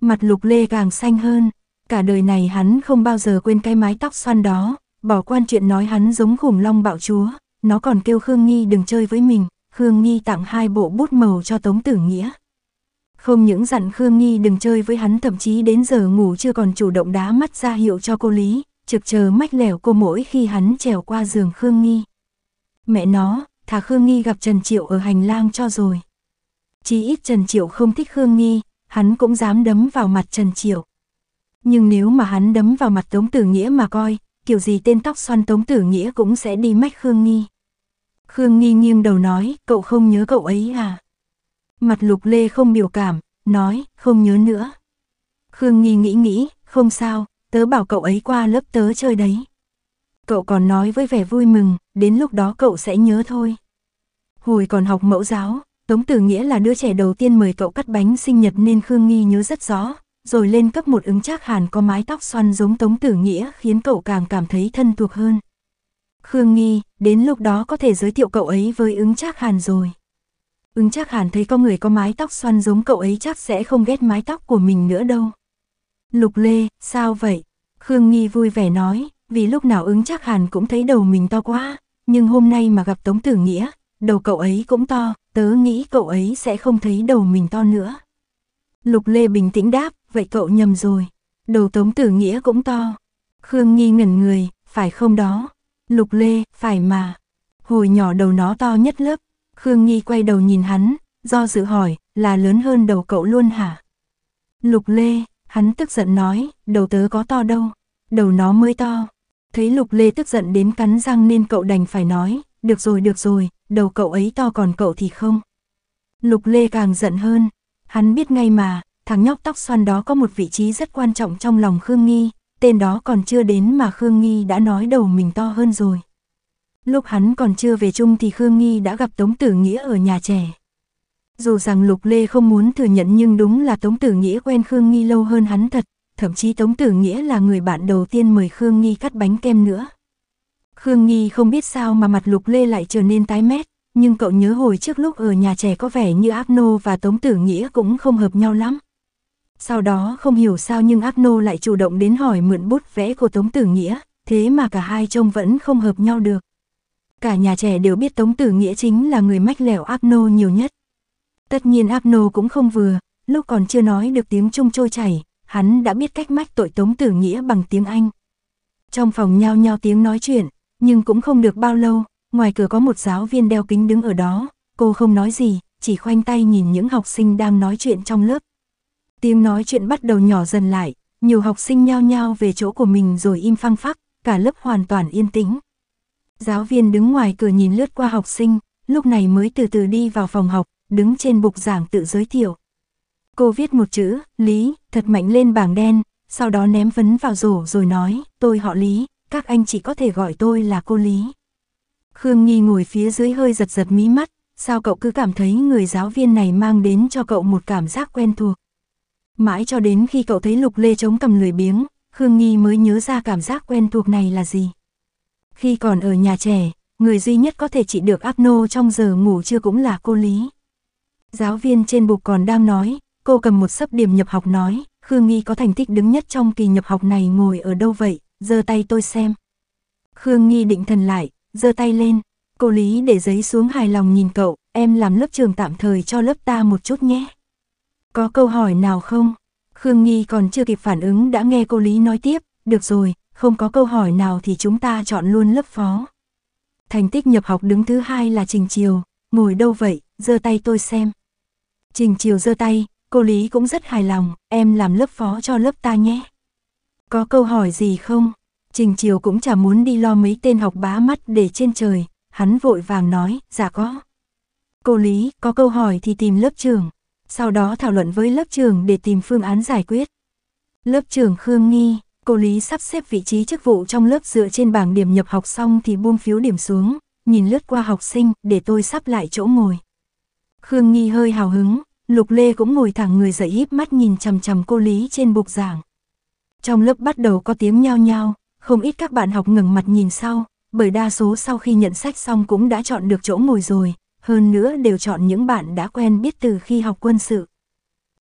Mặt Lục Lê càng xanh hơn, cả đời này hắn không bao giờ quên cái mái tóc xoăn đó, bỏ quan chuyện nói hắn giống khủng long bạo chúa, nó còn kêu Khương Nghi đừng chơi với mình, Khương Nghi tặng hai bộ bút màu cho Tống Tử Nghĩa. Không những dặn Khương Nghi đừng chơi với hắn thậm chí đến giờ ngủ chưa còn chủ động đá mắt ra hiệu cho cô Lý, trực chờ mách lẻo cô mỗi khi hắn trèo qua giường Khương Nghi. Mẹ nó, thả Khương Nghi gặp Trần Triệu ở hành lang cho rồi. chí ít Trần Triệu không thích Khương Nghi, hắn cũng dám đấm vào mặt Trần Triệu. Nhưng nếu mà hắn đấm vào mặt Tống Tử Nghĩa mà coi, kiểu gì tên tóc xoăn Tống Tử Nghĩa cũng sẽ đi mách Khương Nghi. Khương Nghi nghiêng đầu nói, cậu không nhớ cậu ấy à? Mặt Lục Lê không biểu cảm, nói, không nhớ nữa. Khương Nghi nghĩ nghĩ, không sao, tớ bảo cậu ấy qua lớp tớ chơi đấy. Cậu còn nói với vẻ vui mừng, đến lúc đó cậu sẽ nhớ thôi. Hồi còn học mẫu giáo, Tống Tử Nghĩa là đứa trẻ đầu tiên mời cậu cắt bánh sinh nhật nên Khương Nghi nhớ rất rõ, rồi lên cấp một ứng trác hàn có mái tóc xoăn giống Tống Tử Nghĩa khiến cậu càng cảm thấy thân thuộc hơn. Khương Nghi, đến lúc đó có thể giới thiệu cậu ấy với ứng trác hàn rồi. Ứng trác hàn thấy có người có mái tóc xoăn giống cậu ấy chắc sẽ không ghét mái tóc của mình nữa đâu. Lục Lê, sao vậy? Khương Nghi vui vẻ nói, vì lúc nào ứng trác hàn cũng thấy đầu mình to quá, nhưng hôm nay mà gặp Tống Tử Nghĩa, đầu cậu ấy cũng to, tớ nghĩ cậu ấy sẽ không thấy đầu mình to nữa. Lục Lê bình tĩnh đáp, vậy cậu nhầm rồi. Đầu tống tử nghĩa cũng to. Khương Nghi ngẩn người, phải không đó? Lục Lê, phải mà. Hồi nhỏ đầu nó to nhất lớp. Khương Nghi quay đầu nhìn hắn, do dự hỏi, là lớn hơn đầu cậu luôn hả? Lục Lê, hắn tức giận nói, đầu tớ có to đâu, đầu nó mới to. Thấy Lục Lê tức giận đến cắn răng nên cậu đành phải nói, được rồi được rồi, đầu cậu ấy to còn cậu thì không. Lục Lê càng giận hơn, hắn biết ngay mà, thằng nhóc tóc xoăn đó có một vị trí rất quan trọng trong lòng Khương Nghi, tên đó còn chưa đến mà Khương Nghi đã nói đầu mình to hơn rồi. Lúc hắn còn chưa về chung thì Khương Nghi đã gặp Tống Tử Nghĩa ở nhà trẻ. Dù rằng Lục Lê không muốn thừa nhận nhưng đúng là Tống Tử Nghĩa quen Khương Nghi lâu hơn hắn thật, thậm chí Tống Tử Nghĩa là người bạn đầu tiên mời Khương Nghi cắt bánh kem nữa. Khương Nghi không biết sao mà mặt Lục Lê lại trở nên tái mét, nhưng cậu nhớ hồi trước lúc ở nhà trẻ có vẻ như Áp Nô và Tống Tử Nghĩa cũng không hợp nhau lắm. Sau đó không hiểu sao nhưng Agno lại chủ động đến hỏi mượn bút vẽ của Tống Tử Nghĩa, thế mà cả hai trông vẫn không hợp nhau được. Cả nhà trẻ đều biết Tống Tử Nghĩa chính là người mách lẻo Agno nhiều nhất. Tất nhiên Agno cũng không vừa, lúc còn chưa nói được tiếng Trung trôi chảy, hắn đã biết cách mách tội Tống Tử Nghĩa bằng tiếng Anh. Trong phòng nhao nhao tiếng nói chuyện, nhưng cũng không được bao lâu, ngoài cửa có một giáo viên đeo kính đứng ở đó, cô không nói gì, chỉ khoanh tay nhìn những học sinh đang nói chuyện trong lớp, Tiếng nói chuyện bắt đầu nhỏ dần lại, nhiều học sinh nhao nhao về chỗ của mình rồi im phăng phắc, cả lớp hoàn toàn yên tĩnh. Giáo viên đứng ngoài cửa nhìn lướt qua học sinh, lúc này mới từ từ đi vào phòng học, đứng trên bục giảng tự giới thiệu. Cô viết một chữ, Lý, thật mạnh lên bảng đen, sau đó ném vấn vào rổ rồi nói, tôi họ Lý, các anh chỉ có thể gọi tôi là cô Lý. Khương Nghi ngồi phía dưới hơi giật giật mí mắt, sao cậu cứ cảm thấy người giáo viên này mang đến cho cậu một cảm giác quen thuộc. Mãi cho đến khi cậu thấy Lục Lê chống cầm lười biếng, Khương Nghi mới nhớ ra cảm giác quen thuộc này là gì. Khi còn ở nhà trẻ, người duy nhất có thể trị được áp nô trong giờ ngủ trưa cũng là cô Lý. Giáo viên trên bục còn đang nói, cô cầm một sấp điểm nhập học nói, Khương Nghi có thành tích đứng nhất trong kỳ nhập học này ngồi ở đâu vậy, giơ tay tôi xem. Khương Nghi định thần lại, giơ tay lên, cô Lý để giấy xuống hài lòng nhìn cậu, em làm lớp trường tạm thời cho lớp ta một chút nhé. Có câu hỏi nào không? Khương Nghi còn chưa kịp phản ứng đã nghe cô Lý nói tiếp, được rồi, không có câu hỏi nào thì chúng ta chọn luôn lớp phó. Thành tích nhập học đứng thứ hai là Trình Chiều, ngồi đâu vậy, giơ tay tôi xem. Trình Chiều giơ tay, cô Lý cũng rất hài lòng, em làm lớp phó cho lớp ta nhé. Có câu hỏi gì không? Trình Chiều cũng chả muốn đi lo mấy tên học bá mắt để trên trời, hắn vội vàng nói, dạ có. Cô Lý, có câu hỏi thì tìm lớp trưởng sau đó thảo luận với lớp trưởng để tìm phương án giải quyết. Lớp trưởng Khương Nghi, cô Lý sắp xếp vị trí chức vụ trong lớp dựa trên bảng điểm nhập học xong thì buông phiếu điểm xuống, nhìn lướt qua học sinh để tôi sắp lại chỗ ngồi. Khương Nghi hơi hào hứng, Lục Lê cũng ngồi thẳng người dậy híp mắt nhìn chằm chằm cô Lý trên bục giảng. Trong lớp bắt đầu có tiếng nhao nhao, không ít các bạn học ngẩng mặt nhìn sau, bởi đa số sau khi nhận sách xong cũng đã chọn được chỗ ngồi rồi, hơn nữa đều chọn những bạn đã quen biết từ khi học quân sự.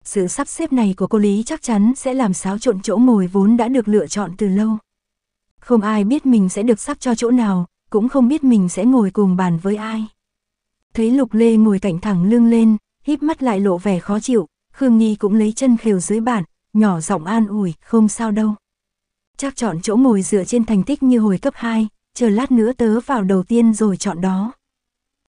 Sự sắp xếp này của cô Lý chắc chắn sẽ làm xáo trộn chỗ ngồi vốn đã được lựa chọn từ lâu. Không ai biết mình sẽ được sắp cho chỗ nào, cũng không biết mình sẽ ngồi cùng bàn với ai. Thấy Lục Lê ngồi cạnh thẳng lưng lên, híp mắt lại lộ vẻ khó chịu, Khương Nghi cũng lấy chân khều dưới bàn, nhỏ giọng an ủi, không sao đâu. Chắc chọn chỗ ngồi dựa trên thành tích như hồi cấp 2, chờ lát nữa tớ vào đầu tiên rồi chọn đó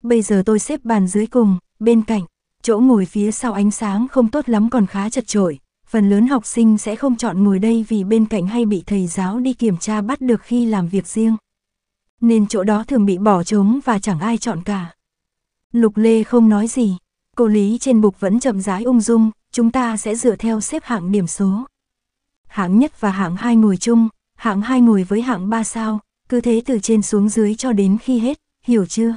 bây giờ tôi xếp bàn dưới cùng, bên cạnh, chỗ ngồi phía sau ánh sáng không tốt lắm còn khá chật trội phần lớn học sinh sẽ không chọn ngồi đây vì bên cạnh hay bị thầy giáo đi kiểm tra bắt được khi làm việc riêng. Nên chỗ đó thường bị bỏ trống và chẳng ai chọn cả. Lục Lê không nói gì, cô Lý trên bục vẫn chậm rãi ung dung, chúng ta sẽ dựa theo xếp hạng điểm số. Hạng nhất và hạng hai ngồi chung, hạng hai ngồi với hạng ba sao, cứ thế từ trên xuống dưới cho đến khi hết, hiểu chưa?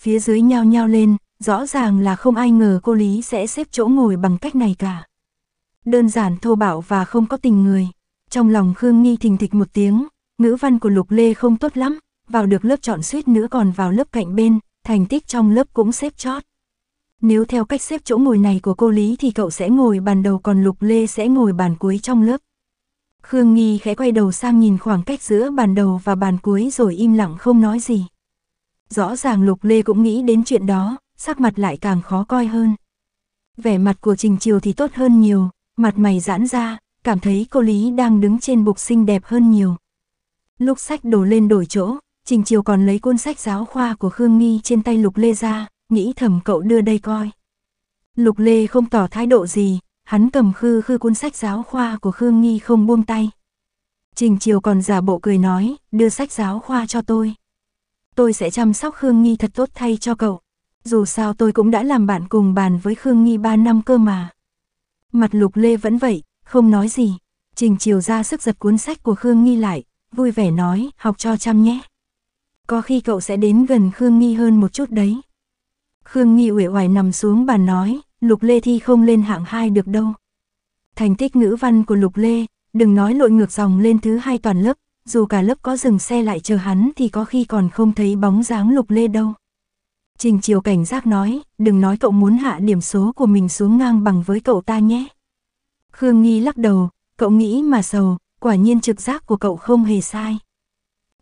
phía dưới nhao nhao lên, rõ ràng là không ai ngờ cô Lý sẽ xếp chỗ ngồi bằng cách này cả. Đơn giản thô bạo và không có tình người. Trong lòng Khương Nghi thình thịch một tiếng, ngữ văn của Lục Lê không tốt lắm, vào được lớp chọn suýt nữa còn vào lớp cạnh bên, thành tích trong lớp cũng xếp chót. Nếu theo cách xếp chỗ ngồi này của cô Lý thì cậu sẽ ngồi bàn đầu còn Lục Lê sẽ ngồi bàn cuối trong lớp. Khương Nghi khẽ quay đầu sang nhìn khoảng cách giữa bàn đầu và bàn cuối rồi im lặng không nói gì. Rõ ràng Lục Lê cũng nghĩ đến chuyện đó, sắc mặt lại càng khó coi hơn. Vẻ mặt của Trình triều thì tốt hơn nhiều, mặt mày giãn ra, cảm thấy cô Lý đang đứng trên bục xinh đẹp hơn nhiều. Lúc sách đổ lên đổi chỗ, Trình triều còn lấy cuốn sách giáo khoa của Khương Nghi trên tay Lục Lê ra, nghĩ thầm cậu đưa đây coi. Lục Lê không tỏ thái độ gì, hắn cầm khư khư cuốn sách giáo khoa của Khương Nghi không buông tay. Trình triều còn giả bộ cười nói, đưa sách giáo khoa cho tôi tôi sẽ chăm sóc Khương Nghi thật tốt thay cho cậu. Dù sao tôi cũng đã làm bạn cùng bàn với Khương Nghi 3 năm cơ mà. Mặt Lục Lê vẫn vậy, không nói gì. Trình Chiều ra sức giật cuốn sách của Khương Nghi lại, vui vẻ nói, học cho chăm nhé. Có khi cậu sẽ đến gần Khương Nghi hơn một chút đấy. Khương Nghi uể oải nằm xuống bàn nói, Lục Lê thi không lên hạng 2 được đâu. Thành tích ngữ văn của Lục Lê, đừng nói lội ngược dòng lên thứ hai toàn lớp, dù cả lớp có dừng xe lại chờ hắn thì có khi còn không thấy bóng dáng lục lê đâu. Trình chiều cảnh giác nói, đừng nói cậu muốn hạ điểm số của mình xuống ngang bằng với cậu ta nhé. Khương Nghi lắc đầu, cậu nghĩ mà sầu, quả nhiên trực giác của cậu không hề sai.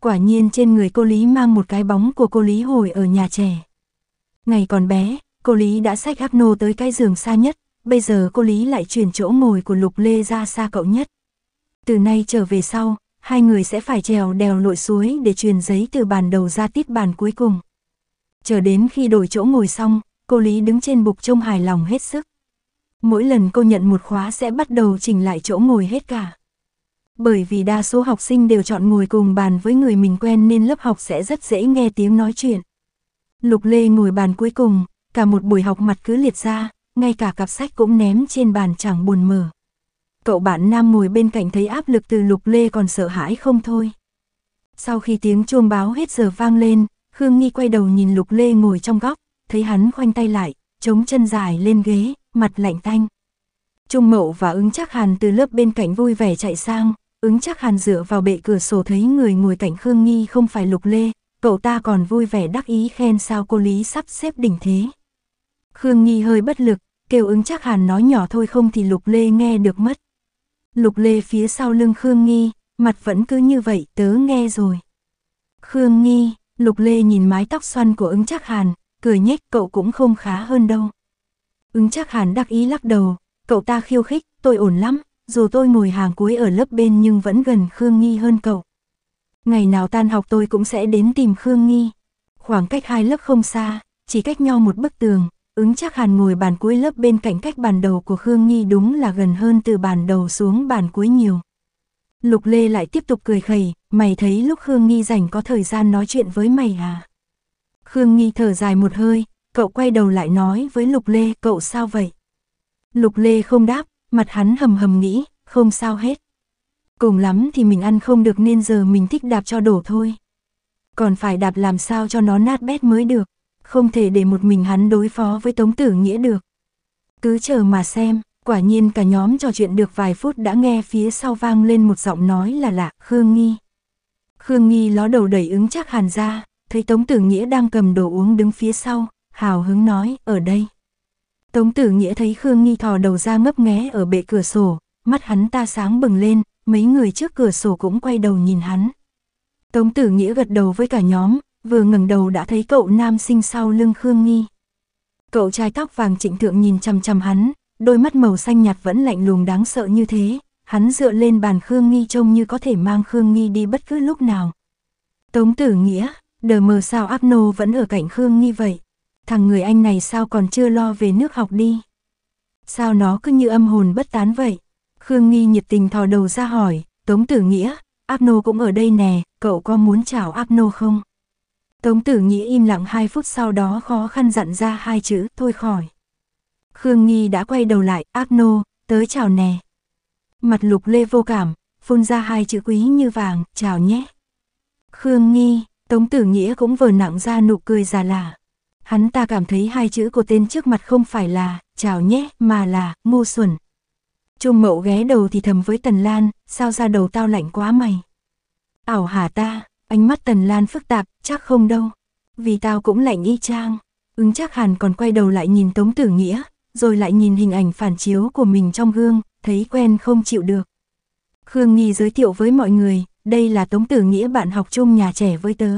Quả nhiên trên người cô Lý mang một cái bóng của cô Lý hồi ở nhà trẻ. Ngày còn bé, cô Lý đã xách áp nô tới cái giường xa nhất, bây giờ cô Lý lại chuyển chỗ ngồi của Lục Lê ra xa cậu nhất. Từ nay trở về sau, hai người sẽ phải trèo đèo lội suối để truyền giấy từ bàn đầu ra tít bàn cuối cùng. Chờ đến khi đổi chỗ ngồi xong, cô Lý đứng trên bục trông hài lòng hết sức. Mỗi lần cô nhận một khóa sẽ bắt đầu chỉnh lại chỗ ngồi hết cả. Bởi vì đa số học sinh đều chọn ngồi cùng bàn với người mình quen nên lớp học sẽ rất dễ nghe tiếng nói chuyện. Lục Lê ngồi bàn cuối cùng, cả một buổi học mặt cứ liệt ra, ngay cả cặp sách cũng ném trên bàn chẳng buồn mở. Cậu bạn nam ngồi bên cạnh thấy áp lực từ lục lê còn sợ hãi không thôi. Sau khi tiếng chuông báo hết giờ vang lên, Khương Nghi quay đầu nhìn lục lê ngồi trong góc, thấy hắn khoanh tay lại, chống chân dài lên ghế, mặt lạnh tanh. Trung Mậu và ứng chắc hàn từ lớp bên cạnh vui vẻ chạy sang, ứng chắc hàn dựa vào bệ cửa sổ thấy người ngồi cạnh Khương Nghi không phải lục lê, cậu ta còn vui vẻ đắc ý khen sao cô Lý sắp xếp đỉnh thế. Khương Nghi hơi bất lực, kêu ứng chắc hàn nói nhỏ thôi không thì lục lê nghe được mất. Lục Lê phía sau lưng Khương Nghi, mặt vẫn cứ như vậy tớ nghe rồi. Khương Nghi, Lục Lê nhìn mái tóc xoăn của ứng chắc hàn, cười nhếch cậu cũng không khá hơn đâu. Ứng chắc hàn đắc ý lắc đầu, cậu ta khiêu khích, tôi ổn lắm, dù tôi ngồi hàng cuối ở lớp bên nhưng vẫn gần Khương Nghi hơn cậu. Ngày nào tan học tôi cũng sẽ đến tìm Khương Nghi. Khoảng cách hai lớp không xa, chỉ cách nhau một bức tường, Ứng chắc hàn ngồi bàn cuối lớp bên cạnh cách bàn đầu của Khương Nhi đúng là gần hơn từ bàn đầu xuống bàn cuối nhiều. Lục Lê lại tiếp tục cười khẩy, mày thấy lúc Khương Nhi rảnh có thời gian nói chuyện với mày à? Khương Nhi thở dài một hơi, cậu quay đầu lại nói với Lục Lê cậu sao vậy? Lục Lê không đáp, mặt hắn hầm hầm nghĩ, không sao hết. Cùng lắm thì mình ăn không được nên giờ mình thích đạp cho đổ thôi. Còn phải đạp làm sao cho nó nát bét mới được không thể để một mình hắn đối phó với Tống Tử Nghĩa được. Cứ chờ mà xem, quả nhiên cả nhóm trò chuyện được vài phút đã nghe phía sau vang lên một giọng nói là lạ, Khương Nghi. Khương Nghi ló đầu đẩy ứng chắc hàn ra, thấy Tống Tử Nghĩa đang cầm đồ uống đứng phía sau, hào hứng nói, ở đây. Tống Tử Nghĩa thấy Khương Nghi thò đầu ra ngấp nghé ở bệ cửa sổ, mắt hắn ta sáng bừng lên, mấy người trước cửa sổ cũng quay đầu nhìn hắn. Tống Tử Nghĩa gật đầu với cả nhóm, vừa ngẩng đầu đã thấy cậu nam sinh sau lưng Khương Nghi. Cậu trai tóc vàng trịnh thượng nhìn chằm chằm hắn, đôi mắt màu xanh nhạt vẫn lạnh lùng đáng sợ như thế, hắn dựa lên bàn Khương Nghi trông như có thể mang Khương Nghi đi bất cứ lúc nào. Tống tử nghĩa, đờ mờ sao áp nô vẫn ở cạnh Khương Nghi vậy, thằng người anh này sao còn chưa lo về nước học đi. Sao nó cứ như âm hồn bất tán vậy? Khương Nghi nhiệt tình thò đầu ra hỏi, Tống tử nghĩa, áp nô cũng ở đây nè, cậu có muốn chào áp nô không? Tống tử nghĩa im lặng hai phút sau đó khó khăn dặn ra hai chữ thôi khỏi. Khương Nghi đã quay đầu lại, ác nô, tới chào nè. Mặt lục lê vô cảm, phun ra hai chữ quý như vàng, chào nhé. Khương Nghi, Tống Tử Nghĩa cũng vờ nặng ra nụ cười già lạ. Hắn ta cảm thấy hai chữ của tên trước mặt không phải là, chào nhé, mà là, ngu xuẩn. Trung mậu ghé đầu thì thầm với Tần Lan, sao ra đầu tao lạnh quá mày. Ảo hả ta, Ánh mắt Tần Lan phức tạp, chắc không đâu. Vì tao cũng lạnh y chang. Ứng chắc hàn còn quay đầu lại nhìn Tống Tử Nghĩa, rồi lại nhìn hình ảnh phản chiếu của mình trong gương, thấy quen không chịu được. Khương Nghi giới thiệu với mọi người, đây là Tống Tử Nghĩa bạn học chung nhà trẻ với tớ.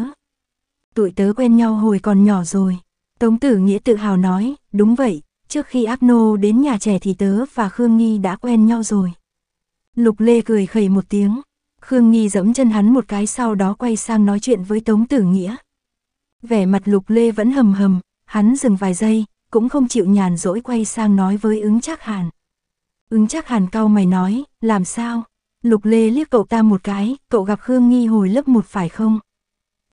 Tụi tớ quen nhau hồi còn nhỏ rồi. Tống Tử Nghĩa tự hào nói, đúng vậy, trước khi áp nô đến nhà trẻ thì tớ và Khương Nghi đã quen nhau rồi. Lục Lê cười khẩy một tiếng, Khương Nghi giẫm chân hắn một cái sau đó quay sang nói chuyện với Tống Tử Nghĩa. Vẻ mặt Lục Lê vẫn hầm hầm, hắn dừng vài giây, cũng không chịu nhàn rỗi quay sang nói với ứng chắc hàn. Ứng chắc hàn cau mày nói, làm sao? Lục Lê liếc cậu ta một cái, cậu gặp Khương Nghi hồi lớp một phải không?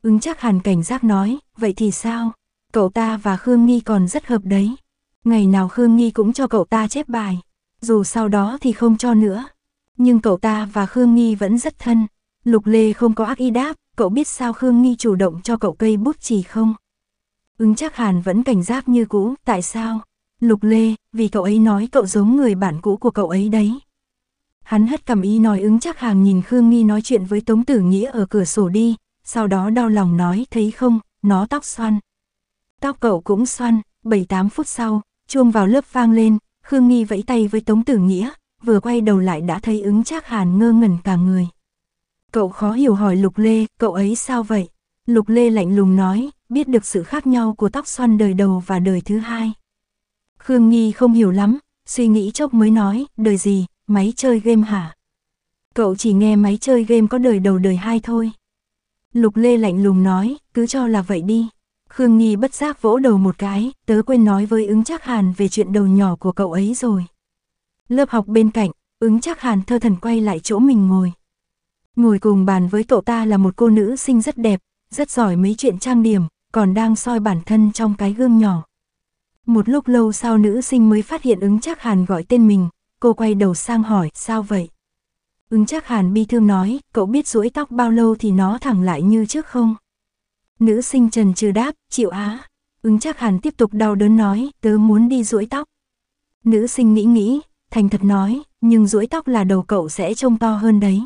Ứng chắc hàn cảnh giác nói, vậy thì sao? Cậu ta và Khương Nghi còn rất hợp đấy. Ngày nào Khương Nghi cũng cho cậu ta chép bài, dù sau đó thì không cho nữa nhưng cậu ta và Khương Nghi vẫn rất thân. Lục Lê không có ác ý đáp, cậu biết sao Khương Nghi chủ động cho cậu cây bút chì không? Ứng chắc hàn vẫn cảnh giác như cũ, tại sao? Lục Lê, vì cậu ấy nói cậu giống người bạn cũ của cậu ấy đấy. Hắn hất cầm ý nói ứng chắc Hàn nhìn Khương Nghi nói chuyện với Tống Tử Nghĩa ở cửa sổ đi, sau đó đau lòng nói thấy không, nó tóc xoăn. Tóc cậu cũng xoăn, 7-8 phút sau, chuông vào lớp vang lên, Khương Nghi vẫy tay với Tống Tử Nghĩa, vừa quay đầu lại đã thấy ứng trác hàn ngơ ngẩn cả người. Cậu khó hiểu hỏi Lục Lê, cậu ấy sao vậy? Lục Lê lạnh lùng nói, biết được sự khác nhau của tóc xoăn đời đầu và đời thứ hai. Khương Nghi không hiểu lắm, suy nghĩ chốc mới nói, đời gì, máy chơi game hả? Cậu chỉ nghe máy chơi game có đời đầu đời hai thôi. Lục Lê lạnh lùng nói, cứ cho là vậy đi. Khương Nghi bất giác vỗ đầu một cái, tớ quên nói với ứng chắc hàn về chuyện đầu nhỏ của cậu ấy rồi. Lớp học bên cạnh, ứng chắc hàn thơ thần quay lại chỗ mình ngồi. Ngồi cùng bàn với tổ ta là một cô nữ xinh rất đẹp, rất giỏi mấy chuyện trang điểm, còn đang soi bản thân trong cái gương nhỏ. Một lúc lâu sau nữ sinh mới phát hiện ứng chắc hàn gọi tên mình, cô quay đầu sang hỏi sao vậy? Ứng chắc hàn bi thương nói, cậu biết duỗi tóc bao lâu thì nó thẳng lại như trước không? Nữ sinh trần trừ đáp, chịu á. Ứng chắc hàn tiếp tục đau đớn nói, tớ muốn đi duỗi tóc. Nữ sinh nghĩ nghĩ, thành thật nói, nhưng duỗi tóc là đầu cậu sẽ trông to hơn đấy.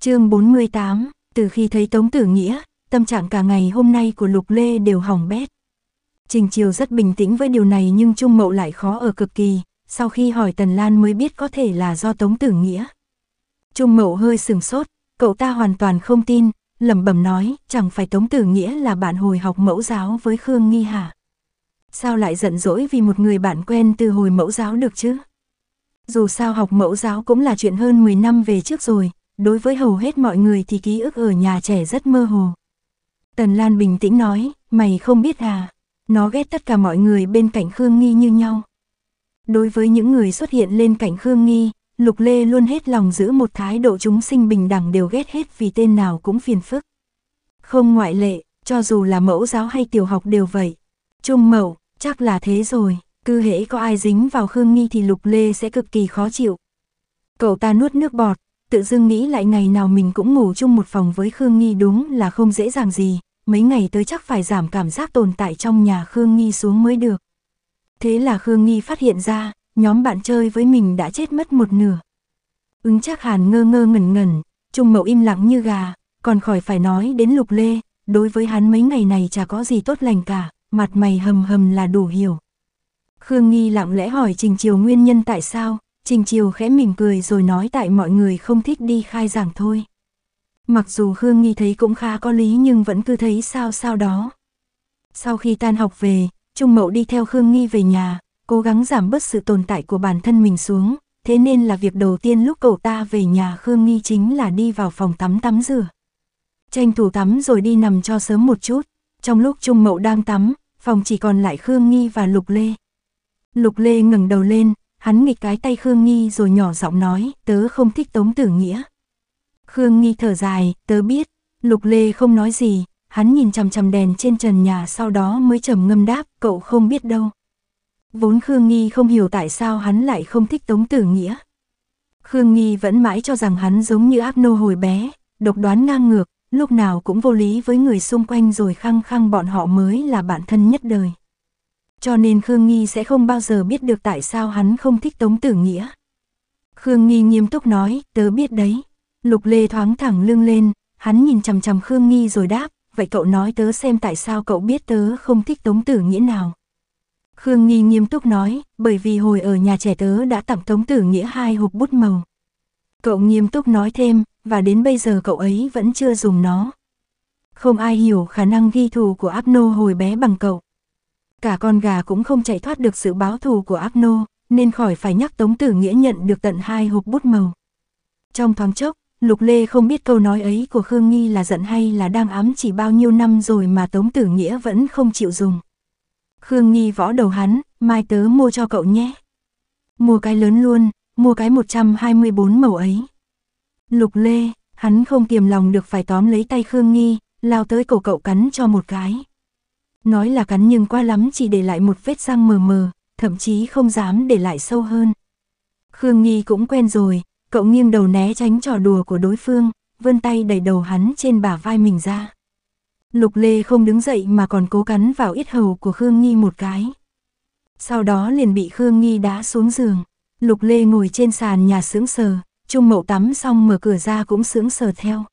chương 48, từ khi thấy Tống Tử Nghĩa, tâm trạng cả ngày hôm nay của Lục Lê đều hỏng bét. Trình Chiều rất bình tĩnh với điều này nhưng Trung Mậu lại khó ở cực kỳ, sau khi hỏi Tần Lan mới biết có thể là do Tống Tử Nghĩa. Trung Mậu hơi sừng sốt, cậu ta hoàn toàn không tin, lẩm bẩm nói, chẳng phải Tống Tử Nghĩa là bạn hồi học mẫu giáo với Khương Nghi hả? Sao lại giận dỗi vì một người bạn quen từ hồi mẫu giáo được chứ? Dù sao học mẫu giáo cũng là chuyện hơn 10 năm về trước rồi, đối với hầu hết mọi người thì ký ức ở nhà trẻ rất mơ hồ. Tần Lan bình tĩnh nói, mày không biết à, nó ghét tất cả mọi người bên cạnh Khương Nghi như nhau. Đối với những người xuất hiện lên cạnh Khương Nghi, Lục Lê luôn hết lòng giữ một thái độ chúng sinh bình đẳng đều ghét hết vì tên nào cũng phiền phức. Không ngoại lệ, cho dù là mẫu giáo hay tiểu học đều vậy. Trung mẫu, chắc là thế rồi cứ hễ có ai dính vào Khương Nghi thì Lục Lê sẽ cực kỳ khó chịu. Cậu ta nuốt nước bọt, tự dưng nghĩ lại ngày nào mình cũng ngủ chung một phòng với Khương Nghi đúng là không dễ dàng gì, mấy ngày tới chắc phải giảm cảm giác tồn tại trong nhà Khương Nghi xuống mới được. Thế là Khương Nghi phát hiện ra, nhóm bạn chơi với mình đã chết mất một nửa. Ứng chắc hàn ngơ ngơ ngẩn ngẩn, trung mậu im lặng như gà, còn khỏi phải nói đến lục lê, đối với hắn mấy ngày này chả có gì tốt lành cả, mặt mày hầm hầm là đủ hiểu. Khương Nghi lặng lẽ hỏi Trình Chiều nguyên nhân tại sao, Trình Chiều khẽ mỉm cười rồi nói tại mọi người không thích đi khai giảng thôi. Mặc dù Khương Nghi thấy cũng khá có lý nhưng vẫn cứ thấy sao sao đó. Sau khi tan học về, Trung Mậu đi theo Khương Nghi về nhà, cố gắng giảm bớt sự tồn tại của bản thân mình xuống, thế nên là việc đầu tiên lúc cậu ta về nhà Khương Nghi chính là đi vào phòng tắm tắm rửa. Tranh thủ tắm rồi đi nằm cho sớm một chút, trong lúc Trung Mậu đang tắm, phòng chỉ còn lại Khương Nghi và Lục Lê. Lục Lê ngẩng đầu lên, hắn nghịch cái tay Khương Nghi rồi nhỏ giọng nói, tớ không thích Tống Tử Nghĩa. Khương Nghi thở dài, tớ biết, Lục Lê không nói gì, hắn nhìn chằm chằm đèn trên trần nhà sau đó mới trầm ngâm đáp, cậu không biết đâu. Vốn Khương Nghi không hiểu tại sao hắn lại không thích Tống Tử Nghĩa. Khương Nghi vẫn mãi cho rằng hắn giống như áp nô hồi bé, độc đoán ngang ngược, lúc nào cũng vô lý với người xung quanh rồi khăng khăng bọn họ mới là bạn thân nhất đời. Cho nên Khương Nghi sẽ không bao giờ biết được tại sao hắn không thích Tống Tử Nghĩa. Khương Nghi nghiêm túc nói, tớ biết đấy. Lục Lê thoáng thẳng lưng lên, hắn nhìn chằm chằm Khương Nghi rồi đáp, vậy cậu nói tớ xem tại sao cậu biết tớ không thích Tống Tử Nghĩa nào. Khương Nghi nghiêm túc nói, bởi vì hồi ở nhà trẻ tớ đã tặng Tống Tử Nghĩa hai hộp bút màu. Cậu nghiêm túc nói thêm, và đến bây giờ cậu ấy vẫn chưa dùng nó. Không ai hiểu khả năng ghi thù của Abno hồi bé bằng cậu cả con gà cũng không chạy thoát được sự báo thù của ác nô, nên khỏi phải nhắc Tống Tử Nghĩa nhận được tận hai hộp bút màu. Trong thoáng chốc, Lục Lê không biết câu nói ấy của Khương Nghi là giận hay là đang ám chỉ bao nhiêu năm rồi mà Tống Tử Nghĩa vẫn không chịu dùng. Khương Nghi võ đầu hắn, mai tớ mua cho cậu nhé. Mua cái lớn luôn, mua cái 124 màu ấy. Lục Lê, hắn không kiềm lòng được phải tóm lấy tay Khương Nghi, lao tới cổ cậu cắn cho một cái. Nói là cắn nhưng qua lắm chỉ để lại một vết răng mờ mờ, thậm chí không dám để lại sâu hơn. Khương Nghi cũng quen rồi, cậu nghiêng đầu né tránh trò đùa của đối phương, vươn tay đẩy đầu hắn trên bả vai mình ra. Lục Lê không đứng dậy mà còn cố cắn vào ít hầu của Khương Nghi một cái. Sau đó liền bị Khương Nghi đá xuống giường. Lục Lê ngồi trên sàn nhà sướng sờ, Trung Mậu tắm xong mở cửa ra cũng sướng sờ theo.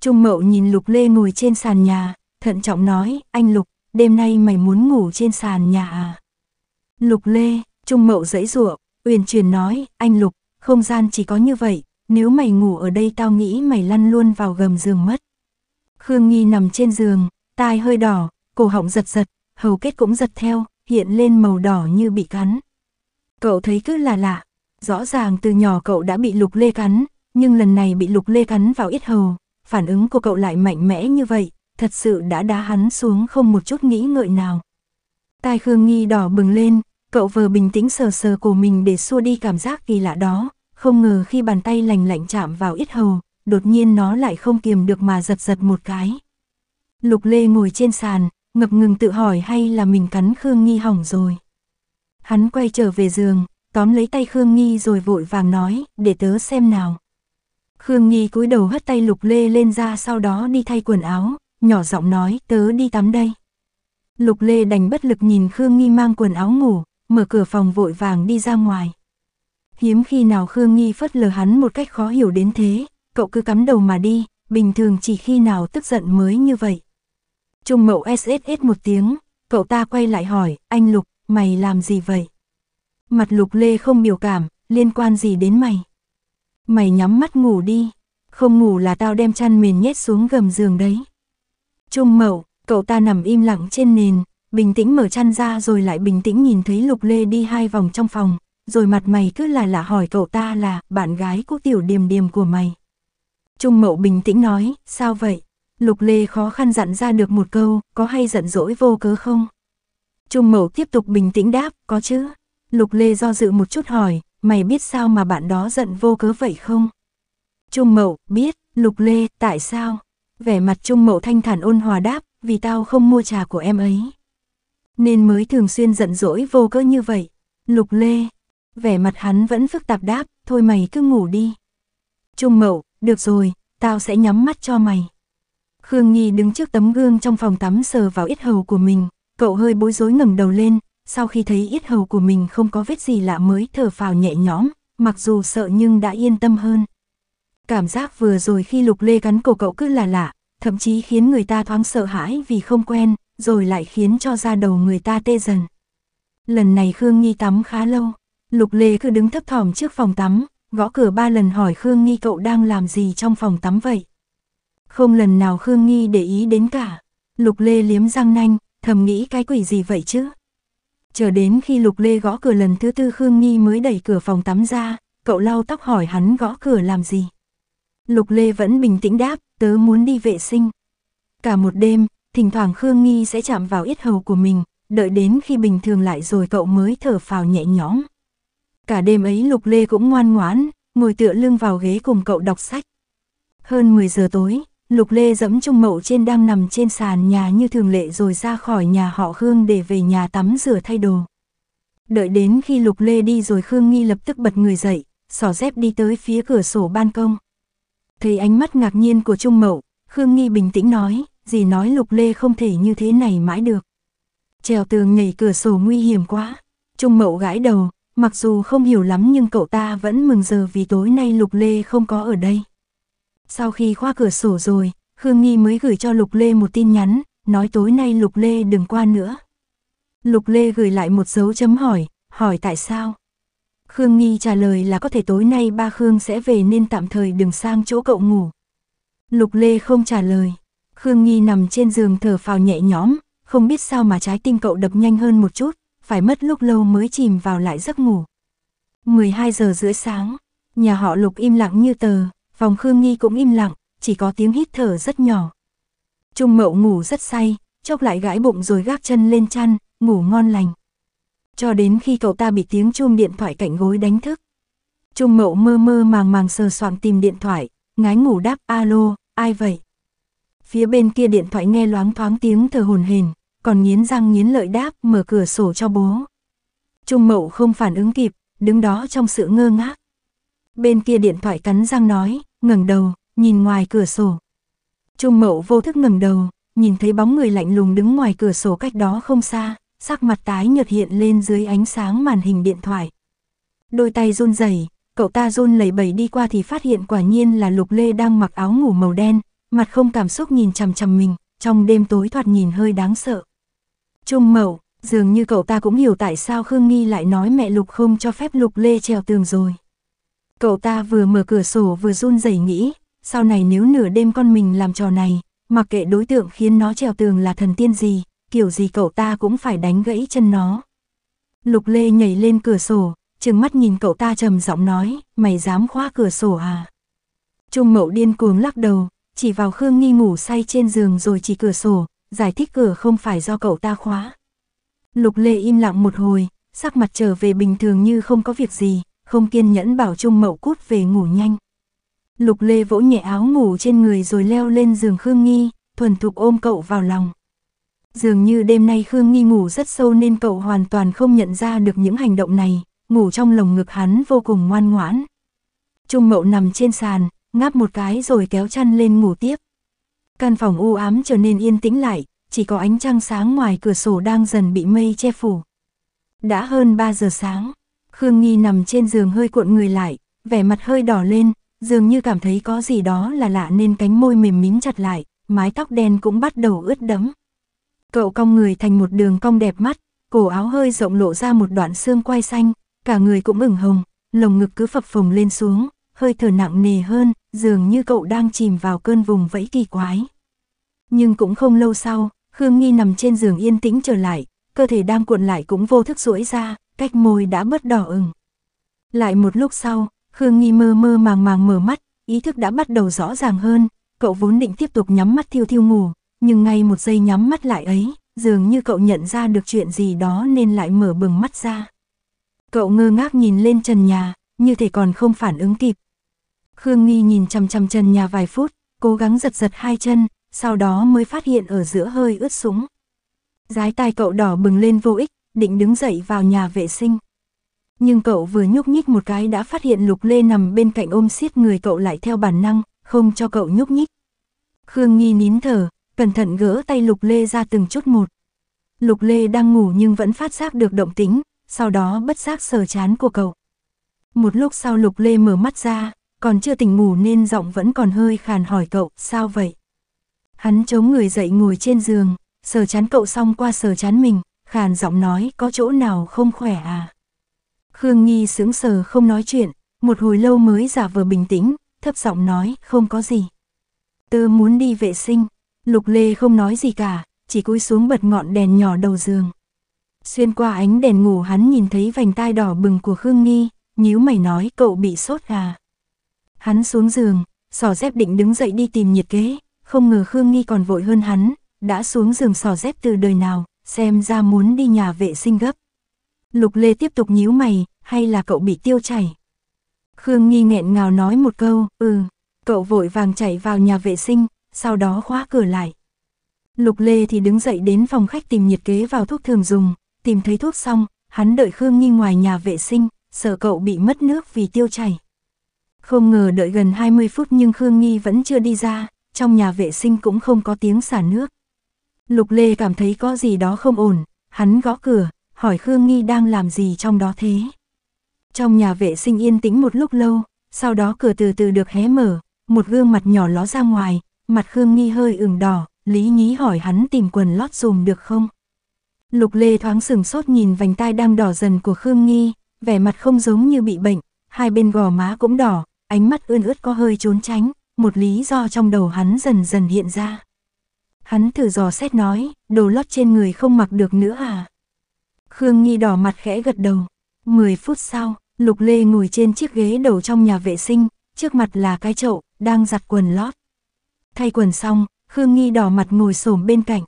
Trung Mậu nhìn Lục Lê ngồi trên sàn nhà, thận trọng nói, anh Lục, đêm nay mày muốn ngủ trên sàn nhà à? Lục Lê, Trung Mậu dãy rủa Uyển Truyền nói, anh Lục, không gian chỉ có như vậy, nếu mày ngủ ở đây tao nghĩ mày lăn luôn vào gầm giường mất. Khương Nghi nằm trên giường, tai hơi đỏ, cổ họng giật giật, hầu kết cũng giật theo, hiện lên màu đỏ như bị cắn. Cậu thấy cứ là lạ, rõ ràng từ nhỏ cậu đã bị Lục Lê cắn, nhưng lần này bị Lục Lê cắn vào ít hầu, phản ứng của cậu lại mạnh mẽ như vậy, thật sự đã đá hắn xuống không một chút nghĩ ngợi nào. Tai Khương Nghi đỏ bừng lên, cậu vừa bình tĩnh sờ sờ cổ mình để xua đi cảm giác kỳ lạ đó, không ngờ khi bàn tay lành lạnh chạm vào ít hầu, đột nhiên nó lại không kiềm được mà giật giật một cái. Lục Lê ngồi trên sàn, ngập ngừng tự hỏi hay là mình cắn Khương Nghi hỏng rồi. Hắn quay trở về giường, tóm lấy tay Khương Nghi rồi vội vàng nói, để tớ xem nào. Khương Nghi cúi đầu hất tay Lục Lê lên ra sau đó đi thay quần áo, nhỏ giọng nói tớ đi tắm đây. Lục Lê đành bất lực nhìn Khương Nghi mang quần áo ngủ, mở cửa phòng vội vàng đi ra ngoài. Hiếm khi nào Khương Nghi phớt lờ hắn một cách khó hiểu đến thế, cậu cứ cắm đầu mà đi, bình thường chỉ khi nào tức giận mới như vậy. Trung mậu SSS một tiếng, cậu ta quay lại hỏi, anh Lục, mày làm gì vậy? Mặt Lục Lê không biểu cảm, liên quan gì đến mày? Mày nhắm mắt ngủ đi, không ngủ là tao đem chăn mền nhét xuống gầm giường đấy. Trung Mậu, cậu ta nằm im lặng trên nền, bình tĩnh mở chăn ra rồi lại bình tĩnh nhìn thấy Lục Lê đi hai vòng trong phòng, rồi mặt mày cứ là lạ hỏi cậu ta là bạn gái của tiểu điềm điềm của mày. Trung mậu bình tĩnh nói, sao vậy? Lục Lê khó khăn dặn ra được một câu, có hay giận dỗi vô cớ không? Trung mậu tiếp tục bình tĩnh đáp, có chứ. Lục Lê do dự một chút hỏi, mày biết sao mà bạn đó giận vô cớ vậy không? Trung mậu, biết, Lục Lê, tại sao? vẻ mặt Trung Mậu thanh thản ôn hòa đáp, vì tao không mua trà của em ấy. Nên mới thường xuyên giận dỗi vô cớ như vậy. Lục Lê, vẻ mặt hắn vẫn phức tạp đáp, thôi mày cứ ngủ đi. Trung Mậu, được rồi, tao sẽ nhắm mắt cho mày. Khương Nhi đứng trước tấm gương trong phòng tắm sờ vào ít hầu của mình, cậu hơi bối rối ngẩng đầu lên, sau khi thấy ít hầu của mình không có vết gì lạ mới thở phào nhẹ nhõm, mặc dù sợ nhưng đã yên tâm hơn. Cảm giác vừa rồi khi Lục Lê gắn cổ cậu cứ là lạ, thậm chí khiến người ta thoáng sợ hãi vì không quen, rồi lại khiến cho da đầu người ta tê dần. Lần này Khương Nghi tắm khá lâu, Lục Lê cứ đứng thấp thỏm trước phòng tắm, gõ cửa ba lần hỏi Khương Nghi cậu đang làm gì trong phòng tắm vậy. Không lần nào Khương Nghi để ý đến cả, Lục Lê liếm răng nanh, thầm nghĩ cái quỷ gì vậy chứ. Chờ đến khi Lục Lê gõ cửa lần thứ tư Khương Nghi mới đẩy cửa phòng tắm ra, cậu lau tóc hỏi hắn gõ cửa làm gì. Lục Lê vẫn bình tĩnh đáp, tớ muốn đi vệ sinh. Cả một đêm, thỉnh thoảng Khương Nghi sẽ chạm vào yết hầu của mình, đợi đến khi bình thường lại rồi cậu mới thở phào nhẹ nhõm. Cả đêm ấy Lục Lê cũng ngoan ngoãn, ngồi tựa lưng vào ghế cùng cậu đọc sách. Hơn 10 giờ tối, Lục Lê dẫm trung mậu trên đang nằm trên sàn nhà như thường lệ rồi ra khỏi nhà họ Khương để về nhà tắm rửa thay đồ. Đợi đến khi Lục Lê đi rồi Khương Nghi lập tức bật người dậy, xỏ dép đi tới phía cửa sổ ban công. Thấy ánh mắt ngạc nhiên của Trung Mậu, Khương Nghi bình tĩnh nói, gì nói Lục Lê không thể như thế này mãi được. Trèo tường nhảy cửa sổ nguy hiểm quá. Trung Mậu gãi đầu, mặc dù không hiểu lắm nhưng cậu ta vẫn mừng giờ vì tối nay Lục Lê không có ở đây. Sau khi khóa cửa sổ rồi, Khương Nghi mới gửi cho Lục Lê một tin nhắn, nói tối nay Lục Lê đừng qua nữa. Lục Lê gửi lại một dấu chấm hỏi, hỏi tại sao? Khương Nghi trả lời là có thể tối nay ba Khương sẽ về nên tạm thời đừng sang chỗ cậu ngủ. Lục Lê không trả lời. Khương Nghi nằm trên giường thở phào nhẹ nhõm, không biết sao mà trái tim cậu đập nhanh hơn một chút, phải mất lúc lâu mới chìm vào lại giấc ngủ. 12 giờ rưỡi sáng, nhà họ Lục im lặng như tờ, phòng Khương Nghi cũng im lặng, chỉ có tiếng hít thở rất nhỏ. Trung Mậu ngủ rất say, chốc lại gãi bụng rồi gác chân lên chăn, ngủ ngon lành cho đến khi cậu ta bị tiếng chuông điện thoại cạnh gối đánh thức. Trung mậu mơ mơ màng màng sờ soạng tìm điện thoại, ngái ngủ đáp alo, ai vậy? Phía bên kia điện thoại nghe loáng thoáng tiếng thở hồn hền, còn nghiến răng nghiến lợi đáp mở cửa sổ cho bố. Trung mậu không phản ứng kịp, đứng đó trong sự ngơ ngác. Bên kia điện thoại cắn răng nói, ngẩng đầu, nhìn ngoài cửa sổ. Trung mậu vô thức ngẩng đầu, nhìn thấy bóng người lạnh lùng đứng ngoài cửa sổ cách đó không xa sắc mặt tái nhợt hiện lên dưới ánh sáng màn hình điện thoại. Đôi tay run rẩy, cậu ta run lẩy bẩy đi qua thì phát hiện quả nhiên là Lục Lê đang mặc áo ngủ màu đen, mặt không cảm xúc nhìn chằm chằm mình, trong đêm tối thoạt nhìn hơi đáng sợ. Trung Mậu, dường như cậu ta cũng hiểu tại sao Khương Nghi lại nói mẹ Lục không cho phép Lục Lê trèo tường rồi. Cậu ta vừa mở cửa sổ vừa run rẩy nghĩ, sau này nếu nửa đêm con mình làm trò này, mặc kệ đối tượng khiến nó trèo tường là thần tiên gì, kiểu gì cậu ta cũng phải đánh gãy chân nó. Lục Lê nhảy lên cửa sổ, trừng mắt nhìn cậu ta trầm giọng nói, mày dám khóa cửa sổ à? Trung Mậu điên cuồng lắc đầu, chỉ vào Khương Nghi ngủ say trên giường rồi chỉ cửa sổ, giải thích cửa không phải do cậu ta khóa. Lục Lê im lặng một hồi, sắc mặt trở về bình thường như không có việc gì, không kiên nhẫn bảo Trung Mậu cút về ngủ nhanh. Lục Lê vỗ nhẹ áo ngủ trên người rồi leo lên giường Khương Nghi, thuần thục ôm cậu vào lòng. Dường như đêm nay Khương Nghi ngủ rất sâu nên cậu hoàn toàn không nhận ra được những hành động này, ngủ trong lồng ngực hắn vô cùng ngoan ngoãn. Trung mậu nằm trên sàn, ngáp một cái rồi kéo chăn lên ngủ tiếp. Căn phòng u ám trở nên yên tĩnh lại, chỉ có ánh trăng sáng ngoài cửa sổ đang dần bị mây che phủ. Đã hơn 3 giờ sáng, Khương Nghi nằm trên giường hơi cuộn người lại, vẻ mặt hơi đỏ lên, dường như cảm thấy có gì đó là lạ nên cánh môi mềm mím chặt lại, mái tóc đen cũng bắt đầu ướt đẫm cậu cong người thành một đường cong đẹp mắt, cổ áo hơi rộng lộ ra một đoạn xương quai xanh, cả người cũng ửng hồng, lồng ngực cứ phập phồng lên xuống, hơi thở nặng nề hơn, dường như cậu đang chìm vào cơn vùng vẫy kỳ quái. Nhưng cũng không lâu sau, Khương Nghi nằm trên giường yên tĩnh trở lại, cơ thể đang cuộn lại cũng vô thức duỗi ra, cách môi đã bớt đỏ ửng. Lại một lúc sau, Khương Nghi mơ mơ màng màng mở mắt, ý thức đã bắt đầu rõ ràng hơn, cậu vốn định tiếp tục nhắm mắt thiêu thiêu ngủ, nhưng ngay một giây nhắm mắt lại ấy, dường như cậu nhận ra được chuyện gì đó nên lại mở bừng mắt ra. Cậu ngơ ngác nhìn lên trần nhà, như thể còn không phản ứng kịp. Khương Nghi nhìn chằm chằm trần nhà vài phút, cố gắng giật giật hai chân, sau đó mới phát hiện ở giữa hơi ướt súng. Giái tai cậu đỏ bừng lên vô ích, định đứng dậy vào nhà vệ sinh. Nhưng cậu vừa nhúc nhích một cái đã phát hiện Lục Lê nằm bên cạnh ôm xiết người cậu lại theo bản năng, không cho cậu nhúc nhích. Khương Nghi nín thở, cẩn thận gỡ tay Lục Lê ra từng chút một. Lục Lê đang ngủ nhưng vẫn phát giác được động tính, sau đó bất giác sờ chán của cậu. Một lúc sau Lục Lê mở mắt ra, còn chưa tỉnh ngủ nên giọng vẫn còn hơi khàn hỏi cậu, sao vậy? Hắn chống người dậy ngồi trên giường, sờ chán cậu xong qua sờ chán mình, khàn giọng nói có chỗ nào không khỏe à? Khương Nghi sững sờ không nói chuyện, một hồi lâu mới giả vờ bình tĩnh, thấp giọng nói không có gì. Tớ muốn đi vệ sinh, Lục Lê không nói gì cả, chỉ cúi xuống bật ngọn đèn nhỏ đầu giường. Xuyên qua ánh đèn ngủ hắn nhìn thấy vành tai đỏ bừng của Khương Nghi, nhíu mày nói cậu bị sốt à. Hắn xuống giường, sò dép định đứng dậy đi tìm nhiệt kế, không ngờ Khương Nghi còn vội hơn hắn, đã xuống giường sò dép từ đời nào, xem ra muốn đi nhà vệ sinh gấp. Lục Lê tiếp tục nhíu mày, hay là cậu bị tiêu chảy? Khương Nghi nghẹn ngào nói một câu, ừ, cậu vội vàng chạy vào nhà vệ sinh, sau đó khóa cửa lại. Lục Lê thì đứng dậy đến phòng khách tìm nhiệt kế vào thuốc thường dùng, tìm thấy thuốc xong, hắn đợi Khương Nghi ngoài nhà vệ sinh, sợ cậu bị mất nước vì tiêu chảy. Không ngờ đợi gần 20 phút nhưng Khương Nghi vẫn chưa đi ra, trong nhà vệ sinh cũng không có tiếng xả nước. Lục Lê cảm thấy có gì đó không ổn, hắn gõ cửa, hỏi Khương Nghi đang làm gì trong đó thế. Trong nhà vệ sinh yên tĩnh một lúc lâu, sau đó cửa từ từ được hé mở, một gương mặt nhỏ ló ra ngoài, Mặt Khương Nghi hơi ửng đỏ, Lý Nhí hỏi hắn tìm quần lót dùm được không? Lục Lê thoáng sừng sốt nhìn vành tai đang đỏ dần của Khương Nghi, vẻ mặt không giống như bị bệnh, hai bên gò má cũng đỏ, ánh mắt ươn ướt có hơi trốn tránh, một lý do trong đầu hắn dần dần hiện ra. Hắn thử dò xét nói, đồ lót trên người không mặc được nữa à? Khương Nghi đỏ mặt khẽ gật đầu. Mười phút sau, Lục Lê ngồi trên chiếc ghế đầu trong nhà vệ sinh, trước mặt là cái chậu, đang giặt quần lót. Thay quần xong, Khương Nghi đỏ mặt ngồi xổm bên cạnh.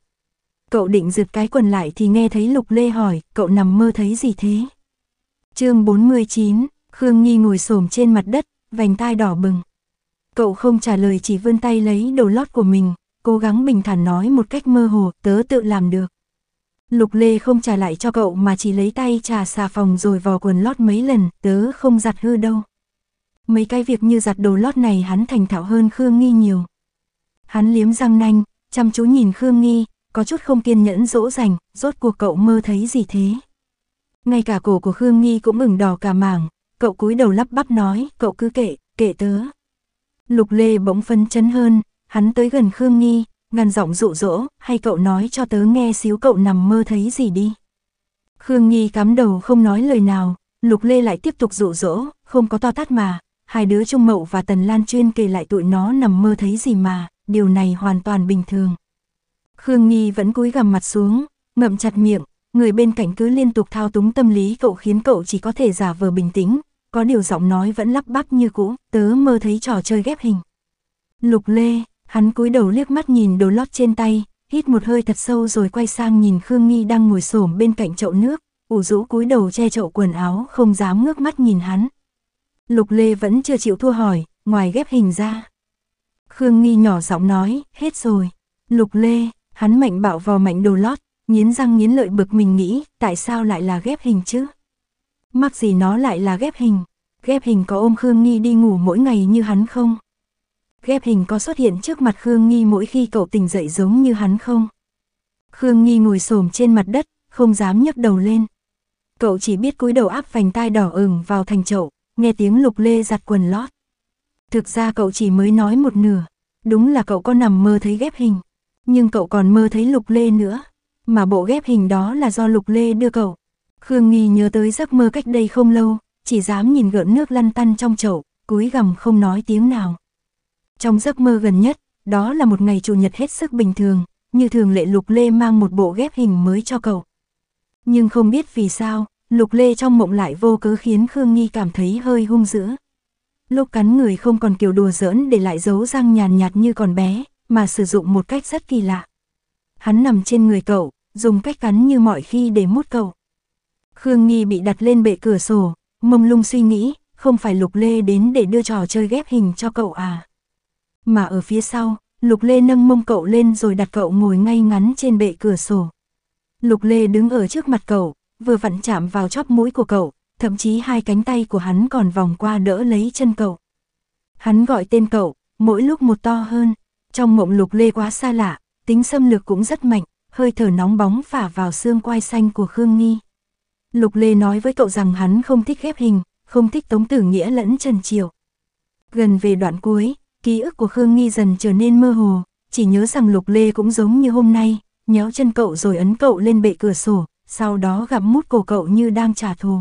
Cậu định giật cái quần lại thì nghe thấy Lục Lê hỏi, cậu nằm mơ thấy gì thế? chương 49, Khương Nghi ngồi xổm trên mặt đất, vành tai đỏ bừng. Cậu không trả lời chỉ vươn tay lấy đầu lót của mình, cố gắng bình thản nói một cách mơ hồ, tớ tự làm được. Lục Lê không trả lại cho cậu mà chỉ lấy tay trà xà phòng rồi vò quần lót mấy lần, tớ không giặt hư đâu. Mấy cái việc như giặt đồ lót này hắn thành thạo hơn Khương Nghi nhiều. Hắn liếm răng nanh, chăm chú nhìn Khương Nghi, có chút không kiên nhẫn dỗ dành, rốt cuộc cậu mơ thấy gì thế. Ngay cả cổ của Khương Nghi cũng ửng đỏ cả mảng, cậu cúi đầu lắp bắp nói, cậu cứ kệ, kệ tớ. Lục Lê bỗng phấn chấn hơn, hắn tới gần Khương Nghi, ngăn giọng dụ dỗ, hay cậu nói cho tớ nghe xíu cậu nằm mơ thấy gì đi. Khương Nghi cắm đầu không nói lời nào, Lục Lê lại tiếp tục dụ dỗ, không có to tát mà, hai đứa Trung Mậu và Tần Lan Chuyên kể lại tụi nó nằm mơ thấy gì mà điều này hoàn toàn bình thường. Khương Nghi vẫn cúi gằm mặt xuống, ngậm chặt miệng, người bên cạnh cứ liên tục thao túng tâm lý cậu khiến cậu chỉ có thể giả vờ bình tĩnh, có điều giọng nói vẫn lắp bắp như cũ, tớ mơ thấy trò chơi ghép hình. Lục Lê, hắn cúi đầu liếc mắt nhìn đồ lót trên tay, hít một hơi thật sâu rồi quay sang nhìn Khương Nghi đang ngồi xổm bên cạnh chậu nước, ủ rũ cúi đầu che chậu quần áo không dám ngước mắt nhìn hắn. Lục Lê vẫn chưa chịu thua hỏi, ngoài ghép hình ra, Khương Nghi nhỏ giọng nói, hết rồi. Lục Lê, hắn mạnh bạo vào mạnh đồ lót, nghiến răng nghiến lợi bực mình nghĩ, tại sao lại là ghép hình chứ? Mặc gì nó lại là ghép hình? Ghép hình có ôm Khương Nghi đi ngủ mỗi ngày như hắn không? Ghép hình có xuất hiện trước mặt Khương Nghi mỗi khi cậu tỉnh dậy giống như hắn không? Khương Nghi ngồi xổm trên mặt đất, không dám nhấc đầu lên. Cậu chỉ biết cúi đầu áp vành tai đỏ ửng vào thành chậu, nghe tiếng Lục Lê giặt quần lót. Thực ra cậu chỉ mới nói một nửa, đúng là cậu có nằm mơ thấy ghép hình, nhưng cậu còn mơ thấy Lục Lê nữa, mà bộ ghép hình đó là do Lục Lê đưa cậu. Khương Nghi nhớ tới giấc mơ cách đây không lâu, chỉ dám nhìn gợn nước lăn tăn trong chậu, cúi gằm không nói tiếng nào. Trong giấc mơ gần nhất, đó là một ngày chủ nhật hết sức bình thường, như thường lệ Lục Lê mang một bộ ghép hình mới cho cậu. Nhưng không biết vì sao, Lục Lê trong mộng lại vô cớ khiến Khương Nghi cảm thấy hơi hung dữ. Lúc cắn người không còn kiểu đùa giỡn để lại dấu răng nhàn nhạt, nhạt như còn bé, mà sử dụng một cách rất kỳ lạ. Hắn nằm trên người cậu, dùng cách cắn như mọi khi để mút cậu. Khương Nghi bị đặt lên bệ cửa sổ, mông lung suy nghĩ, không phải Lục Lê đến để đưa trò chơi ghép hình cho cậu à. Mà ở phía sau, Lục Lê nâng mông cậu lên rồi đặt cậu ngồi ngay ngắn trên bệ cửa sổ. Lục Lê đứng ở trước mặt cậu, vừa vặn chạm vào chóp mũi của cậu, thậm chí hai cánh tay của hắn còn vòng qua đỡ lấy chân cậu. Hắn gọi tên cậu, mỗi lúc một to hơn, trong mộng lục lê quá xa lạ, tính xâm lược cũng rất mạnh, hơi thở nóng bóng phả vào xương quai xanh của Khương Nghi. Lục lê nói với cậu rằng hắn không thích ghép hình, không thích tống tử nghĩa lẫn trần triều. Gần về đoạn cuối, ký ức của Khương Nghi dần trở nên mơ hồ, chỉ nhớ rằng lục lê cũng giống như hôm nay, nhéo chân cậu rồi ấn cậu lên bệ cửa sổ, sau đó gặp mút cổ cậu như đang trả thù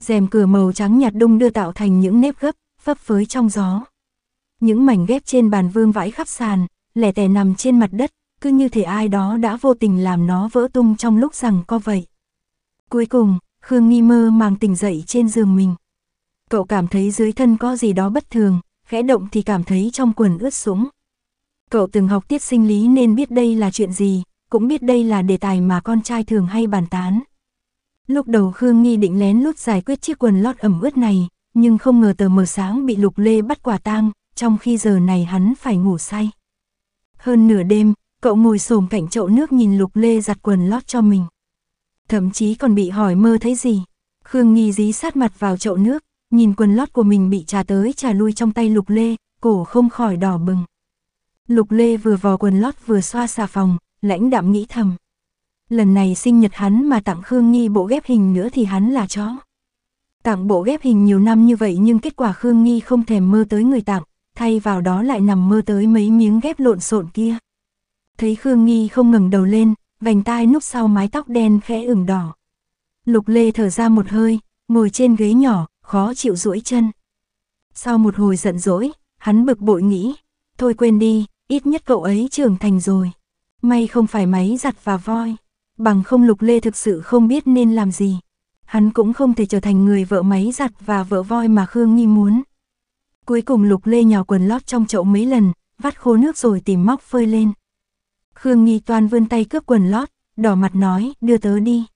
rèm cửa màu trắng nhạt đung đưa tạo thành những nếp gấp, phấp phới trong gió. Những mảnh ghép trên bàn vương vãi khắp sàn, lẻ tẻ nằm trên mặt đất, cứ như thể ai đó đã vô tình làm nó vỡ tung trong lúc rằng co vậy. Cuối cùng, Khương Nghi mơ màng tỉnh dậy trên giường mình. Cậu cảm thấy dưới thân có gì đó bất thường, khẽ động thì cảm thấy trong quần ướt sũng. Cậu từng học tiết sinh lý nên biết đây là chuyện gì, cũng biết đây là đề tài mà con trai thường hay bàn tán. Lúc đầu Khương Nghi định lén lút giải quyết chiếc quần lót ẩm ướt này, nhưng không ngờ tờ mờ sáng bị Lục Lê bắt quả tang, trong khi giờ này hắn phải ngủ say. Hơn nửa đêm, cậu ngồi xổm cạnh chậu nước nhìn Lục Lê giặt quần lót cho mình. Thậm chí còn bị hỏi mơ thấy gì. Khương Nghi dí sát mặt vào chậu nước, nhìn quần lót của mình bị trà tới trà lui trong tay Lục Lê, cổ không khỏi đỏ bừng. Lục Lê vừa vò quần lót vừa xoa xà phòng, lãnh đạm nghĩ thầm lần này sinh nhật hắn mà tặng Khương Nghi bộ ghép hình nữa thì hắn là chó. Tặng bộ ghép hình nhiều năm như vậy nhưng kết quả Khương Nghi không thèm mơ tới người tặng, thay vào đó lại nằm mơ tới mấy miếng ghép lộn xộn kia. Thấy Khương Nghi không ngừng đầu lên, vành tai núp sau mái tóc đen khẽ ửng đỏ. Lục Lê thở ra một hơi, ngồi trên ghế nhỏ, khó chịu duỗi chân. Sau một hồi giận dỗi, hắn bực bội nghĩ, thôi quên đi, ít nhất cậu ấy trưởng thành rồi. May không phải máy giặt và voi bằng không Lục Lê thực sự không biết nên làm gì. Hắn cũng không thể trở thành người vợ máy giặt và vợ voi mà Khương Nghi muốn. Cuối cùng Lục Lê nhào quần lót trong chậu mấy lần, vắt khô nước rồi tìm móc phơi lên. Khương Nghi toàn vươn tay cướp quần lót, đỏ mặt nói, đưa tớ đi.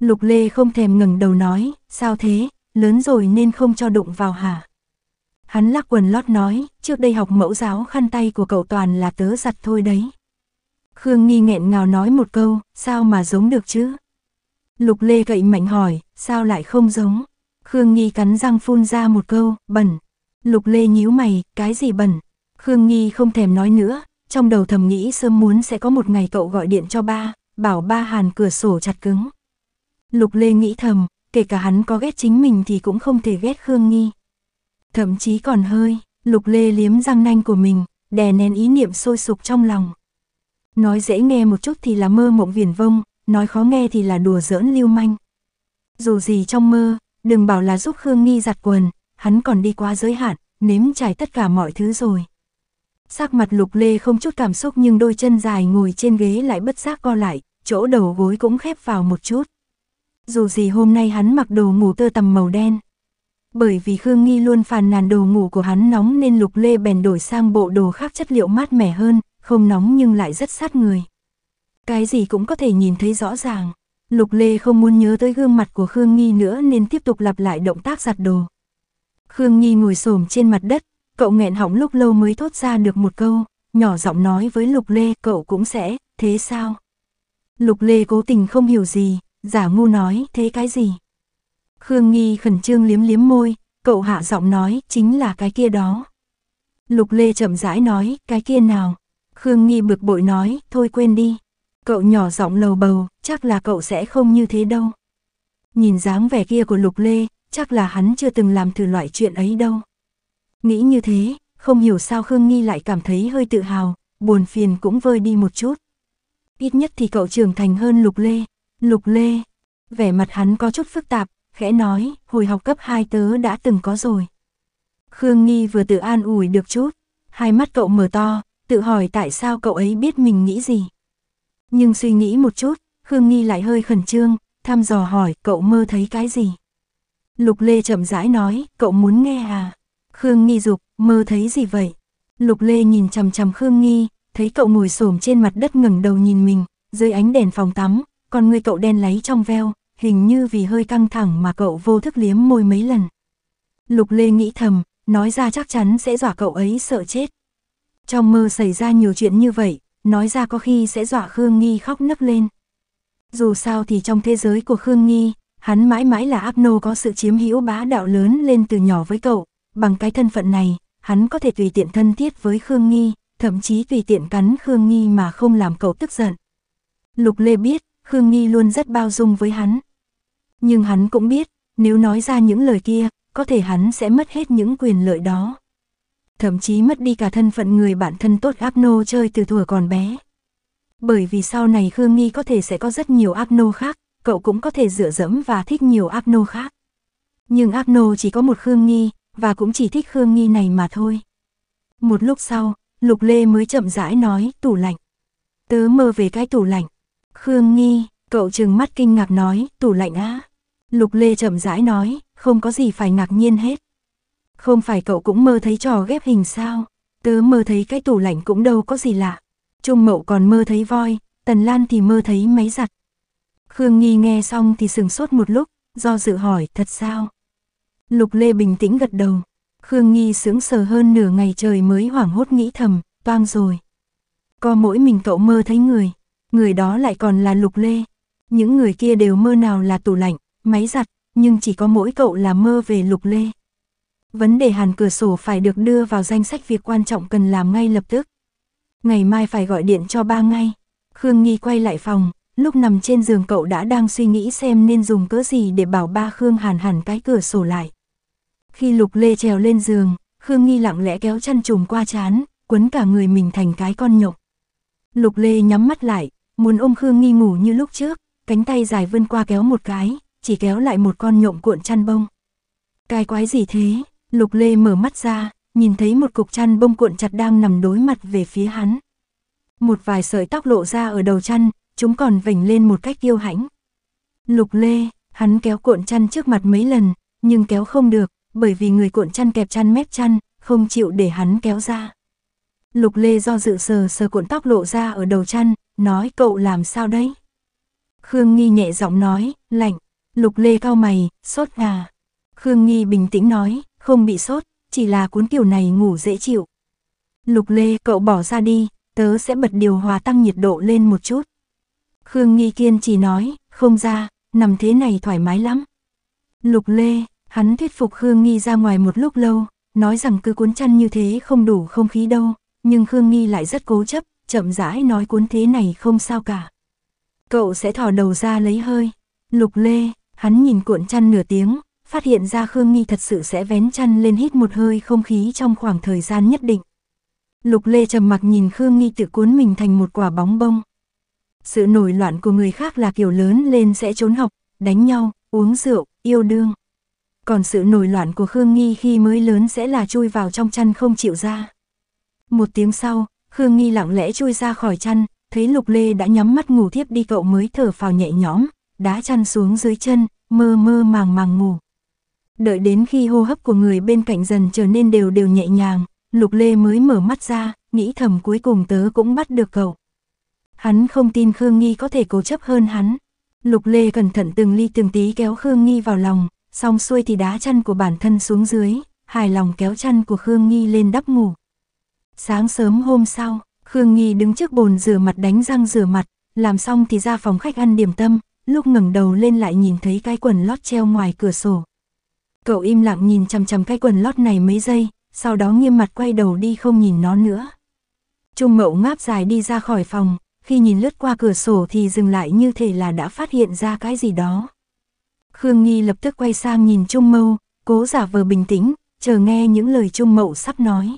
Lục Lê không thèm ngẩng đầu nói, sao thế, lớn rồi nên không cho đụng vào hả? Hắn lắc quần lót nói, trước đây học mẫu giáo khăn tay của cậu toàn là tớ giặt thôi đấy. Khương Nghi nghẹn ngào nói một câu, sao mà giống được chứ? Lục Lê gậy mạnh hỏi, sao lại không giống? Khương Nghi cắn răng phun ra một câu, bẩn. Lục Lê nhíu mày, cái gì bẩn? Khương Nghi không thèm nói nữa, trong đầu thầm nghĩ sớm muốn sẽ có một ngày cậu gọi điện cho ba, bảo ba hàn cửa sổ chặt cứng. Lục Lê nghĩ thầm, kể cả hắn có ghét chính mình thì cũng không thể ghét Khương Nghi. Thậm chí còn hơi, Lục Lê liếm răng nanh của mình, đè nén ý niệm sôi sục trong lòng nói dễ nghe một chút thì là mơ mộng viển vông, nói khó nghe thì là đùa giỡn lưu manh. Dù gì trong mơ, đừng bảo là giúp Khương Nghi giặt quần, hắn còn đi quá giới hạn, nếm trải tất cả mọi thứ rồi. Sắc mặt lục lê không chút cảm xúc nhưng đôi chân dài ngồi trên ghế lại bất giác co lại, chỗ đầu gối cũng khép vào một chút. Dù gì hôm nay hắn mặc đồ ngủ tơ tầm màu đen. Bởi vì Khương Nghi luôn phàn nàn đồ ngủ của hắn nóng nên lục lê bèn đổi sang bộ đồ khác chất liệu mát mẻ hơn, không nóng nhưng lại rất sát người. Cái gì cũng có thể nhìn thấy rõ ràng. Lục Lê không muốn nhớ tới gương mặt của Khương Nghi nữa nên tiếp tục lặp lại động tác giặt đồ. Khương Nghi ngồi xổm trên mặt đất, cậu nghẹn họng lúc lâu mới thốt ra được một câu, nhỏ giọng nói với Lục Lê cậu cũng sẽ, thế sao? Lục Lê cố tình không hiểu gì, giả ngu nói thế cái gì? Khương Nghi khẩn trương liếm liếm môi, cậu hạ giọng nói chính là cái kia đó. Lục Lê chậm rãi nói cái kia nào, Khương Nghi bực bội nói, thôi quên đi. Cậu nhỏ giọng lầu bầu, chắc là cậu sẽ không như thế đâu. Nhìn dáng vẻ kia của Lục Lê, chắc là hắn chưa từng làm thử loại chuyện ấy đâu. Nghĩ như thế, không hiểu sao Khương Nghi lại cảm thấy hơi tự hào, buồn phiền cũng vơi đi một chút. Ít nhất thì cậu trưởng thành hơn Lục Lê. Lục Lê, vẻ mặt hắn có chút phức tạp, khẽ nói, hồi học cấp 2 tớ đã từng có rồi. Khương Nghi vừa tự an ủi được chút, hai mắt cậu mở to, tự hỏi tại sao cậu ấy biết mình nghĩ gì. Nhưng suy nghĩ một chút, Khương Nghi lại hơi khẩn trương, thăm dò hỏi cậu mơ thấy cái gì. Lục Lê chậm rãi nói, cậu muốn nghe à? Khương Nghi dục mơ thấy gì vậy? Lục Lê nhìn chằm chằm Khương Nghi, thấy cậu ngồi xổm trên mặt đất ngẩng đầu nhìn mình, dưới ánh đèn phòng tắm, còn người cậu đen láy trong veo, hình như vì hơi căng thẳng mà cậu vô thức liếm môi mấy lần. Lục Lê nghĩ thầm, nói ra chắc chắn sẽ dọa cậu ấy sợ chết. Trong mơ xảy ra nhiều chuyện như vậy, nói ra có khi sẽ dọa Khương Nghi khóc nấc lên. Dù sao thì trong thế giới của Khương Nghi, hắn mãi mãi là áp nô có sự chiếm hữu bá đạo lớn lên từ nhỏ với cậu, bằng cái thân phận này, hắn có thể tùy tiện thân thiết với Khương Nghi, thậm chí tùy tiện cắn Khương Nghi mà không làm cậu tức giận. Lục Lê biết, Khương Nghi luôn rất bao dung với hắn. Nhưng hắn cũng biết, nếu nói ra những lời kia, có thể hắn sẽ mất hết những quyền lợi đó thậm chí mất đi cả thân phận người bạn thân tốt Agno chơi từ thuở còn bé. Bởi vì sau này Khương Nghi có thể sẽ có rất nhiều Agno khác, cậu cũng có thể dựa dẫm và thích nhiều Agno khác. Nhưng Agno chỉ có một Khương Nghi, và cũng chỉ thích Khương Nghi này mà thôi. Một lúc sau, Lục Lê mới chậm rãi nói tủ lạnh. Tớ mơ về cái tủ lạnh. Khương Nghi, cậu trừng mắt kinh ngạc nói, tủ lạnh á. Lục Lê chậm rãi nói, không có gì phải ngạc nhiên hết. Không phải cậu cũng mơ thấy trò ghép hình sao? Tớ mơ thấy cái tủ lạnh cũng đâu có gì lạ. Trung Mậu còn mơ thấy voi, Tần Lan thì mơ thấy máy giặt. Khương Nghi nghe xong thì sừng sốt một lúc, do dự hỏi thật sao? Lục Lê bình tĩnh gật đầu. Khương Nghi sướng sờ hơn nửa ngày trời mới hoảng hốt nghĩ thầm, toang rồi. Có mỗi mình cậu mơ thấy người, người đó lại còn là Lục Lê. Những người kia đều mơ nào là tủ lạnh, máy giặt, nhưng chỉ có mỗi cậu là mơ về Lục Lê vấn đề hàn cửa sổ phải được đưa vào danh sách việc quan trọng cần làm ngay lập tức. Ngày mai phải gọi điện cho ba ngay. Khương Nghi quay lại phòng, lúc nằm trên giường cậu đã đang suy nghĩ xem nên dùng cỡ gì để bảo ba Khương hàn hẳn cái cửa sổ lại. Khi Lục Lê trèo lên giường, Khương Nghi lặng lẽ kéo chăn trùm qua chán, quấn cả người mình thành cái con nhộc. Lục Lê nhắm mắt lại, muốn ôm Khương Nghi ngủ như lúc trước, cánh tay dài vươn qua kéo một cái, chỉ kéo lại một con nhộng cuộn chăn bông. Cái quái gì thế, Lục Lê mở mắt ra, nhìn thấy một cục chăn bông cuộn chặt đang nằm đối mặt về phía hắn. Một vài sợi tóc lộ ra ở đầu chăn, chúng còn vểnh lên một cách yêu hãnh. Lục Lê, hắn kéo cuộn chăn trước mặt mấy lần, nhưng kéo không được, bởi vì người cuộn chăn kẹp chăn mép chăn, không chịu để hắn kéo ra. Lục Lê do dự sờ sờ cuộn tóc lộ ra ở đầu chăn, nói cậu làm sao đấy? Khương Nghi nhẹ giọng nói, lạnh. Lục Lê cao mày, sốt à. Khương Nghi bình tĩnh nói, không bị sốt, chỉ là cuốn kiểu này ngủ dễ chịu. Lục Lê, cậu bỏ ra đi, tớ sẽ bật điều hòa tăng nhiệt độ lên một chút. Khương Nghi Kiên chỉ nói, không ra, nằm thế này thoải mái lắm. Lục Lê, hắn thuyết phục Khương Nghi ra ngoài một lúc lâu, nói rằng cứ cuốn chăn như thế không đủ không khí đâu, nhưng Khương Nghi lại rất cố chấp, chậm rãi nói cuốn thế này không sao cả. Cậu sẽ thò đầu ra lấy hơi. Lục Lê, hắn nhìn cuộn chăn nửa tiếng, phát hiện ra Khương Nghi thật sự sẽ vén chăn lên hít một hơi không khí trong khoảng thời gian nhất định. Lục Lê trầm mặc nhìn Khương Nghi tự cuốn mình thành một quả bóng bông. Sự nổi loạn của người khác là kiểu lớn lên sẽ trốn học, đánh nhau, uống rượu, yêu đương. Còn sự nổi loạn của Khương Nghi khi mới lớn sẽ là chui vào trong chăn không chịu ra. Một tiếng sau, Khương Nghi lặng lẽ chui ra khỏi chăn, thấy Lục Lê đã nhắm mắt ngủ thiếp đi cậu mới thở phào nhẹ nhõm, đá chăn xuống dưới chân, mơ mơ màng màng ngủ đợi đến khi hô hấp của người bên cạnh dần trở nên đều đều nhẹ nhàng, Lục Lê mới mở mắt ra, nghĩ thầm cuối cùng tớ cũng bắt được cậu. Hắn không tin Khương Nghi có thể cố chấp hơn hắn. Lục Lê cẩn thận từng ly từng tí kéo Khương Nghi vào lòng, xong xuôi thì đá chăn của bản thân xuống dưới, hài lòng kéo chăn của Khương Nghi lên đắp ngủ. Sáng sớm hôm sau, Khương Nghi đứng trước bồn rửa mặt đánh răng rửa mặt, làm xong thì ra phòng khách ăn điểm tâm, lúc ngẩng đầu lên lại nhìn thấy cái quần lót treo ngoài cửa sổ, Cậu im lặng nhìn chằm chằm cái quần lót này mấy giây, sau đó nghiêm mặt quay đầu đi không nhìn nó nữa. Trung mậu ngáp dài đi ra khỏi phòng, khi nhìn lướt qua cửa sổ thì dừng lại như thể là đã phát hiện ra cái gì đó. Khương Nghi lập tức quay sang nhìn Trung Mâu, cố giả vờ bình tĩnh, chờ nghe những lời Trung Mậu sắp nói.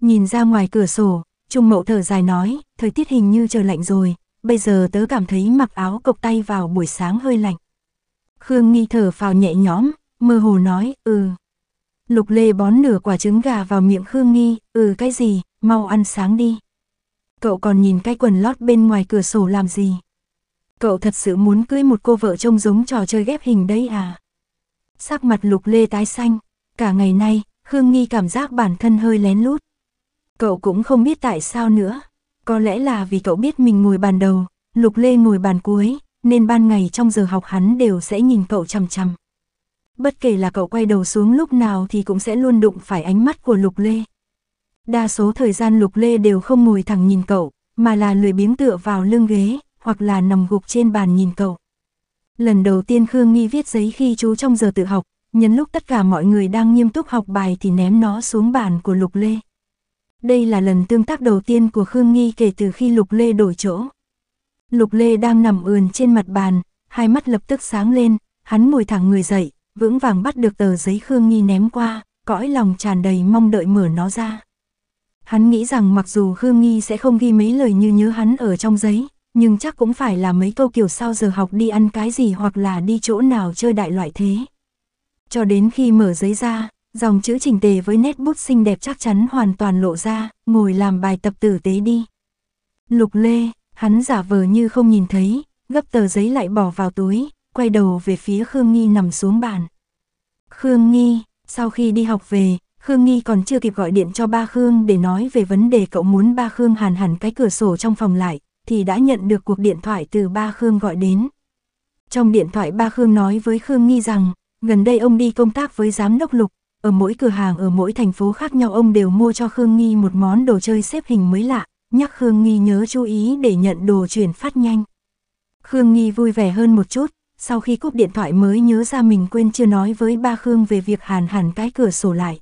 Nhìn ra ngoài cửa sổ, Trung Mậu thở dài nói, thời tiết hình như trời lạnh rồi, bây giờ tớ cảm thấy mặc áo cộc tay vào buổi sáng hơi lạnh. Khương Nghi thở phào nhẹ nhõm, mơ hồ nói, ừ. Lục Lê bón nửa quả trứng gà vào miệng Khương Nghi, ừ cái gì, mau ăn sáng đi. Cậu còn nhìn cái quần lót bên ngoài cửa sổ làm gì? Cậu thật sự muốn cưới một cô vợ trông giống trò chơi ghép hình đấy à? Sắc mặt Lục Lê tái xanh, cả ngày nay, Khương Nghi cảm giác bản thân hơi lén lút. Cậu cũng không biết tại sao nữa, có lẽ là vì cậu biết mình ngồi bàn đầu, Lục Lê ngồi bàn cuối, nên ban ngày trong giờ học hắn đều sẽ nhìn cậu chằm chằm bất kể là cậu quay đầu xuống lúc nào thì cũng sẽ luôn đụng phải ánh mắt của Lục Lê. Đa số thời gian Lục Lê đều không ngồi thẳng nhìn cậu, mà là lười biếng tựa vào lưng ghế, hoặc là nằm gục trên bàn nhìn cậu. Lần đầu tiên Khương Nghi viết giấy khi chú trong giờ tự học, nhân lúc tất cả mọi người đang nghiêm túc học bài thì ném nó xuống bàn của Lục Lê. Đây là lần tương tác đầu tiên của Khương Nghi kể từ khi Lục Lê đổi chỗ. Lục Lê đang nằm ườn trên mặt bàn, hai mắt lập tức sáng lên, hắn ngồi thẳng người dậy, vững vàng bắt được tờ giấy Khương Nghi ném qua, cõi lòng tràn đầy mong đợi mở nó ra. Hắn nghĩ rằng mặc dù Khương Nghi sẽ không ghi mấy lời như nhớ hắn ở trong giấy, nhưng chắc cũng phải là mấy câu kiểu sau giờ học đi ăn cái gì hoặc là đi chỗ nào chơi đại loại thế. Cho đến khi mở giấy ra, dòng chữ chỉnh tề với nét bút xinh đẹp chắc chắn hoàn toàn lộ ra, ngồi làm bài tập tử tế đi. Lục Lê, hắn giả vờ như không nhìn thấy, gấp tờ giấy lại bỏ vào túi, quay đầu về phía Khương Nghi nằm xuống bàn. Khương Nghi, sau khi đi học về, Khương Nghi còn chưa kịp gọi điện cho ba Khương để nói về vấn đề cậu muốn ba Khương hàn hẳn cái cửa sổ trong phòng lại, thì đã nhận được cuộc điện thoại từ ba Khương gọi đến. Trong điện thoại ba Khương nói với Khương Nghi rằng, gần đây ông đi công tác với giám đốc Lục, ở mỗi cửa hàng ở mỗi thành phố khác nhau ông đều mua cho Khương Nghi một món đồ chơi xếp hình mới lạ, nhắc Khương Nghi nhớ chú ý để nhận đồ chuyển phát nhanh. Khương Nghi vui vẻ hơn một chút, sau khi cúp điện thoại mới nhớ ra mình quên chưa nói với ba Khương về việc hàn hẳn cái cửa sổ lại.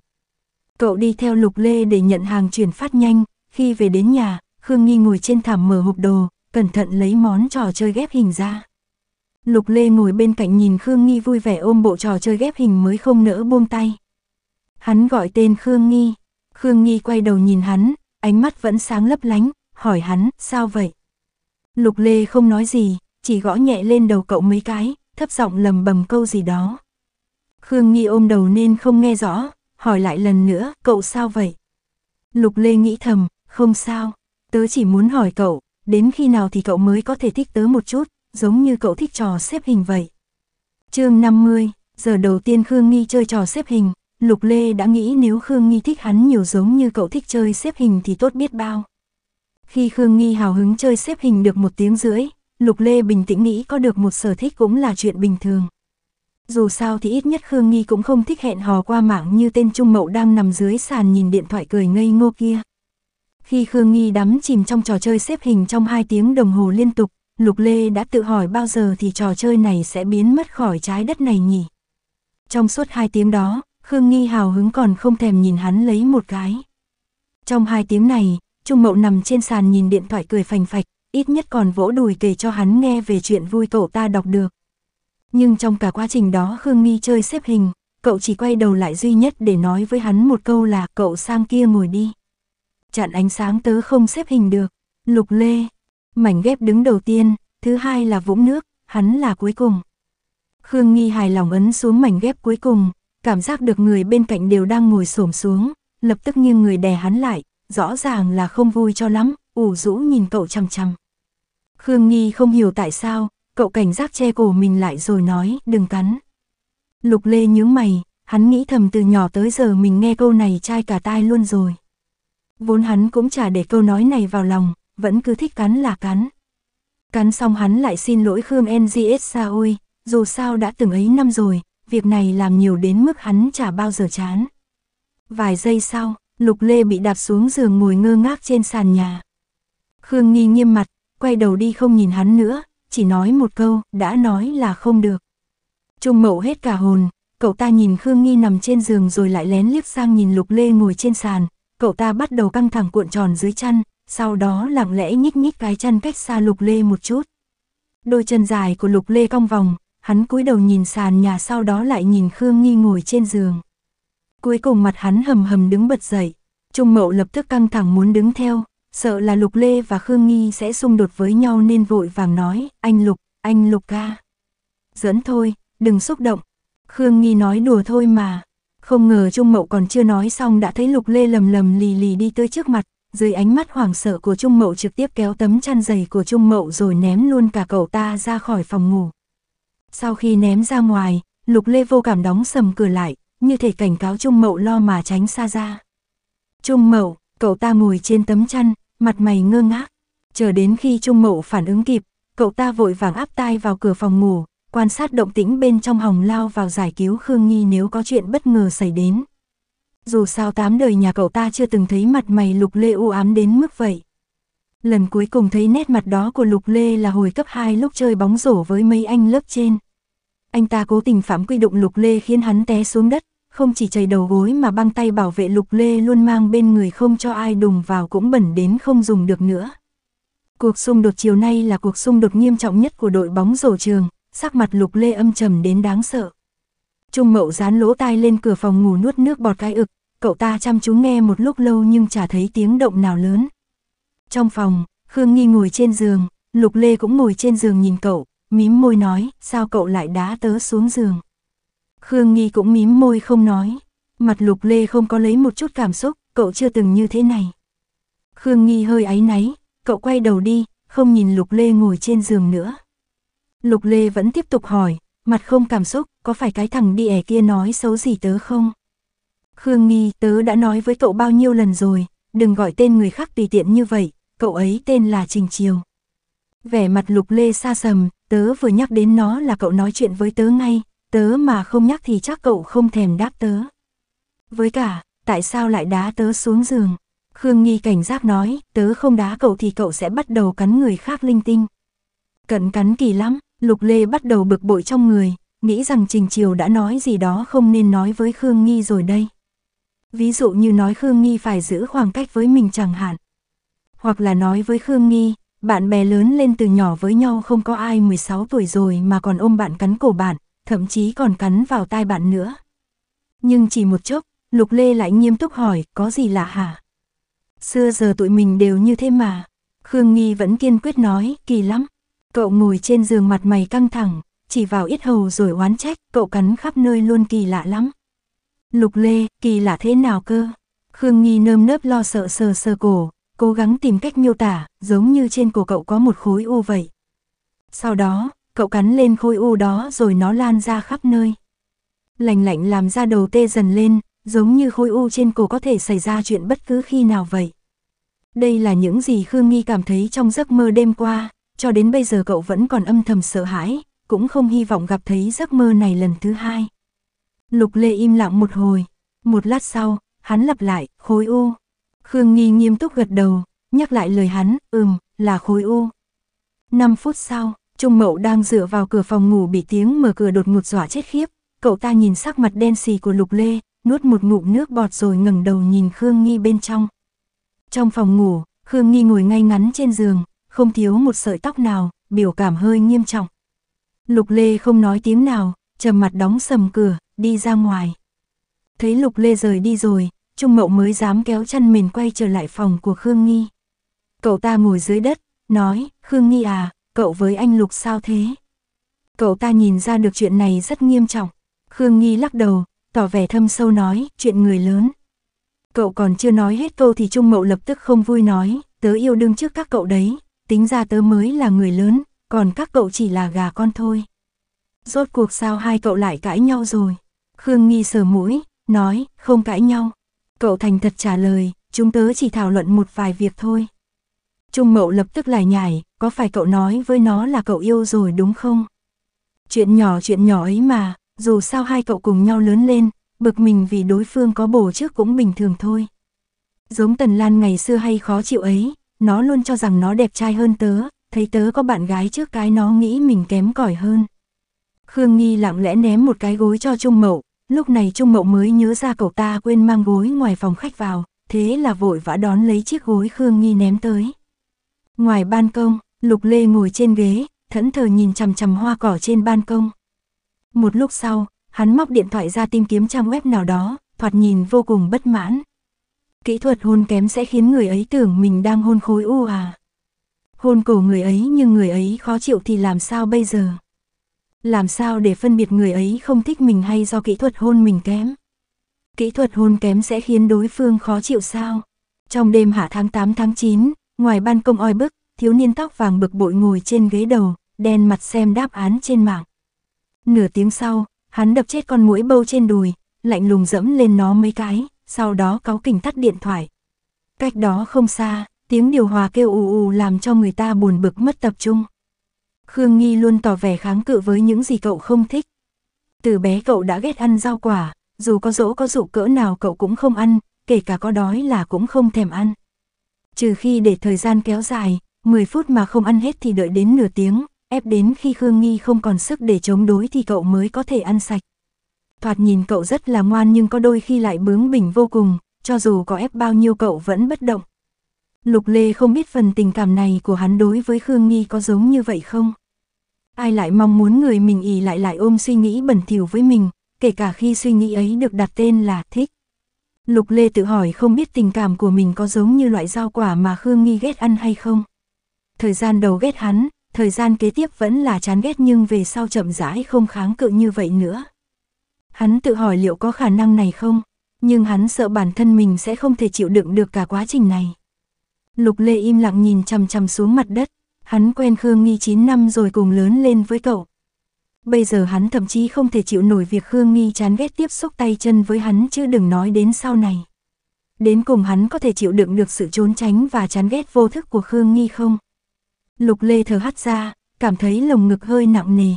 Cậu đi theo Lục Lê để nhận hàng chuyển phát nhanh, khi về đến nhà, Khương Nghi ngồi trên thảm mở hộp đồ, cẩn thận lấy món trò chơi ghép hình ra. Lục Lê ngồi bên cạnh nhìn Khương Nghi vui vẻ ôm bộ trò chơi ghép hình mới không nỡ buông tay. Hắn gọi tên Khương Nghi, Khương Nghi quay đầu nhìn hắn, ánh mắt vẫn sáng lấp lánh, hỏi hắn, sao vậy? Lục Lê không nói gì, chỉ gõ nhẹ lên đầu cậu mấy cái, thấp giọng lầm bầm câu gì đó. Khương Nghi ôm đầu nên không nghe rõ, hỏi lại lần nữa, cậu sao vậy? Lục Lê nghĩ thầm, không sao, tớ chỉ muốn hỏi cậu, đến khi nào thì cậu mới có thể thích tớ một chút, giống như cậu thích trò xếp hình vậy. chương 50, giờ đầu tiên Khương Nghi chơi trò xếp hình, Lục Lê đã nghĩ nếu Khương Nghi thích hắn nhiều giống như cậu thích chơi xếp hình thì tốt biết bao. Khi Khương Nghi hào hứng chơi xếp hình được một tiếng rưỡi, Lục Lê bình tĩnh nghĩ có được một sở thích cũng là chuyện bình thường. Dù sao thì ít nhất Khương Nghi cũng không thích hẹn hò qua mạng như tên Trung Mậu đang nằm dưới sàn nhìn điện thoại cười ngây ngô kia. Khi Khương Nghi đắm chìm trong trò chơi xếp hình trong 2 tiếng đồng hồ liên tục, Lục Lê đã tự hỏi bao giờ thì trò chơi này sẽ biến mất khỏi trái đất này nhỉ. Trong suốt 2 tiếng đó, Khương Nghi hào hứng còn không thèm nhìn hắn lấy một cái. Trong 2 tiếng này, Trung Mậu nằm trên sàn nhìn điện thoại cười phành phạch, ít nhất còn vỗ đùi kể cho hắn nghe về chuyện vui tổ ta đọc được. Nhưng trong cả quá trình đó Khương Nghi chơi xếp hình, cậu chỉ quay đầu lại duy nhất để nói với hắn một câu là cậu sang kia ngồi đi. Chặn ánh sáng tớ không xếp hình được, lục lê, mảnh ghép đứng đầu tiên, thứ hai là vũng nước, hắn là cuối cùng. Khương Nghi hài lòng ấn xuống mảnh ghép cuối cùng, cảm giác được người bên cạnh đều đang ngồi xổm xuống, lập tức nghiêng người đè hắn lại, rõ ràng là không vui cho lắm, ủ rũ nhìn cậu chằm chằm. Khương Nghi không hiểu tại sao, cậu cảnh giác che cổ mình lại rồi nói, đừng cắn. Lục Lê nhướng mày, hắn nghĩ thầm từ nhỏ tới giờ mình nghe câu này chai cả tai luôn rồi. Vốn hắn cũng chả để câu nói này vào lòng, vẫn cứ thích cắn là cắn. Cắn xong hắn lại xin lỗi Khương NGS xa ôi, dù sao đã từng ấy năm rồi, việc này làm nhiều đến mức hắn chả bao giờ chán. Vài giây sau, Lục Lê bị đạp xuống giường ngồi ngơ ngác trên sàn nhà. Khương Nghi nghiêm mặt, quay đầu đi không nhìn hắn nữa, chỉ nói một câu, đã nói là không được. Trung mậu hết cả hồn, cậu ta nhìn Khương Nghi nằm trên giường rồi lại lén liếc sang nhìn Lục Lê ngồi trên sàn, cậu ta bắt đầu căng thẳng cuộn tròn dưới chăn, sau đó lặng lẽ nhích nhích cái chăn cách xa Lục Lê một chút. Đôi chân dài của Lục Lê cong vòng, hắn cúi đầu nhìn sàn nhà sau đó lại nhìn Khương Nghi ngồi trên giường. Cuối cùng mặt hắn hầm hầm đứng bật dậy, Trung Mậu lập tức căng thẳng muốn đứng theo, sợ là Lục Lê và Khương Nghi sẽ xung đột với nhau nên vội vàng nói, anh Lục, anh Lục ca. Giỡn thôi, đừng xúc động. Khương Nghi nói đùa thôi mà. Không ngờ Trung Mậu còn chưa nói xong đã thấy Lục Lê lầm lầm lì lì đi tới trước mặt, dưới ánh mắt hoảng sợ của Trung Mậu trực tiếp kéo tấm chăn dày của Trung Mậu rồi ném luôn cả cậu ta ra khỏi phòng ngủ. Sau khi ném ra ngoài, Lục Lê vô cảm đóng sầm cửa lại, như thể cảnh cáo Trung Mậu lo mà tránh xa ra. Trung Mậu, cậu ta ngồi trên tấm chăn, mặt mày ngơ ngác. Chờ đến khi Trung Mậu phản ứng kịp, cậu ta vội vàng áp tai vào cửa phòng ngủ, quan sát động tĩnh bên trong hồng lao vào giải cứu Khương Nghi nếu có chuyện bất ngờ xảy đến. Dù sao tám đời nhà cậu ta chưa từng thấy mặt mày lục lê u ám đến mức vậy. Lần cuối cùng thấy nét mặt đó của Lục Lê là hồi cấp 2 lúc chơi bóng rổ với mấy anh lớp trên. Anh ta cố tình phạm quy động Lục Lê khiến hắn té xuống đất, không chỉ chày đầu gối mà băng tay bảo vệ lục lê luôn mang bên người không cho ai đùng vào cũng bẩn đến không dùng được nữa. Cuộc xung đột chiều nay là cuộc xung đột nghiêm trọng nhất của đội bóng rổ trường, sắc mặt lục lê âm trầm đến đáng sợ. Trung mậu dán lỗ tai lên cửa phòng ngủ nuốt nước bọt cái ực, cậu ta chăm chú nghe một lúc lâu nhưng chả thấy tiếng động nào lớn. Trong phòng, Khương Nghi ngồi trên giường, Lục Lê cũng ngồi trên giường nhìn cậu, mím môi nói, sao cậu lại đá tớ xuống giường. Khương Nghi cũng mím môi không nói. Mặt Lục Lê không có lấy một chút cảm xúc, cậu chưa từng như thế này. Khương Nghi hơi áy náy, cậu quay đầu đi, không nhìn Lục Lê ngồi trên giường nữa. Lục Lê vẫn tiếp tục hỏi, mặt không cảm xúc, có phải cái thằng đi ẻ kia nói xấu gì tớ không? Khương Nghi tớ đã nói với cậu bao nhiêu lần rồi, đừng gọi tên người khác tùy tiện như vậy, cậu ấy tên là Trình Chiều. Vẻ mặt Lục Lê xa sầm, tớ vừa nhắc đến nó là cậu nói chuyện với tớ ngay, tớ mà không nhắc thì chắc cậu không thèm đáp tớ. Với cả, tại sao lại đá tớ xuống giường? Khương Nghi cảnh giác nói, tớ không đá cậu thì cậu sẽ bắt đầu cắn người khác linh tinh. Cận cắn kỳ lắm, Lục Lê bắt đầu bực bội trong người, nghĩ rằng Trình Triều đã nói gì đó không nên nói với Khương Nghi rồi đây. Ví dụ như nói Khương Nghi phải giữ khoảng cách với mình chẳng hạn. Hoặc là nói với Khương Nghi, bạn bè lớn lên từ nhỏ với nhau không có ai 16 tuổi rồi mà còn ôm bạn cắn cổ bạn, thậm chí còn cắn vào tai bạn nữa. Nhưng chỉ một chốc, Lục Lê lại nghiêm túc hỏi, có gì lạ hả? Xưa giờ tụi mình đều như thế mà. Khương Nghi vẫn kiên quyết nói, kỳ lắm. Cậu ngồi trên giường mặt mày căng thẳng, chỉ vào ít hầu rồi oán trách, cậu cắn khắp nơi luôn kỳ lạ lắm. Lục Lê, kỳ lạ thế nào cơ? Khương Nghi nơm nớp lo sợ sờ sờ cổ, cố gắng tìm cách miêu tả, giống như trên cổ cậu có một khối u vậy. Sau đó, cậu cắn lên khối u đó rồi nó lan ra khắp nơi. Lành lạnh làm ra đầu tê dần lên, giống như khối u trên cổ có thể xảy ra chuyện bất cứ khi nào vậy. Đây là những gì Khương Nghi cảm thấy trong giấc mơ đêm qua, cho đến bây giờ cậu vẫn còn âm thầm sợ hãi, cũng không hy vọng gặp thấy giấc mơ này lần thứ hai. Lục Lê im lặng một hồi, một lát sau, hắn lặp lại, khối u. Khương Nghi nghiêm túc gật đầu, nhắc lại lời hắn, ừm, là khối u. năm phút sau, Trung Mậu đang dựa vào cửa phòng ngủ bị tiếng mở cửa đột ngột dọa chết khiếp, cậu ta nhìn sắc mặt đen xì của Lục Lê, nuốt một ngụm nước bọt rồi ngẩng đầu nhìn Khương Nghi bên trong. Trong phòng ngủ, Khương Nghi ngồi ngay ngắn trên giường, không thiếu một sợi tóc nào, biểu cảm hơi nghiêm trọng. Lục Lê không nói tiếng nào, trầm mặt đóng sầm cửa, đi ra ngoài. Thấy Lục Lê rời đi rồi, Trung Mậu mới dám kéo chân mình quay trở lại phòng của Khương Nghi. Cậu ta ngồi dưới đất, nói, Khương Nghi à, cậu với anh Lục sao thế? Cậu ta nhìn ra được chuyện này rất nghiêm trọng. Khương Nghi lắc đầu, tỏ vẻ thâm sâu nói, chuyện người lớn. Cậu còn chưa nói hết câu thì Trung Mậu lập tức không vui nói, tớ yêu đương trước các cậu đấy, tính ra tớ mới là người lớn, còn các cậu chỉ là gà con thôi. Rốt cuộc sao hai cậu lại cãi nhau rồi? Khương Nghi sờ mũi, nói, không cãi nhau. Cậu thành thật trả lời, chúng tớ chỉ thảo luận một vài việc thôi. Trung Mậu lập tức lại nhảy, có phải cậu nói với nó là cậu yêu rồi đúng không? Chuyện nhỏ chuyện nhỏ ấy mà, dù sao hai cậu cùng nhau lớn lên, bực mình vì đối phương có bổ trước cũng bình thường thôi. Giống Tần Lan ngày xưa hay khó chịu ấy, nó luôn cho rằng nó đẹp trai hơn tớ, thấy tớ có bạn gái trước cái nó nghĩ mình kém cỏi hơn. Khương Nghi lặng lẽ ném một cái gối cho Trung Mậu, lúc này Trung Mậu mới nhớ ra cậu ta quên mang gối ngoài phòng khách vào, thế là vội vã đón lấy chiếc gối Khương Nghi ném tới. Ngoài ban công, Lục Lê ngồi trên ghế, thẫn thờ nhìn chằm chằm hoa cỏ trên ban công. Một lúc sau, hắn móc điện thoại ra tìm kiếm trang web nào đó, thoạt nhìn vô cùng bất mãn. Kỹ thuật hôn kém sẽ khiến người ấy tưởng mình đang hôn khối u à. Hôn cổ người ấy nhưng người ấy khó chịu thì làm sao bây giờ? Làm sao để phân biệt người ấy không thích mình hay do kỹ thuật hôn mình kém? Kỹ thuật hôn kém sẽ khiến đối phương khó chịu sao? Trong đêm hạ tháng 8 tháng 9, ngoài ban công oi bức, thiếu niên tóc vàng bực bội ngồi trên ghế đầu, đen mặt xem đáp án trên mạng. Nửa tiếng sau, hắn đập chết con muỗi bâu trên đùi, lạnh lùng dẫm lên nó mấy cái, sau đó cáo kỉnh tắt điện thoại. Cách đó không xa, tiếng điều hòa kêu ù ù làm cho người ta buồn bực mất tập trung. Khương Nghi luôn tỏ vẻ kháng cự với những gì cậu không thích. Từ bé cậu đã ghét ăn rau quả, dù có dỗ có dụ cỡ nào cậu cũng không ăn, kể cả có đói là cũng không thèm ăn. Trừ khi để thời gian kéo dài, 10 phút mà không ăn hết thì đợi đến nửa tiếng, ép đến khi Khương Nghi không còn sức để chống đối thì cậu mới có thể ăn sạch. Thoạt nhìn cậu rất là ngoan nhưng có đôi khi lại bướng bỉnh vô cùng, cho dù có ép bao nhiêu cậu vẫn bất động. Lục Lê không biết phần tình cảm này của hắn đối với Khương Nghi có giống như vậy không? Ai lại mong muốn người mình ỉ lại lại ôm suy nghĩ bẩn thỉu với mình, kể cả khi suy nghĩ ấy được đặt tên là thích. Lục Lê tự hỏi không biết tình cảm của mình có giống như loại rau quả mà Khương Nghi ghét ăn hay không thời gian đầu ghét hắn, thời gian kế tiếp vẫn là chán ghét nhưng về sau chậm rãi không kháng cự như vậy nữa. Hắn tự hỏi liệu có khả năng này không, nhưng hắn sợ bản thân mình sẽ không thể chịu đựng được cả quá trình này. Lục Lê im lặng nhìn chằm chằm xuống mặt đất, hắn quen Khương Nghi 9 năm rồi cùng lớn lên với cậu. Bây giờ hắn thậm chí không thể chịu nổi việc Khương Nghi chán ghét tiếp xúc tay chân với hắn chứ đừng nói đến sau này. Đến cùng hắn có thể chịu đựng được sự trốn tránh và chán ghét vô thức của Khương Nghi không? Lục Lê thở hắt ra, cảm thấy lồng ngực hơi nặng nề.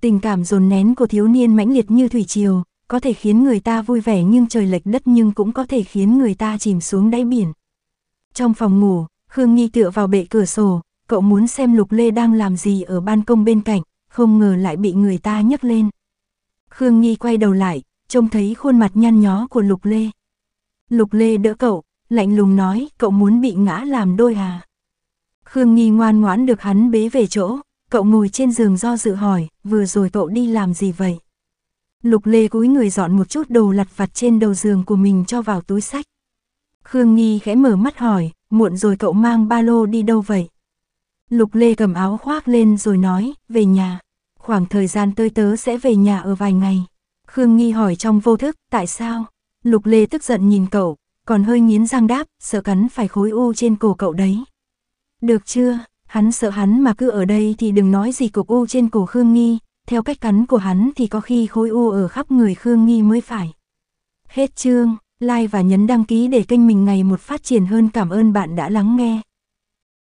Tình cảm dồn nén của thiếu niên mãnh liệt như thủy triều, có thể khiến người ta vui vẻ nhưng trời lệch đất nhưng cũng có thể khiến người ta chìm xuống đáy biển. Trong phòng ngủ, Khương Nghi tựa vào bệ cửa sổ, cậu muốn xem Lục Lê đang làm gì ở ban công bên cạnh, không ngờ lại bị người ta nhấc lên. Khương Nghi quay đầu lại, trông thấy khuôn mặt nhăn nhó của Lục Lê. Lục Lê đỡ cậu, lạnh lùng nói cậu muốn bị ngã làm đôi à. Khương Nghi ngoan ngoãn được hắn bế về chỗ, cậu ngồi trên giường do dự hỏi, vừa rồi cậu đi làm gì vậy? Lục Lê cúi người dọn một chút đồ lặt vặt trên đầu giường của mình cho vào túi sách. Khương Nghi khẽ mở mắt hỏi, muộn rồi cậu mang ba lô đi đâu vậy? Lục Lê cầm áo khoác lên rồi nói, về nhà. Khoảng thời gian tới tớ sẽ về nhà ở vài ngày. Khương Nghi hỏi trong vô thức, tại sao? Lục Lê tức giận nhìn cậu, còn hơi nghiến răng đáp, sợ cắn phải khối u trên cổ cậu đấy. Được chưa, hắn sợ hắn mà cứ ở đây thì đừng nói gì cục u trên cổ Khương Nghi, theo cách cắn của hắn thì có khi khối u ở khắp người Khương Nghi mới phải. Hết chương, like và nhấn đăng ký để kênh mình ngày một phát triển hơn cảm ơn bạn đã lắng nghe.